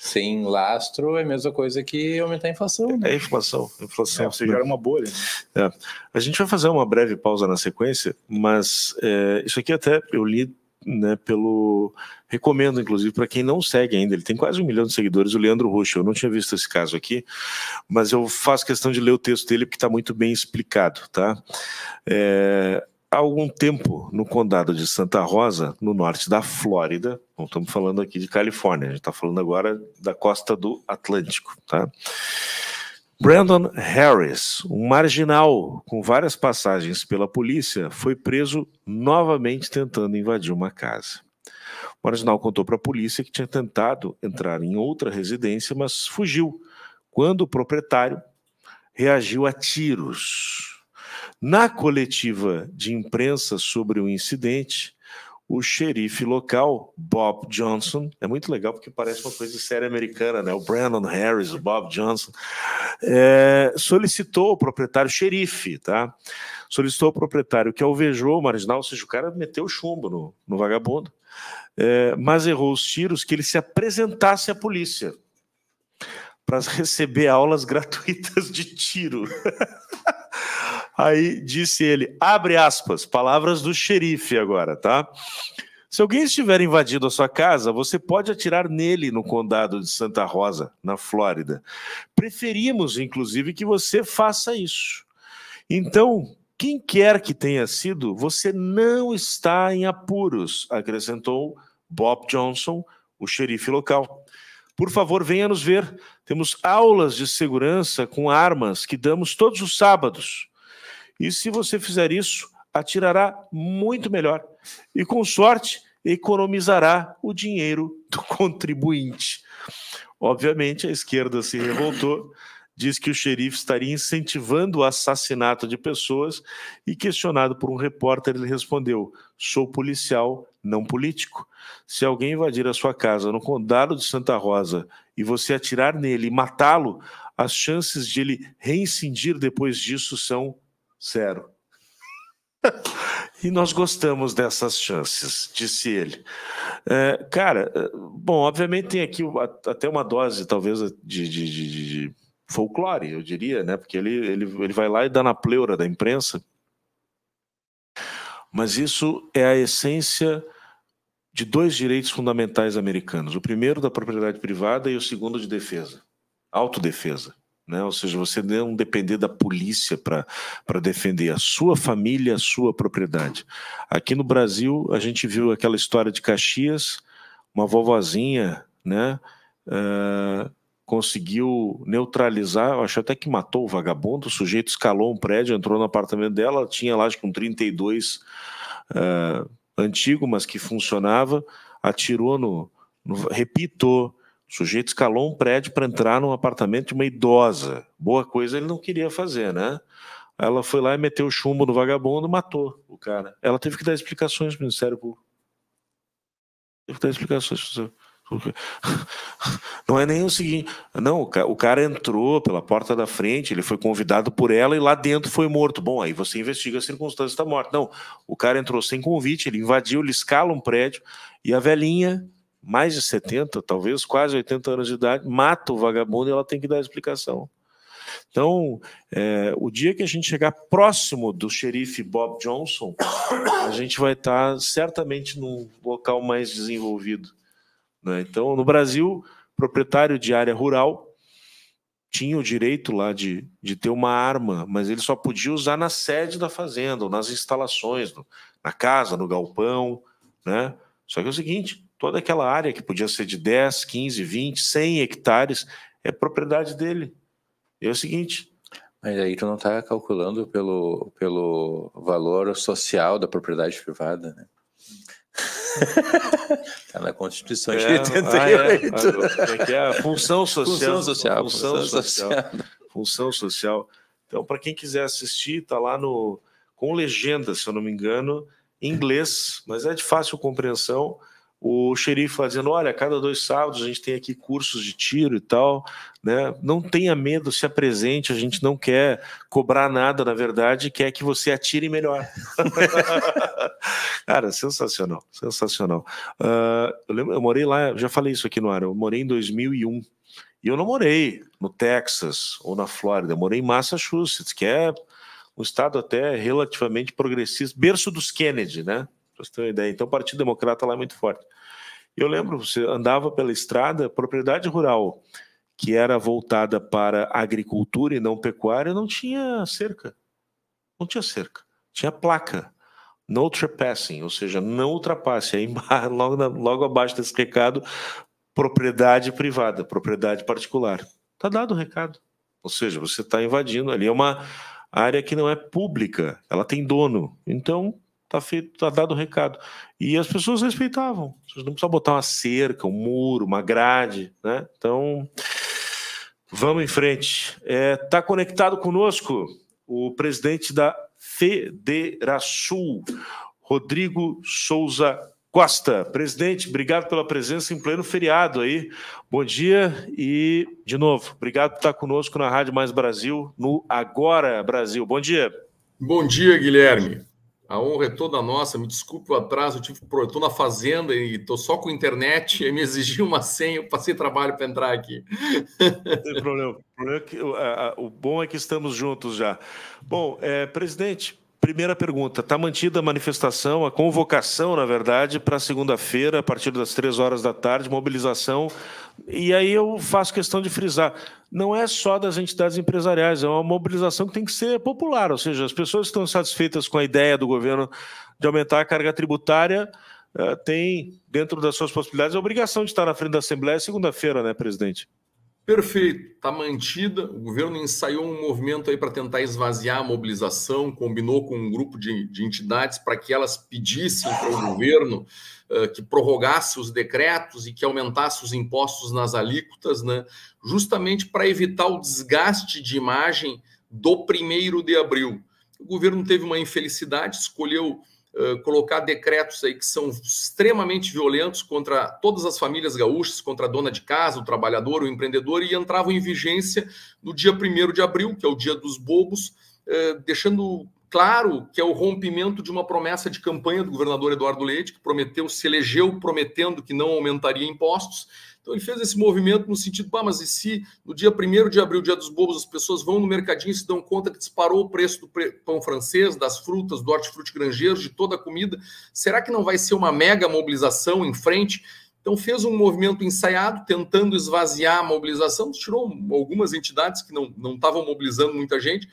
Speaker 3: sem lastro é a mesma coisa que aumentar a inflação. Né?
Speaker 2: É inflação, inflação. É, você gera uma bolha. Né? É. A gente vai fazer uma breve pausa na sequência, mas é, isso aqui até eu li né, pelo. Recomendo, inclusive, para quem não segue ainda. Ele tem quase um milhão de seguidores, o Leandro Roxo. Eu não tinha visto esse caso aqui, mas eu faço questão de ler o texto dele porque está muito bem explicado, tá? É, há algum tempo, no condado de Santa Rosa, no norte da Flórida, não estamos falando aqui de Califórnia, a gente está falando agora da costa do Atlântico, tá? Brandon Harris, um marginal com várias passagens pela polícia, foi preso novamente tentando invadir uma casa. O marginal contou para a polícia que tinha tentado entrar em outra residência, mas fugiu quando o proprietário reagiu a tiros. Na coletiva de imprensa sobre o incidente, o xerife local, Bob Johnson. É muito legal porque parece uma coisa de série americana, né? O Brandon Harris, o Bob Johnson, é, solicitou o proprietário xerife, tá? Solicitou o proprietário que alvejou o marginal, ou seja, o cara meteu chumbo no, no vagabundo, é, mas errou os tiros que ele se apresentasse à polícia para receber aulas gratuitas de tiro. Aí disse ele, abre aspas, palavras do xerife agora, tá? Se alguém estiver invadindo a sua casa, você pode atirar nele no condado de Santa Rosa, na Flórida. Preferimos, inclusive, que você faça isso. Então, quem quer que tenha sido, você não está em apuros, acrescentou Bob Johnson, o xerife local. Por favor, venha nos ver. Temos aulas de segurança com armas que damos todos os sábados. E se você fizer isso, atirará muito melhor e, com sorte, economizará o dinheiro do contribuinte. Obviamente, a esquerda se revoltou, diz que o xerife estaria incentivando o assassinato de pessoas e, questionado por um repórter, ele respondeu: Sou policial, não político. Se alguém invadir a sua casa no condado de Santa Rosa e você atirar nele e matá-lo, as chances de ele reincindir depois disso são zero. e nós gostamos dessas chances, disse ele. É, cara, é, bom, obviamente tem aqui até uma dose, talvez, de, de, de, de folclore, eu diria, né? Porque ele, ele, ele vai lá e dá na pleura da imprensa. Mas isso é a essência de dois direitos fundamentais americanos: o primeiro da propriedade privada e o segundo de defesa, autodefesa. Né? Ou seja, você não depender da polícia para defender a sua família, a sua propriedade. Aqui no Brasil, a gente viu aquela história de Caxias, uma vovozinha, né? Uh, conseguiu neutralizar, acho até que matou o vagabundo, o sujeito escalou um prédio, entrou no apartamento dela, tinha lá acho que um 32 uh, ah, antigo, mas que funcionava, atirou no, no o sujeito escalou um prédio para entrar num apartamento de uma idosa. Boa coisa ele não queria fazer, né? Ela foi lá e meteu o chumbo no vagabundo, matou o cara. Ela teve que dar explicações para o Ministério Público. Teve que dar explicações para não é nem o seguinte, não, o cara, entrou pela porta da frente, ele foi convidado por ela e lá dentro foi morto. Bom, aí você investiga as circunstâncias da morte. Não, o cara entrou sem convite, ele invadiu, ele escala um prédio e a velhinha mais de 70, talvez quase 80 anos de idade, mata o vagabundo e ela tem que dar explicação. Então, é, o dia que a gente chegar próximo do xerife Bob Johnson, a gente vai estar certamente num local mais desenvolvido. Né? Então, no Brasil, proprietário de área rural tinha o direito lá de, de ter uma arma, mas ele só podia usar na sede da fazenda, ou nas instalações, no, na casa, no galpão. Né? Só que é o seguinte: Toda aquela área que podia ser de 10, 15, 20, 100 hectares é propriedade dele. é o seguinte. Mas aí tu não está calculando pelo,
Speaker 3: pelo valor social da propriedade privada, né?
Speaker 2: Está na Constituição é, de 88. Ah, é. é, que é a função social. Função social. Função, função social. social. Função social. Então, para quem quiser assistir, está lá no com legenda, se eu não me engano, em inglês, mas é de fácil compreensão o xerife fazendo, dizendo: olha, cada dois sábados a gente tem aqui cursos de tiro e tal, né? Não tenha medo, se apresente, a gente não quer cobrar nada, na verdade, quer que você atire melhor. Cara, sensacional, sensacional. Uh, eu, lembro, eu morei lá, já falei isso aqui no ar, eu morei em 2001. E eu não morei no Texas ou na Flórida, eu morei em Massachusetts, que é um estado até relativamente progressista, berço dos Kennedy, né? Para você ter uma ideia. Então, o Partido Democrata lá é muito forte. Eu lembro, você andava pela estrada, propriedade rural, que era voltada para agricultura e não pecuária, não tinha cerca. Não tinha cerca. Tinha placa. No trespassing, ou seja, não ultrapasse. Aí, logo, na, logo abaixo desse recado, propriedade privada, propriedade particular. Está dado o recado. Ou seja, você está invadindo ali. É uma área que não é pública, ela tem dono. Então, tá feito, tá dado o recado. E as pessoas respeitavam. Vocês não precisam botar uma cerca, um muro, uma grade, né? Então, vamos em frente. Está é, tá conectado conosco o presidente da Federação, Rodrigo Souza Costa. Presidente, obrigado pela presença em pleno feriado aí. Bom dia e, de novo, obrigado por estar conosco na Rádio Mais Brasil, no Agora Brasil. Bom dia.
Speaker 11: Bom dia, Guilherme. A honra é toda nossa. Me desculpe o atraso, eu tive estou na fazenda e estou só com internet. E me exigiu uma senha, eu passei trabalho para entrar aqui. Não tem problema. O, problema é que, a,
Speaker 2: o bom é que estamos
Speaker 11: juntos já. Bom, é, presidente,
Speaker 2: Primeira pergunta: está mantida a manifestação, a convocação, na verdade, para segunda-feira, a partir das três horas da tarde, mobilização. E aí eu faço questão de frisar: não é só das entidades empresariais, é uma mobilização que tem que ser popular, ou seja, as pessoas que estão satisfeitas com a ideia do governo de aumentar a carga tributária. Eh, têm dentro das suas possibilidades, a obrigação de estar na frente da Assembleia segunda-feira, né, presidente?
Speaker 11: Perfeito, está mantida. O governo ensaiou um movimento aí para tentar esvaziar a mobilização, combinou com um grupo de, de entidades para que elas pedissem para o governo uh, que prorrogasse os decretos e que aumentasse os impostos nas alíquotas, né? justamente para evitar o desgaste de imagem do primeiro de abril. O governo teve uma infelicidade, escolheu eh, colocar decretos aí que são extremamente violentos contra todas as famílias gaúchas, contra a dona de casa, o trabalhador, o empreendedor, e entravam em vigência no dia 1 de abril, que é o dia dos bobos, eh, deixando claro que é o rompimento de uma promessa de campanha do governador Eduardo Leite, que prometeu, se elegeu prometendo que não aumentaria impostos, então ele fez esse movimento no sentido, pá, mas e se no dia 1 de abril, dia dos bobos, as pessoas vão no mercadinho e se dão conta que disparou o preço do pão francês, das frutas, do hortifruti grangeiros, de toda a comida, será que não vai ser uma mega mobilização em frente? Então fez um movimento ensaiado, tentando esvaziar a mobilização, tirou algumas entidades que não, não estavam mobilizando muita gente,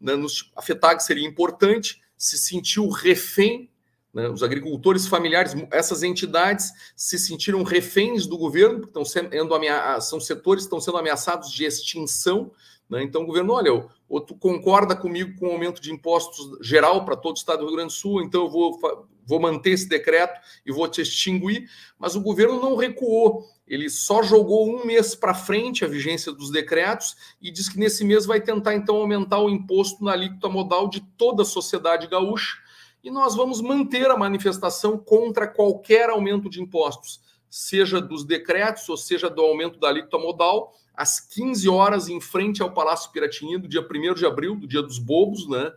Speaker 11: né, nos, seria importante, se sentiu refém né? Os agricultores familiares, essas entidades se sentiram reféns do governo, porque estão sendo amea... Ah, são setores que estão sendo ameaçados de extinção. Né? Então, o governo, olha, ou tu concorda comigo com o aumento de impostos geral para todo o estado do Rio Grande do Sul, então eu vou, vou manter esse decreto e vou te extinguir. Mas o governo não recuou, ele só jogou um mês para frente a vigência dos decretos e diz que nesse mês vai tentar, então, aumentar o imposto na alíquota modal de toda a sociedade gaúcha e nós vamos manter a manifestação contra qualquer aumento de impostos, seja dos decretos ou seja do aumento da alíquota modal, às 15 horas, em frente ao Palácio Piratini, do dia 1 de abril, do dia dos bobos, né?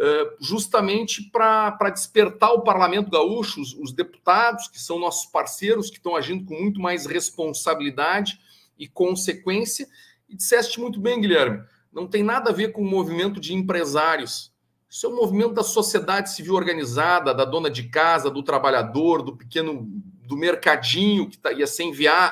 Speaker 11: Eh, justamente para despertar o parlamento gaúcho, os, os deputados, que são nossos parceiros, que estão agindo com muito mais responsabilidade e consequência. E disseste muito bem, Guilherme, não tem nada a ver com o movimento de empresários isso é um movimento da sociedade civil organizada, da dona de casa, do trabalhador, do pequeno do mercadinho que ia tá, é ser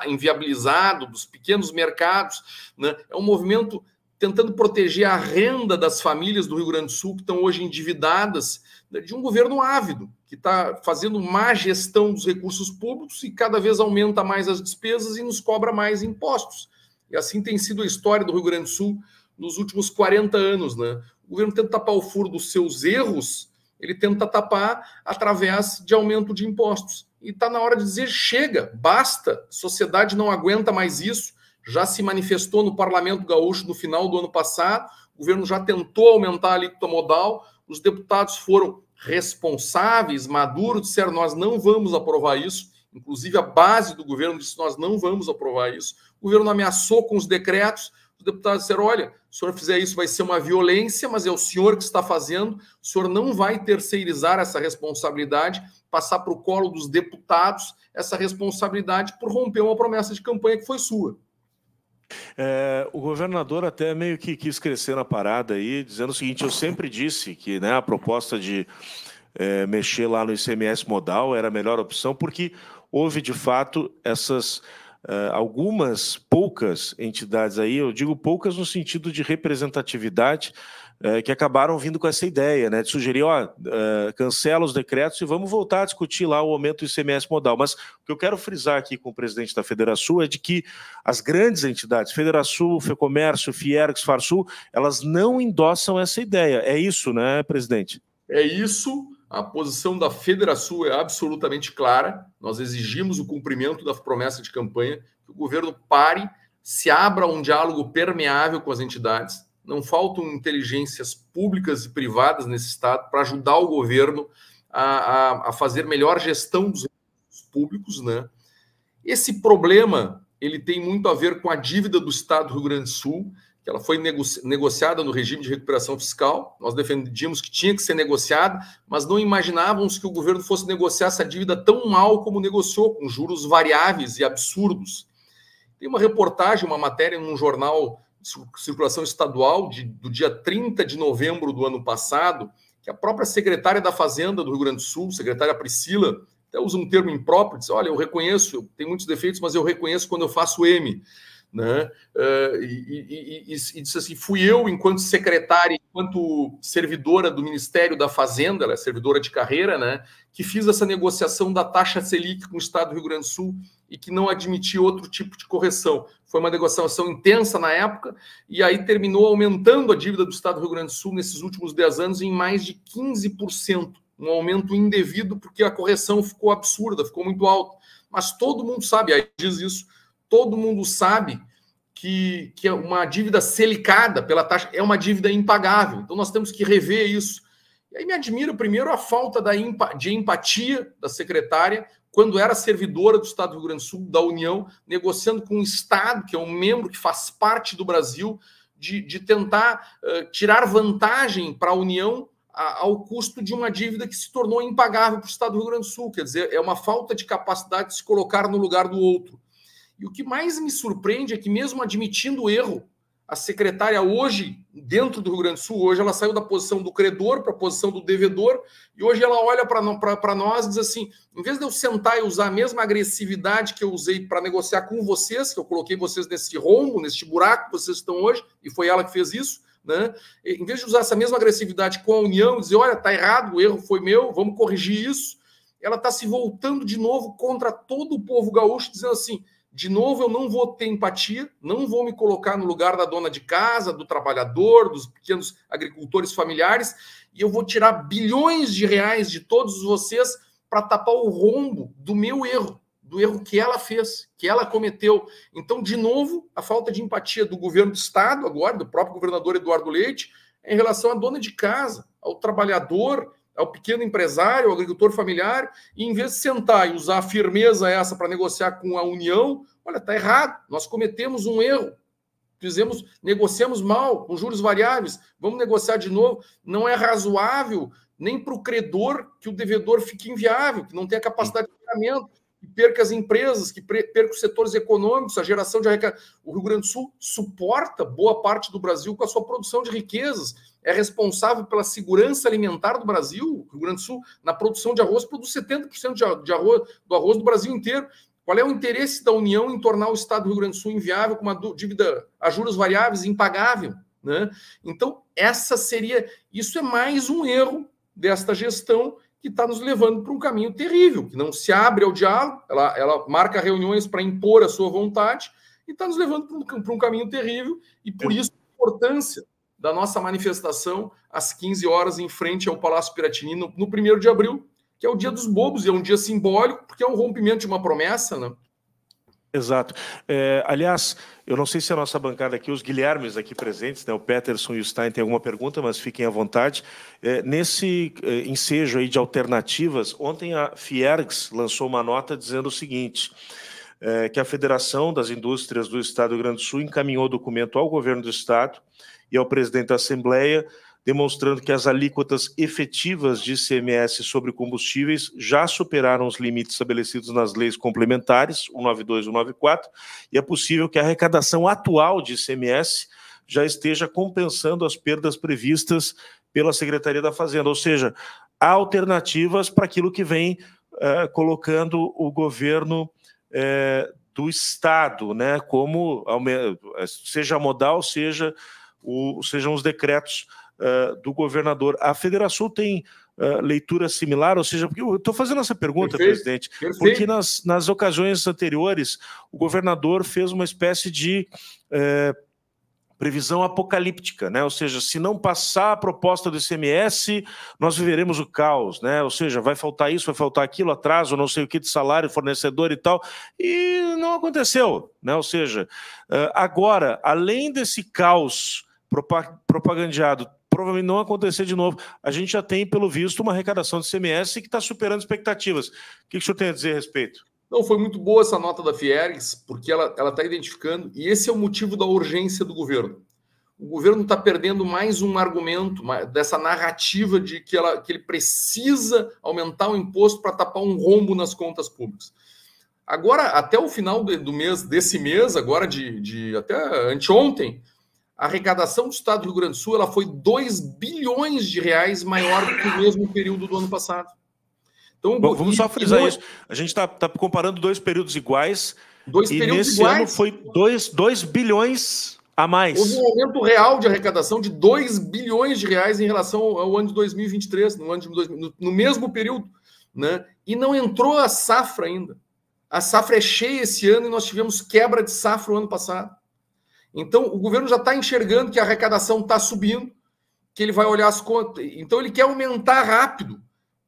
Speaker 11: inviabilizado, dos pequenos mercados. Né? É um movimento tentando proteger a renda das famílias do Rio Grande do Sul que estão hoje endividadas né, de um governo ávido que está fazendo má gestão dos recursos públicos e cada vez aumenta mais as despesas e nos cobra mais impostos. E assim tem sido a história do Rio Grande do Sul nos últimos 40 anos, né? o governo tenta tapar o furo dos seus erros, ele tenta tapar através de aumento de impostos. E está na hora de dizer: chega, basta, sociedade não aguenta mais isso. Já se manifestou no Parlamento Gaúcho no final do ano passado, o governo já tentou aumentar a alíquota modal, os deputados foram responsáveis, maduros, disseram: nós não vamos aprovar isso. Inclusive, a base do governo disse: nós não vamos aprovar isso. O governo ameaçou com os decretos, os deputados disseram: olha, se o senhor fizer isso vai ser uma violência, mas é o senhor que está fazendo, o senhor não vai terceirizar essa responsabilidade, passar para o colo dos deputados essa responsabilidade por romper uma promessa de campanha que foi sua. É,
Speaker 2: o governador até meio que quis crescer na parada aí, dizendo o seguinte: eu sempre disse que né, a proposta de é, mexer lá no ICMS modal era a melhor opção, porque houve de fato essas Uh, algumas poucas entidades aí, eu digo poucas no sentido de representatividade, uh, que acabaram vindo com essa ideia, né, de sugerir, ó, uh, cancela os decretos e vamos voltar a discutir lá o aumento do ICMS modal. Mas o que eu quero frisar aqui com o presidente da Federação é de que as grandes entidades, Federação, Fecomércio, Fiergs, Farsul, elas não endossam essa ideia. É isso, né, presidente?
Speaker 11: É isso. A posição da Federação é absolutamente clara. Nós exigimos o cumprimento da promessa de campanha, que o governo pare, se abra um diálogo permeável com as entidades. Não faltam inteligências públicas e privadas nesse Estado para ajudar o governo a, a, a fazer melhor gestão dos recursos públicos. Né? Esse problema ele tem muito a ver com a dívida do Estado do Rio Grande do Sul, que ela foi negociada no regime de recuperação fiscal. Nós defendíamos que tinha que ser negociada, mas não imaginávamos que o governo fosse negociar essa dívida tão mal como negociou, com juros variáveis e absurdos. Tem uma reportagem, uma matéria num jornal de circulação estadual de, do dia 30 de novembro do ano passado, que a própria secretária da Fazenda do Rio Grande do Sul, secretária Priscila, até usa um termo impróprio, diz: Olha, eu reconheço, tem muitos defeitos, mas eu reconheço quando eu faço M né? Uh, e, e, e, e, disse assim: fui eu, enquanto secretária, enquanto servidora do Ministério da Fazenda, ela é servidora de carreira, né? Que fiz essa negociação da taxa Selic com o Estado do Rio Grande do Sul e que não admiti outro tipo de correção. Foi uma negociação intensa na época, e aí terminou aumentando a dívida do Estado do Rio Grande do Sul nesses últimos 10 anos em mais de 15%. Um aumento indevido, porque a correção ficou absurda, ficou muito alta. Mas todo mundo sabe, aí diz isso, todo mundo sabe que, que é uma dívida selicada pela taxa é uma dívida impagável. Então nós temos que rever isso. E aí me admira primeiro a falta da, de empatia da secretária quando era servidora do Estado do Rio Grande do Sul, da União, negociando com o Estado, que é um membro que faz parte do Brasil, de, de tentar uh, tirar vantagem para a União ao custo de uma dívida que se tornou impagável para o Estado do Rio Grande do Sul. Quer dizer, é uma falta de capacidade de se colocar no lugar do outro. E o que mais me surpreende é que, mesmo admitindo o erro, a secretária hoje, dentro do Rio Grande do Sul, hoje ela saiu da posição do credor para a posição do devedor, e hoje ela olha para nós e diz assim: em vez de eu sentar e usar a mesma agressividade que eu usei para negociar com vocês, que eu coloquei vocês nesse rombo, nesse buraco que vocês estão hoje, e foi ela que fez isso, né? em vez de usar essa mesma agressividade com a União, dizer: olha, está errado, o erro foi meu, vamos corrigir isso, ela está se voltando de novo contra todo o povo gaúcho, dizendo assim: de novo, eu não vou ter empatia, não vou me colocar no lugar da dona de casa, do trabalhador, dos pequenos agricultores familiares, e eu vou tirar bilhões de reais de todos vocês para tapar o rombo do meu erro, do erro que ela fez, que ela cometeu. Então, de novo, a falta de empatia do governo do Estado, agora, do próprio governador Eduardo Leite, em relação à dona de casa, ao trabalhador, ao é pequeno empresário, ao agricultor familiar, e em vez de sentar e usar a firmeza essa para negociar com a União, olha, está errado, nós cometemos um erro, fizemos, negociamos mal, com juros variáveis, vamos negociar de novo. Não é razoável nem para o credor que o devedor fique inviável, que não tenha capacidade de pagamento que perca as empresas, que perca os setores econômicos, a geração de arrecadação. O Rio Grande do Sul suporta boa parte do Brasil com a sua produção de riquezas, é responsável pela segurança alimentar do Brasil. O Rio Grande do Sul, na produção de arroz, produz 70% de arroz, do arroz do Brasil inteiro. Qual é o interesse da União em tornar o Estado do Rio Grande do Sul inviável com uma dívida a juros variáveis impagável? Né? Então, essa seria. Isso é mais um erro desta gestão que está nos levando para um caminho terrível, que não se abre ao diálogo, ela, ela marca reuniões para impor a sua vontade e está nos levando para um, um, caminho terrível, e por isso a importância da nossa manifestação às 15 horas em frente ao Palácio Piratini no, no 1 de abril, que é o dia dos bobos, e é um dia simbólico, porque é o rompimento de uma promessa, né?
Speaker 2: Exato. É, aliás, eu não sei se a nossa bancada aqui, os Guilhermes aqui presentes, né, o Peterson e o Stein, têm alguma pergunta, mas fiquem à vontade. É, nesse é, ensejo aí de alternativas, ontem a Fiergs lançou uma nota dizendo o seguinte. É, que a Federação das Indústrias do Estado do Rio Grande do Sul encaminhou documento ao governo do Estado e ao presidente da Assembleia demonstrando que as alíquotas efetivas de ICMS sobre combustíveis já superaram os limites estabelecidos nas leis complementares 192 e 194, e é possível que a arrecadação atual de ICMS já esteja compensando as perdas previstas pela Secretaria da Fazenda, ou seja, há alternativas para aquilo que vem eh, colocando o governo eh, do Estado, né? Como eh, seja modal, seja o, sejam os decretos uh, do governador. A Federação tem uh, leitura similar, ou seja, porque eu estou fazendo essa pergunta, Perfeito. presidente, Perfeito. porque nas, nas ocasiões anteriores o governador fez uma espécie de uh, previsão apocalíptica, né? Ou seja, se não passar a proposta do ICMS, nós viveremos o caos, né? Ou seja, vai faltar isso, vai faltar aquilo, atraso, não sei o que de salário, fornecedor e tal, e não aconteceu, né? Ou seja, agora, além desse caos propagandeado provavelmente não acontecer de novo. A gente já tem, pelo
Speaker 11: visto, uma arrecadação do CMS que está superando expectativas. O que, que o senhor tem a dizer a respeito? Não, foi muito boa essa nota da Fiergs, porque ela está identificando, e esse é o motivo da urgência do governo. O governo está perdendo mais um argumento dessa narrativa de que, ela, que ele precisa aumentar o imposto para tapar um rombo nas contas públicas. Agora, até o final do mês, desse mês, agora de, de até anteontem, a arrecadação do Estado do Rio Grande do Sul ela foi 2 bilhões de reais maior do que o mesmo período do ano passado. Então, Bom, vamos só frisar não... isso.
Speaker 2: A gente está tá
Speaker 11: comparando dois períodos iguais. Dois e períodos nesse iguais. ano foi 2 bilhões a mais. Houve um aumento real de arrecadação de 2 bilhões de reais em relação ao ano de 2023, no, ano de, no, no mesmo período. Né? E não entrou a safra ainda. A safra é cheia esse ano e nós tivemos quebra de safra o ano passado. Então, o governo já está enxergando que a arrecadação está subindo, que ele vai olhar as contas. Então, ele quer aumentar rápido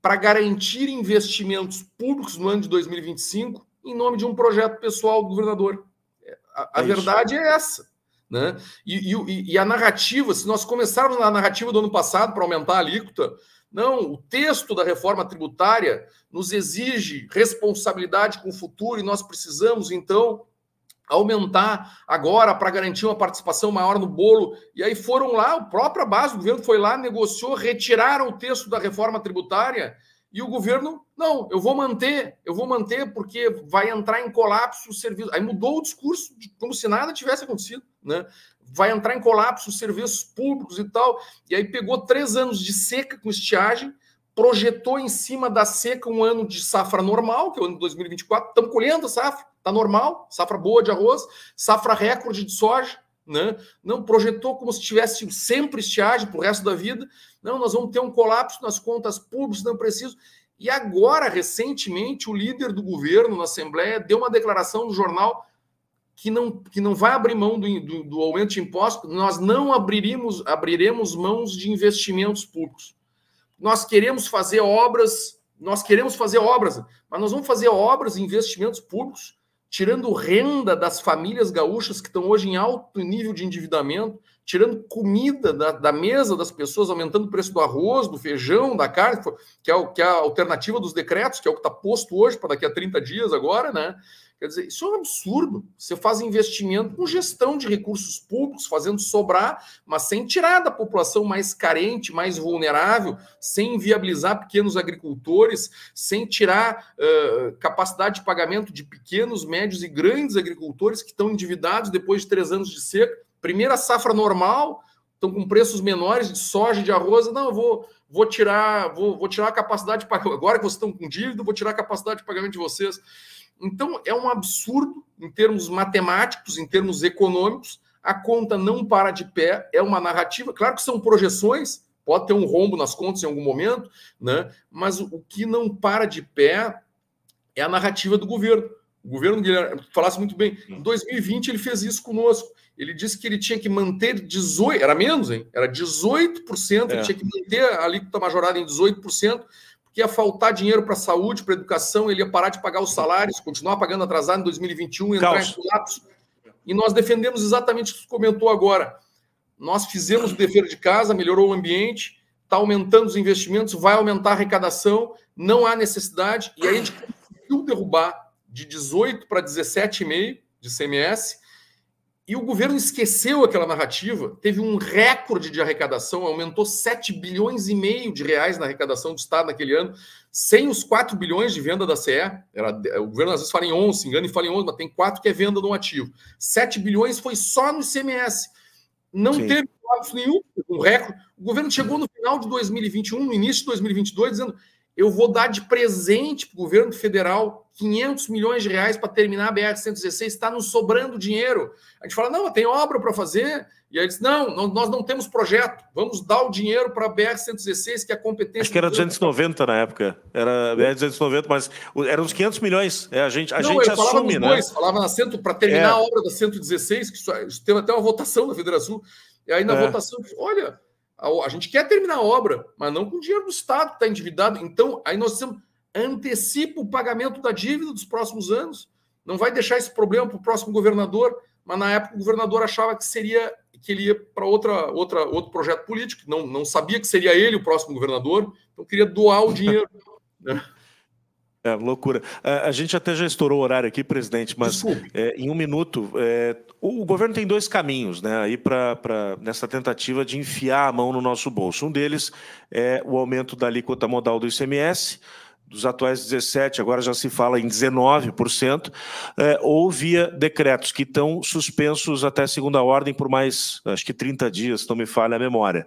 Speaker 11: para garantir investimentos públicos no ano de 2025 em nome de um projeto pessoal do governador. É, a, a é verdade é essa. Né? E, e, e, a narrativa, se nós começarmos na narrativa do ano passado para aumentar a alíquota, não, o texto da reforma tributária nos exige responsabilidade com o futuro e nós precisamos, então, aumentar agora para garantir uma participação maior no bolo. E aí foram lá, a própria base do governo foi lá, negociou, retiraram o texto da reforma tributária e o governo, não, eu vou manter, eu vou manter porque vai entrar em colapso o serviço. Aí mudou o discurso como se nada tivesse acontecido, né? Vai entrar em colapso os serviços públicos e tal. E aí pegou três anos de seca com estiagem projetou em cima da seca um ano de safra normal, que é o ano de 2024. Estamos colhendo a safra, está normal, safra boa de arroz, safra recorde de soja. Né? Não projetou como se tivesse sempre estiagem para o resto da vida. Não, nós vamos ter um colapso nas contas públicas, não preciso. E agora, recentemente, o líder do governo na Assembleia deu uma declaração no jornal que não, que não vai abrir mão do, do, do aumento de impostos. Nós não abriremos abriremos mãos de investimentos públicos nós queremos fazer obras, nós queremos fazer obras, mas nós vamos fazer obras e investimentos públicos tirando renda das famílias gaúchas que estão hoje em alto nível de endividamento, tirando comida da, da mesa das pessoas, aumentando o preço do arroz, do feijão, da carne, que é, o, que é a alternativa dos decretos, que é o que está posto hoje para daqui a 30 dias agora, né? Quer dizer, isso é um absurdo. Você faz investimento com gestão de recursos públicos, fazendo sobrar, mas sem tirar da população mais carente, mais vulnerável, sem inviabilizar pequenos agricultores, sem tirar uh, capacidade de pagamento de pequenos, médios e grandes agricultores que estão endividados depois de três anos de seca. Primeira safra normal, estão com preços menores de soja, de arroz. Não, eu vou, vou tirar, vou, vou tirar a capacidade de pagamento. Agora que vocês estão com dívida, vou tirar a capacidade de pagamento de vocês. Então, é um absurdo em termos matemáticos, em termos econômicos, a conta não para de pé, é uma narrativa. Claro que são projeções, pode ter um rombo nas contas em algum momento, né? mas o que não para de pé é a narrativa do governo. O governo Guilherme falasse muito bem. Em 2020 ele fez isso conosco. Ele disse que ele tinha que manter 18, era menos, hein? Era 18%, é. ele tinha que manter a alíquota majorada em 18%, que ia faltar dinheiro para a saúde, para a educação, ele ia parar de pagar os salários, continuar pagando atrasado em 2021, entrar Caos. em colapso. E nós defendemos exatamente o que você comentou agora. Nós fizemos o dever de casa, melhorou o ambiente, está aumentando os investimentos, vai aumentar a arrecadação, não há necessidade. E aí a gente conseguiu derrubar de 18 para 17,5 de CMS e o governo esqueceu aquela narrativa, teve um recorde de arrecadação, aumentou 7 bilhões e meio de reais na arrecadação do Estado naquele ano, sem os 4 bilhões de venda da CE. Era, o governo às vezes fala em 11, se engana e fala em 11, mas tem 4 que é venda de um ativo. 7 bilhões foi só no ICMS. Não Sim. teve nenhum, um recorde. O governo chegou no final de 2021, no início de 2022, dizendo eu vou dar de presente para o governo federal 500 milhões de reais para terminar a BR-116, está nos sobrando dinheiro. A gente fala, não, tem obra para fazer. E aí eles, não, nós não temos projeto, vamos dar o dinheiro para a BR-116, que é a competência... Acho que era
Speaker 2: 290 na época, era BR-290, mas eram uns 500 milhões, é, a gente, a não, gente assume, né? Dois,
Speaker 11: falava na para terminar é. a obra da 116, que isso, teve até uma votação da Federação, e aí na é. votação, olha, a, a, gente quer terminar a obra, mas não com dinheiro do Estado que está endividado, então aí nós temos antecipa o pagamento da dívida dos próximos anos, não vai deixar esse problema para o próximo governador, mas na época o governador achava que seria que ele ia para outra, outra, outro projeto político, não, não sabia que seria ele o próximo governador, então queria doar o dinheiro. Né?
Speaker 2: É, loucura. A, gente até já estourou o horário aqui, presidente, mas é, em um minuto, é, o, o, governo tem dois caminhos né, aí pra, pra, nessa tentativa de enfiar a mão no nosso bolso. Um deles é o aumento da alíquota modal do ICMS, dos atuais 17, agora já se fala em 19%, é, ou via decretos que estão suspensos até segunda ordem por mais, acho que 30 dias, não me falha a memória.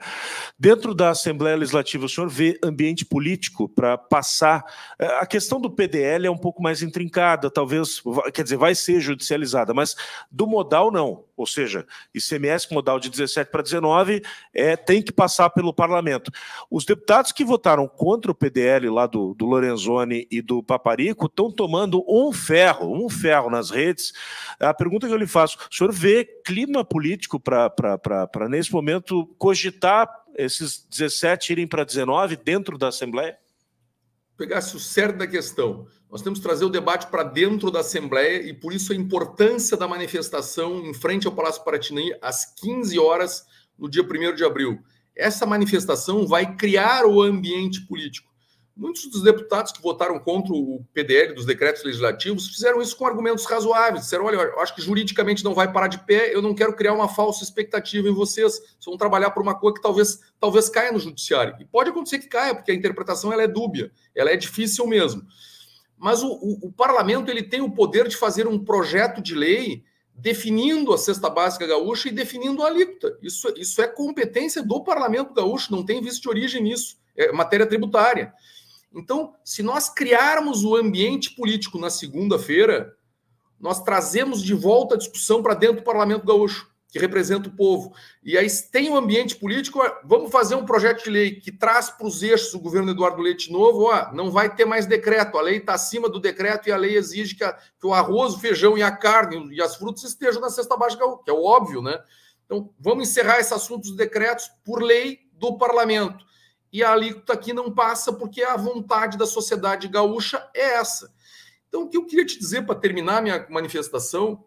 Speaker 2: Dentro da Assembleia Legislativa, o senhor vê ambiente político para passar? É, a questão do PDL é um pouco mais intrincada, talvez, quer dizer, vai ser judicializada, mas do modal não ou seja, ICMS modal de 17 para 19, é, tem que passar pelo parlamento. Os deputados que votaram contra o PDL lá do, do Lorenzoni e do Paparico estão tomando um ferro, um ferro nas redes. A pergunta que eu lhe faço, o senhor vê clima político para, nesse momento, cogitar esses 17 irem para 19 dentro da
Speaker 11: Assembleia? Pegasse o cerne da questão. Nós temos que trazer o debate para dentro da Assembleia e por isso a importância da manifestação em frente ao Palácio Paratinai às 15 horas no dia 1 de abril. Essa manifestação vai criar o ambiente político. Muitos dos deputados que votaram contra o PDL dos decretos legislativos fizeram isso com argumentos razoáveis. Disseram: olha, eu acho que juridicamente não vai parar de pé, eu não quero criar uma falsa expectativa em vocês. Vocês vão trabalhar por uma coisa que talvez, talvez caia no judiciário. E pode acontecer que caia, porque a interpretação ela é dúbia, ela é difícil mesmo. Mas o, o, o parlamento ele tem o poder de fazer um projeto de lei definindo a cesta básica gaúcha e definindo a alíquota. Isso, isso é competência do parlamento gaúcho, não tem visto de origem nisso, é matéria tributária. Então, se nós criarmos o ambiente político na segunda-feira, nós trazemos de volta a discussão para dentro do parlamento gaúcho que representa o povo. E aí tem o um ambiente político, vamos fazer um projeto de lei que traz para os eixos o governo Eduardo Leite novo, ó, não vai ter mais decreto, a lei está acima do decreto e a lei exige que, a, que, o arroz, o feijão e a carne e as frutas estejam na cesta básica, que é o óbvio, né? Então, vamos encerrar esse assunto dos decretos por lei do parlamento. E a alíquota aqui não passa porque a vontade da sociedade gaúcha é essa. Então, o que eu queria te dizer para terminar minha manifestação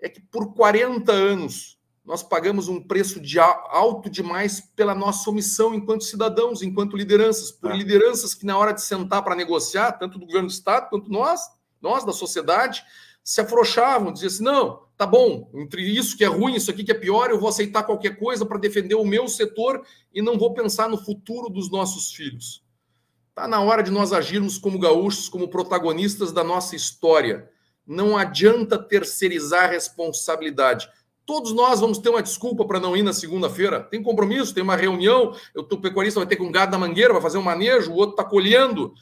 Speaker 11: é que por 40 anos nós pagamos um preço de alto demais pela nossa omissão enquanto cidadãos, enquanto lideranças, por é. lideranças que na hora de sentar para negociar, tanto do governo do estado quanto nós, nós da sociedade, se afrouxavam, diziam assim: "Não, tá bom, entre isso que é ruim, isso aqui que é pior, eu vou aceitar qualquer coisa para defender o meu setor e não vou pensar no futuro dos nossos filhos". Está na hora de nós agirmos como gaúchos, como protagonistas da nossa história. Não adianta terceirizar a responsabilidade. Todos nós vamos ter uma desculpa para não ir na segunda-feira. Tem compromisso, tem uma reunião. Eu tô, o pecuarista vai ter com um gado na mangueira, vai fazer um manejo, o outro está colhendo.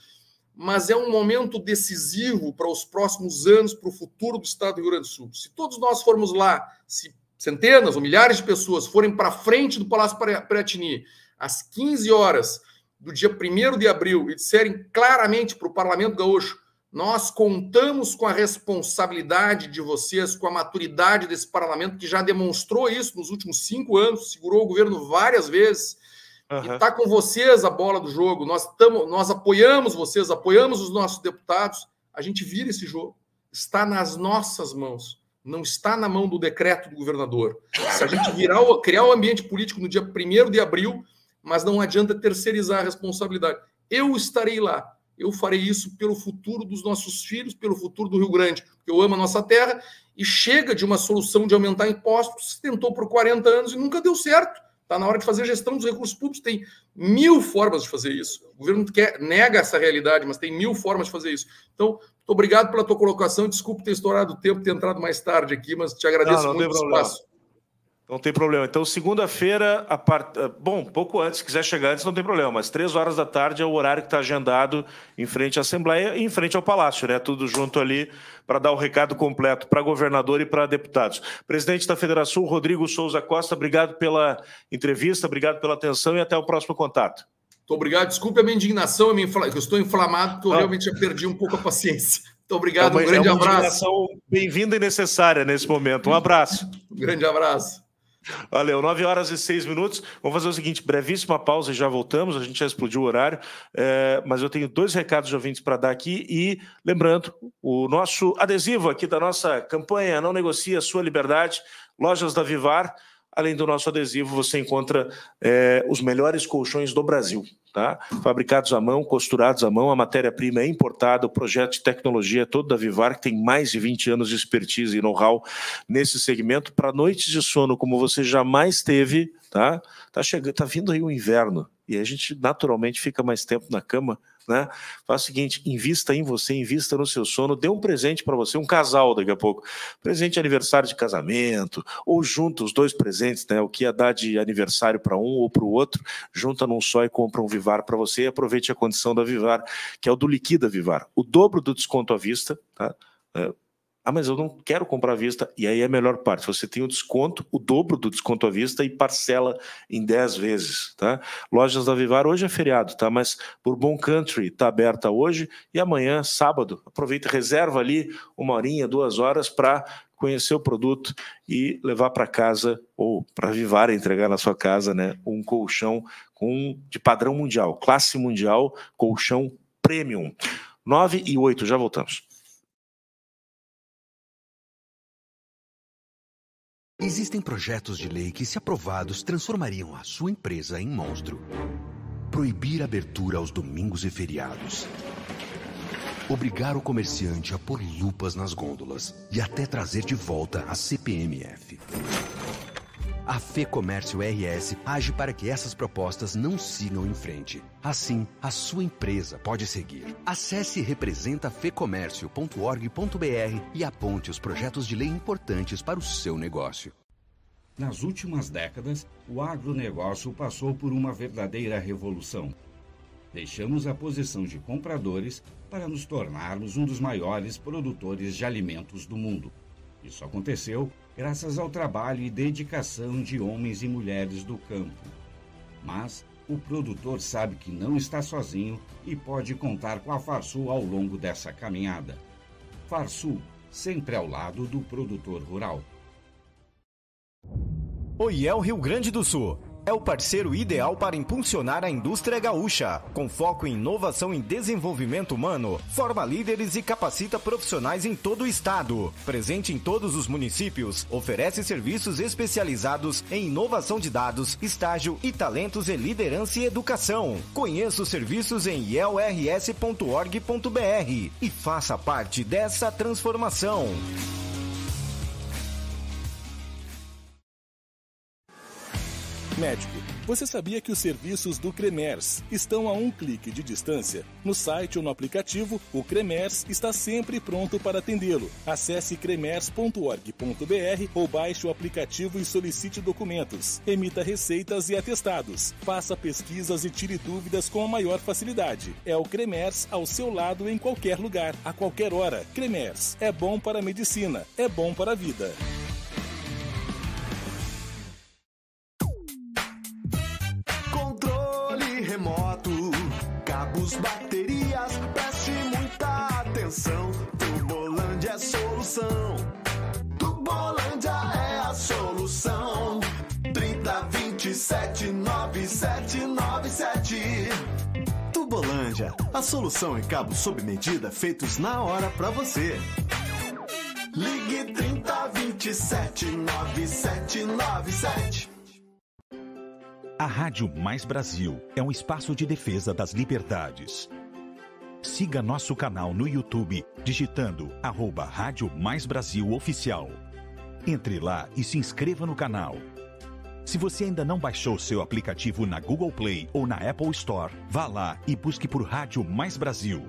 Speaker 11: Mas é um momento decisivo para os próximos anos, para o futuro do Estado do Rio Grande do Sul. Se todos nós formos lá, se centenas ou milhares de pessoas forem para frente do Palácio Preatini às 15 horas do dia 1 de abril e disserem claramente para o Parlamento Gaúcho nós contamos com a responsabilidade de vocês, com a maturidade desse parlamento, que já demonstrou isso nos últimos cinco anos, segurou o governo várias vezes. Uhum. E está com vocês a bola do jogo. Nós, tamo, nós apoiamos vocês, apoiamos os nossos deputados. A gente vira esse jogo. Está nas nossas mãos. Não está na mão do decreto do governador. Se a gente virar o, criar o um ambiente político no dia 1 de abril, mas não adianta terceirizar a responsabilidade. Eu estarei lá eu farei isso pelo futuro dos nossos filhos, pelo futuro do Rio Grande, porque eu amo a nossa terra, e chega de uma solução de aumentar impostos, se tentou por 40 anos e nunca deu certo. Está na hora de fazer gestão dos recursos públicos, tem mil formas de fazer isso. O governo quer, nega essa realidade, mas tem mil formas de fazer isso. Então, obrigado pela tua colocação, desculpe ter estourado o tempo, ter entrado mais tarde aqui, mas te agradeço não, não muito o espaço.
Speaker 2: Não tem problema. Então, segunda-feira, part... Eh, bom, pouco antes, se quiser chegar antes, não tem problema, mas três horas da tarde é o horário que está agendado em frente à Assembleia e em frente ao Palácio, né? Tudo junto ali para dar o recado completo para governador e para deputados. Presidente da Federação, Rodrigo Souza Costa, obrigado pela entrevista, obrigado pela atenção e até o próximo contato.
Speaker 11: Muito obrigado. Desculpe a minha indignação, eu estou inflamado, porque eu ah. realmente já perdi um pouco a paciência. Muito obrigado, é uma, um grande é uma abraço.
Speaker 2: Bem-vinda e necessária nesse momento. Um abraço. um grande abraço. Valeu, 9 horas e 6 minutos. Vamos fazer o seguinte: brevíssima pausa e já voltamos. A gente já explodiu o horário, é, mas eu tenho dois recados de ouvintes para dar aqui. E lembrando, o nosso adesivo aqui da nossa campanha Não Negocia Sua Liberdade, Lojas da Vivar. Além do nosso adesivo, você encontra é, os melhores colchões do Brasil. Tá? Fabricados à mão, costurados à mão, a matéria-prima é importada, o projeto de tecnologia é todo da Vivar, que tem mais de 20 anos de expertise e know-how nesse segmento, para noites de sono como você jamais teve, tá? Tá chegando, tá vindo aí o inverno, e a gente naturalmente fica mais tempo na cama né? Faz o seguinte, invista em você, invista no seu sono, dê um presente para você, um casal daqui a pouco, presente de aniversário de casamento, ou junta os dois presentes, né? O que ia é dar de aniversário para um ou para o outro, junta num só e compra um Vivar para você e aproveite a condição da Vivar, que é o do liquida Vivar, o dobro do desconto à vista, tá? É ah, mas eu não quero comprar à vista. E aí é a melhor parte. Você tem o desconto, o dobro do desconto à vista e parcela em 10 vezes, tá? Lojas da Vivar hoje é feriado, tá? Mas Bourbon Country está aberta hoje e amanhã, sábado. Aproveita, reserva ali uma horinha, duas horas para conhecer o produto e levar para casa ou para Vivar entregar na sua casa, né? Um colchão com de padrão mundial, classe mundial, colchão premium. 9 e 8, já voltamos.
Speaker 7: Existem projetos de lei que, se aprovados, transformariam a sua empresa em monstro. Proibir a abertura aos domingos e feriados. Obrigar o comerciante a pôr lupas nas gôndolas e até trazer de volta a CPMF. A Fê Comércio RS age para que essas propostas não sigam em frente. Assim, a sua empresa pode seguir. Acesse representafecomércio.org.br e aponte
Speaker 8: os projetos de lei importantes para o seu negócio. Nas últimas décadas, o agronegócio passou por uma verdadeira revolução. Deixamos a posição de compradores para nos tornarmos um dos maiores produtores de alimentos do mundo. Isso aconteceu graças ao trabalho e dedicação de homens e mulheres do campo. Mas o produtor sabe que não está sozinho e pode contar com a Farsul ao longo dessa caminhada. Farsul, sempre
Speaker 6: ao lado do produtor rural. Oiel Rio Grande do Sul é o parceiro ideal para impulsionar a indústria gaúcha, com foco em inovação e desenvolvimento humano, forma líderes e capacita profissionais em todo o estado. Presente em todos os municípios, oferece serviços especializados em inovação de dados, estágio e talentos e liderança e educação. Conheça os serviços em ielrs.org.br e faça parte dessa transformação.
Speaker 9: Médico, você sabia que os serviços do Cremers estão a um clique de distância? No site ou no aplicativo, o Cremers está sempre pronto para atendê-lo. Acesse cremers.org.br ou baixe o aplicativo e solicite documentos. Emita receitas e atestados. Faça pesquisas e tire dúvidas com a maior facilidade. É o Cremers ao seu lado em qualquer lugar, a qualquer hora. Cremers é bom para a medicina, é bom para a vida.
Speaker 10: promoção. Tubolândia é a solução. 30 27 97977. Tubolândia, a solução em cabos sob medida feitos na hora para você. Ligue 30 27 9797.
Speaker 1: A Rádio Mais Brasil é um espaço de defesa das liberdades. Siga nosso canal no YouTube, digitando arroba Rádio Mais Brasil Oficial. Entre lá e se inscreva no canal. Se você ainda não baixou seu aplicativo na Google Play ou na Apple Store, vá lá e busque por Rádio Mais Brasil.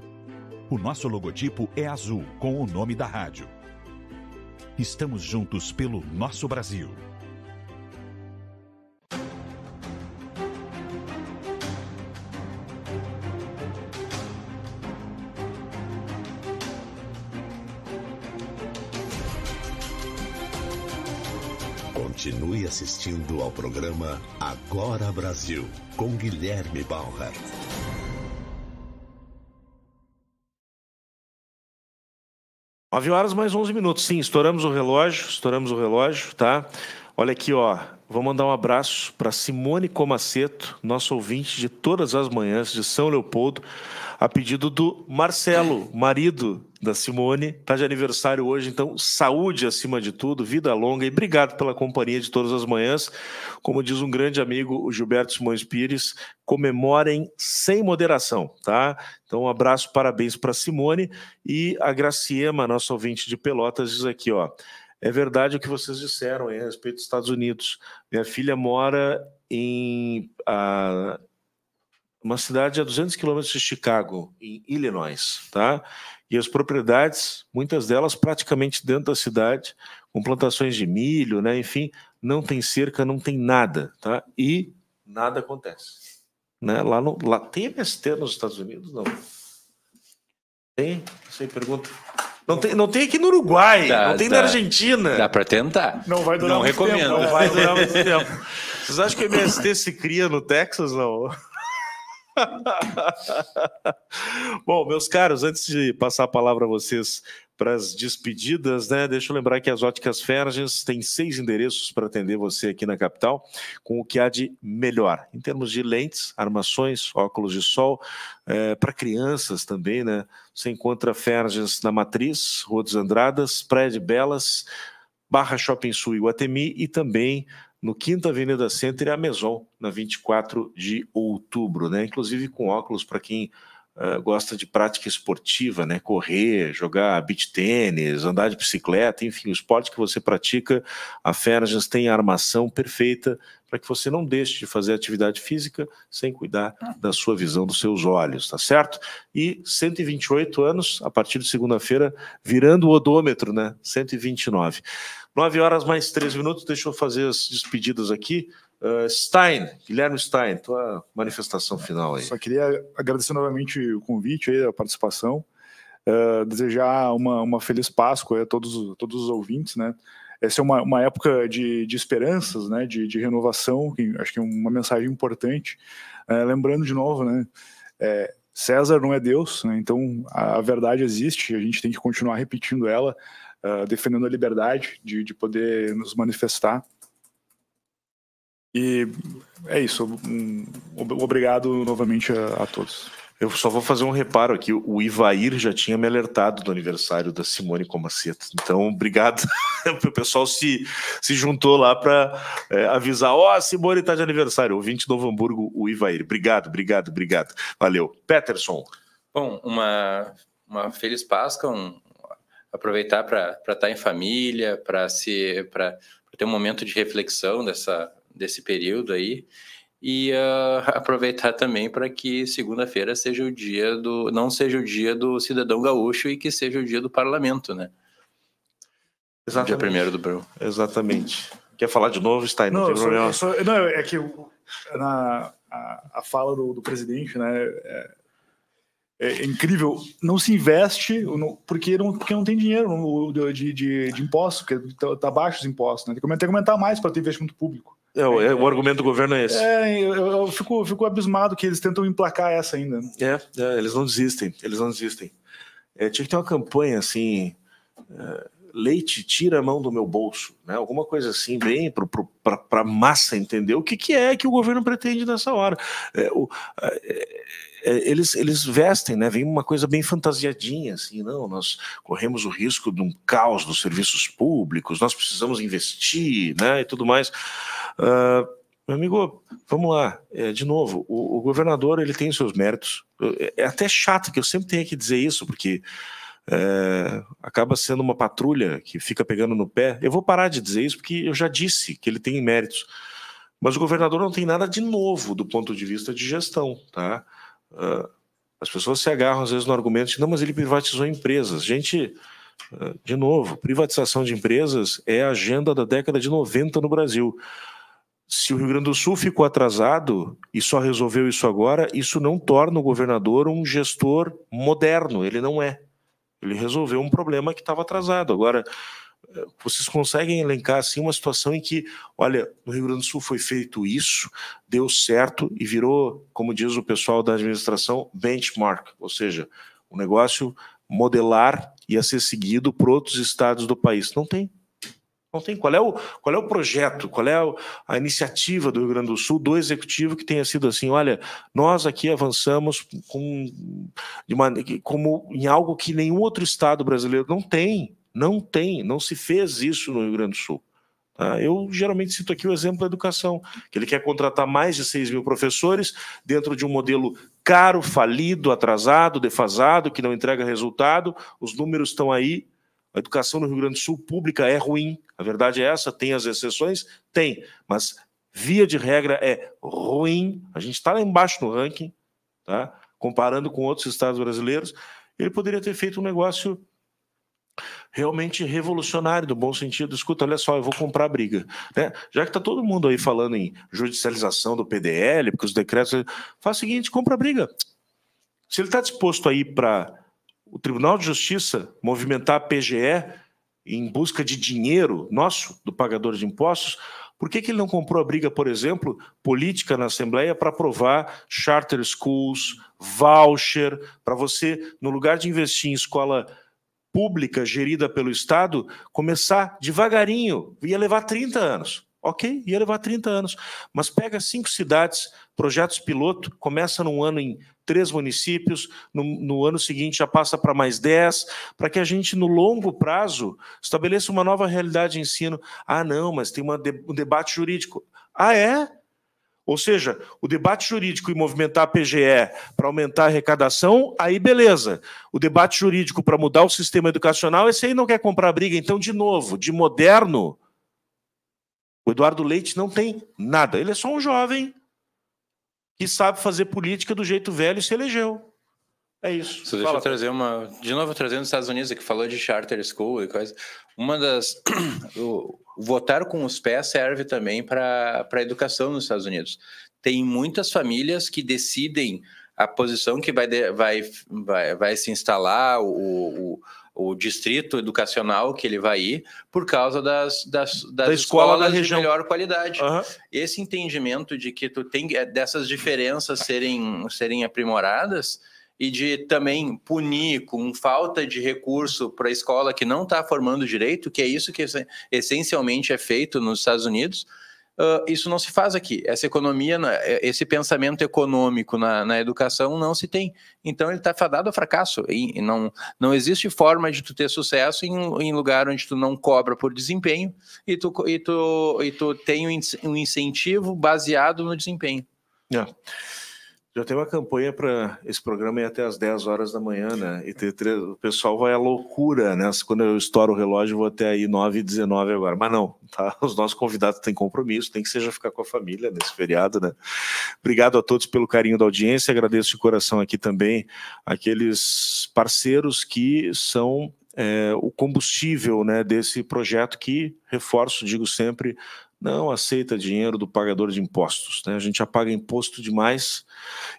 Speaker 1: O nosso logotipo é azul, com o nome da rádio. Estamos juntos pelo nosso Brasil. Continue assistindo ao programa Agora Brasil, com Guilherme Bauer.
Speaker 2: Nove horas mais onze minutos. Sim, estouramos o relógio, estouramos o relógio, tá? Olha aqui, ó. Vou mandar um abraço para Simone Comaceto, nosso ouvinte de todas as manhãs de São Leopoldo, a pedido do Marcelo, marido da Simone. Está de aniversário hoje, então saúde acima de tudo, vida longa e obrigado pela companhia de todas as manhãs. Como diz um grande amigo, o Gilberto Simões Pires, comemorem sem moderação, tá? Então um abraço, parabéns para Simone e a Graciema, nossa ouvinte de Pelotas, diz aqui, ó. É verdade o que vocês disseram hein, a respeito dos Estados Unidos. Minha filha mora em, a, ah, uma cidade a 200 quilômetros de Chicago, em Illinois, tá? E as propriedades, muitas delas praticamente dentro da cidade, com plantações de milho, né? Enfim, não tem cerca, não tem nada, tá? E nada acontece, né? Lá no, lá tem MST nos Estados Unidos, não? Tem? Você pergunta. Não tem, não tem aqui no Uruguai, dá, não tem dá, na Argentina. Dá para tentar. Não vai durar não muito recomendo. tempo. Não vai durar muito tempo. Vocês acham que o MST se cria no Texas, não? Bom, meus caros, antes de passar a palavra a vocês para as despedidas, né? Deixa eu lembrar que as Óticas Fergens tem seis endereços para atender você aqui na capital, com o que há de melhor em termos de lentes, armações, óculos de sol, é, para crianças também, né? Você encontra Fergens na Matriz, Rua dos Andradas, Prédio Belas, Barra Shopping Sul e Guatemi e também no Quinta Avenida Center e a Maison, na 24 de outubro, né? Inclusive com óculos para quem uh, gosta de prática esportiva, né? Correr, jogar beach tênis, andar de bicicleta, enfim, o esporte que você pratica, a Ferjas tem a armação perfeita para que você não deixe de fazer atividade física sem cuidar da sua visão dos seus olhos, tá certo? E 128 anos, a partir de segunda-feira, virando o odômetro, né? 129. 9 horas mais 13 minutos, deixa eu fazer as despedidas aqui. Uh, Stein, Guilherme Stein, tua manifestação final aí.
Speaker 4: Só queria agradecer novamente o convite aí, a participação. Uh, desejar uma, uma feliz Páscoa a todos, todos os ouvintes, né? Essa é uma, uma época de, de esperanças, né? De, de renovação, que acho que é uma mensagem importante. Uh, lembrando de novo, né? É, César não é Deus, né? então a, a verdade existe, a gente tem que continuar repetindo ela, uh, defendendo a liberdade de, de poder nos manifestar. E
Speaker 2: é isso. Um, obrigado novamente a, a, todos. Eu só vou fazer um reparo aqui. O Ivair já tinha me alertado do aniversário da Simone Comaceta. Então, obrigado. o pessoal se, se juntou lá para é, avisar. Ó, oh, a Simone está de aniversário. Ouvinte de Novo Hamburgo, o Ivair. Obrigado, obrigado, obrigado. Valeu. Peterson.
Speaker 3: Bom, uma, uma feliz Páscoa, um, aproveitar para estar tá em família, para se para ter um momento de reflexão dessa, desse período aí e uh, aproveitar também para que segunda-feira seja o dia do não seja o dia do cidadão gaúcho e que seja o dia do parlamento, né?
Speaker 2: Exatamente. Dia primeiro do bruno Exatamente. Quer falar de novo, Stein? Não, não tem
Speaker 4: não, é que na, a, a fala do, do presidente, né? É, é, é incrível, não se investe porque não, porque não tem dinheiro de, de, de impostos, porque está tá baixo os impostos. Né? Tem, que, aumentar mais para ter investimento público.
Speaker 2: É, é, o argumento do governo é esse.
Speaker 4: É, eu, eu fico, fico abismado que eles tentam emplacar essa ainda. Né?
Speaker 2: É, é, eles não desistem, eles não desistem. É, tinha que ter uma campanha assim, é, leite tira a mão do meu bolso, né? Alguma coisa assim, bem para a massa entender o que, que é que o governo pretende nessa hora. É, o, é, eles, eles vestem, né? Vem uma coisa bem fantasiadinha, assim, não, nós corremos o risco de um caos nos serviços públicos, nós precisamos investir, né? E tudo mais. Uh, meu amigo, vamos lá, é, de novo, o, o, governador ele tem seus méritos. É, é até chato que eu sempre tenha que dizer isso, porque é, acaba sendo uma patrulha que fica pegando no pé. Eu vou parar de dizer isso porque eu já disse que ele tem méritos. Mas o governador não tem nada de novo do ponto de vista de gestão, tá? Ah, as pessoas se agarram às vezes no argumento de não, mas ele privatizou empresas. Gente, ah, de novo, privatização de empresas é a agenda da década de 90 no Brasil. Se o Rio Grande do Sul ficou atrasado e só resolveu isso agora, isso não torna o governador um gestor moderno. Ele não é. Ele resolveu um problema que estava atrasado. Agora, vocês conseguem elencar assim uma situação em que, olha, no Rio Grande do Sul foi feito isso, deu certo e virou, como diz o pessoal da administração, benchmark, ou seja, o um negócio modelar e a ser seguido por outros estados do país. Não tem. Não tem. Qual é o, qual é o projeto, qual é a iniciativa do Rio Grande do Sul, do executivo, que tenha sido assim: olha, nós aqui avançamos com, de uma, como em algo que nenhum outro estado brasileiro não tem. Não tem, não se fez isso no Rio Grande do Sul. Ah, eu geralmente cito aqui o exemplo da educação, que ele quer contratar mais de 6 mil professores dentro de um modelo caro, falido, atrasado, defasado, que não entrega resultado. Os números estão aí. A educação no Rio Grande do Sul pública é ruim. A verdade é essa, tem as exceções? Tem, mas via de regra é ruim. A gente está lá embaixo no ranking, tá? comparando com outros estados brasileiros. Ele poderia ter feito um negócio realmente revolucionário, do bom sentido. Escuta, olha só, eu vou comprar a briga. Né? Já que está todo mundo aí falando em judicialização do PDL, porque os decretos. Faz o seguinte: compra a briga. Se ele está disposto aí para o Tribunal de Justiça movimentar a PGE em busca de dinheiro nosso, do pagador de impostos, por que, que ele não comprou a briga, por exemplo, política na Assembleia para aprovar charter schools, voucher, para você, no lugar de investir em escola pública gerida pelo Estado começar devagarinho, ia levar 30 anos. Ok, ia levar 30 anos. Mas pega cinco cidades, projetos piloto, começa num ano em três municípios, no, no ano seguinte já passa para mais dez, para que a gente, no longo prazo, estabeleça uma nova realidade de ensino. Ah, não, mas tem de, um debate jurídico. Ah, é? Ou seja, o debate jurídico e movimentar a PGE para aumentar a arrecadação, aí beleza. O debate jurídico para mudar o sistema educacional, esse aí não quer comprar briga. Então, de novo, de moderno, o Eduardo Leite não tem nada. Ele é só um jovem que sabe fazer política do jeito velho e se elegeu. É isso. Só deixa Fala, eu
Speaker 3: trazer uma. De novo, trazendo os Estados Unidos, que falou de charter school e coisa. Uma das. votar com os pés serve também para a educação nos Estados Unidos. Tem muitas famílias que decidem a posição que vai, vai, vai, vai se instalar, o, o o distrito educacional que ele vai ir por causa das, das, das da escola escolas da região. de melhor qualidade. Uhum. Esse entendimento de que tu tem é, dessas diferenças serem, serem aprimoradas e de também punir com falta de recurso para a escola que não está formando direito, que é isso que essencialmente é feito nos Estados Unidos, uh, isso não se faz aqui. Essa economia, é, esse pensamento econômico na, na educação não se tem. Então ele está fadado ao fracasso. E não, não existe forma de tu ter sucesso em, em lugar onde tu não cobra por desempenho e tu, e tu, e tu tem um incentivo baseado no desempenho.
Speaker 2: É. Já tem uma campanha para esse programa ir até às 10 horas da manhã, né? E ter três, o pessoal vai à loucura, né? Quando eu estouro o relógio, vou até aí 9 e 19 agora. Mas não, tá? Os nossos convidados têm compromisso, tem que seja ficar com a família nesse feriado, né? Obrigado a todos pelo carinho da audiência, agradeço de coração aqui também aqueles parceiros que são é, o combustível né, desse projeto que, reforço, digo sempre, não aceita dinheiro do pagador de impostos. Né? A gente já paga imposto demais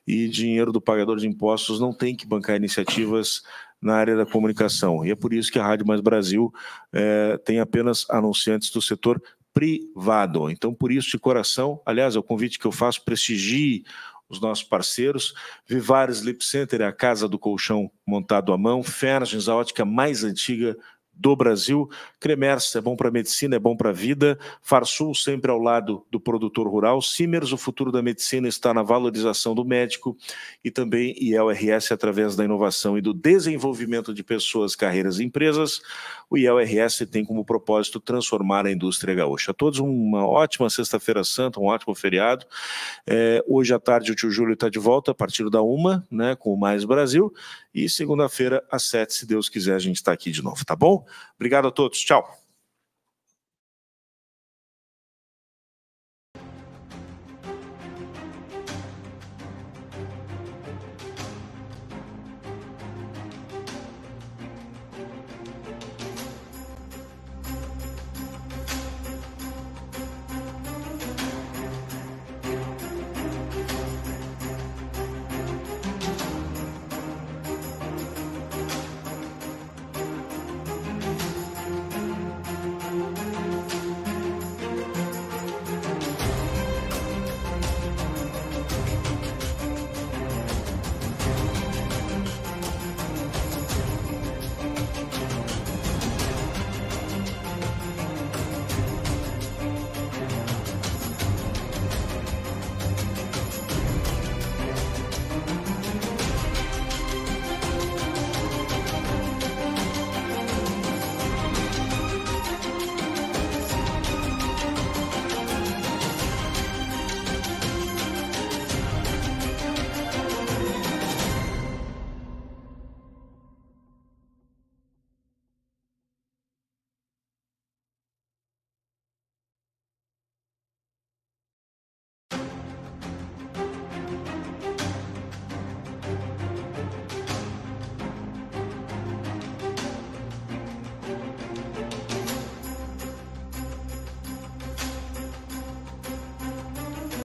Speaker 2: e dinheiro do pagador de impostos não tem que bancar iniciativas na área da comunicação. E é por isso que a Rádio Mais Brasil é, tem apenas anunciantes do setor privado. Então, por isso, de coração, aliás, é o convite que eu faço, prestigie os nossos parceiros, Vivares Lip Center, é a casa do colchão montado à mão, Fergens, a ótica mais antiga do Brasil. Cremers é bom para a medicina, é bom para a vida. Farsul sempre ao lado do produtor rural. Simers, o futuro da medicina está na valorização do médico e também IELRS através da inovação e do desenvolvimento de pessoas, carreiras e empresas. O IELRS tem como propósito transformar a indústria gaúcha. A todos uma ótima sexta-feira santa, um ótimo feriado. É, hoje à tarde o tio Júlio está de volta a partir da uma, né, com o Mais Brasil. E segunda-feira às sete, se Deus quiser, a gente está aqui de novo, tá bom? Obrigado a todos. Tchau.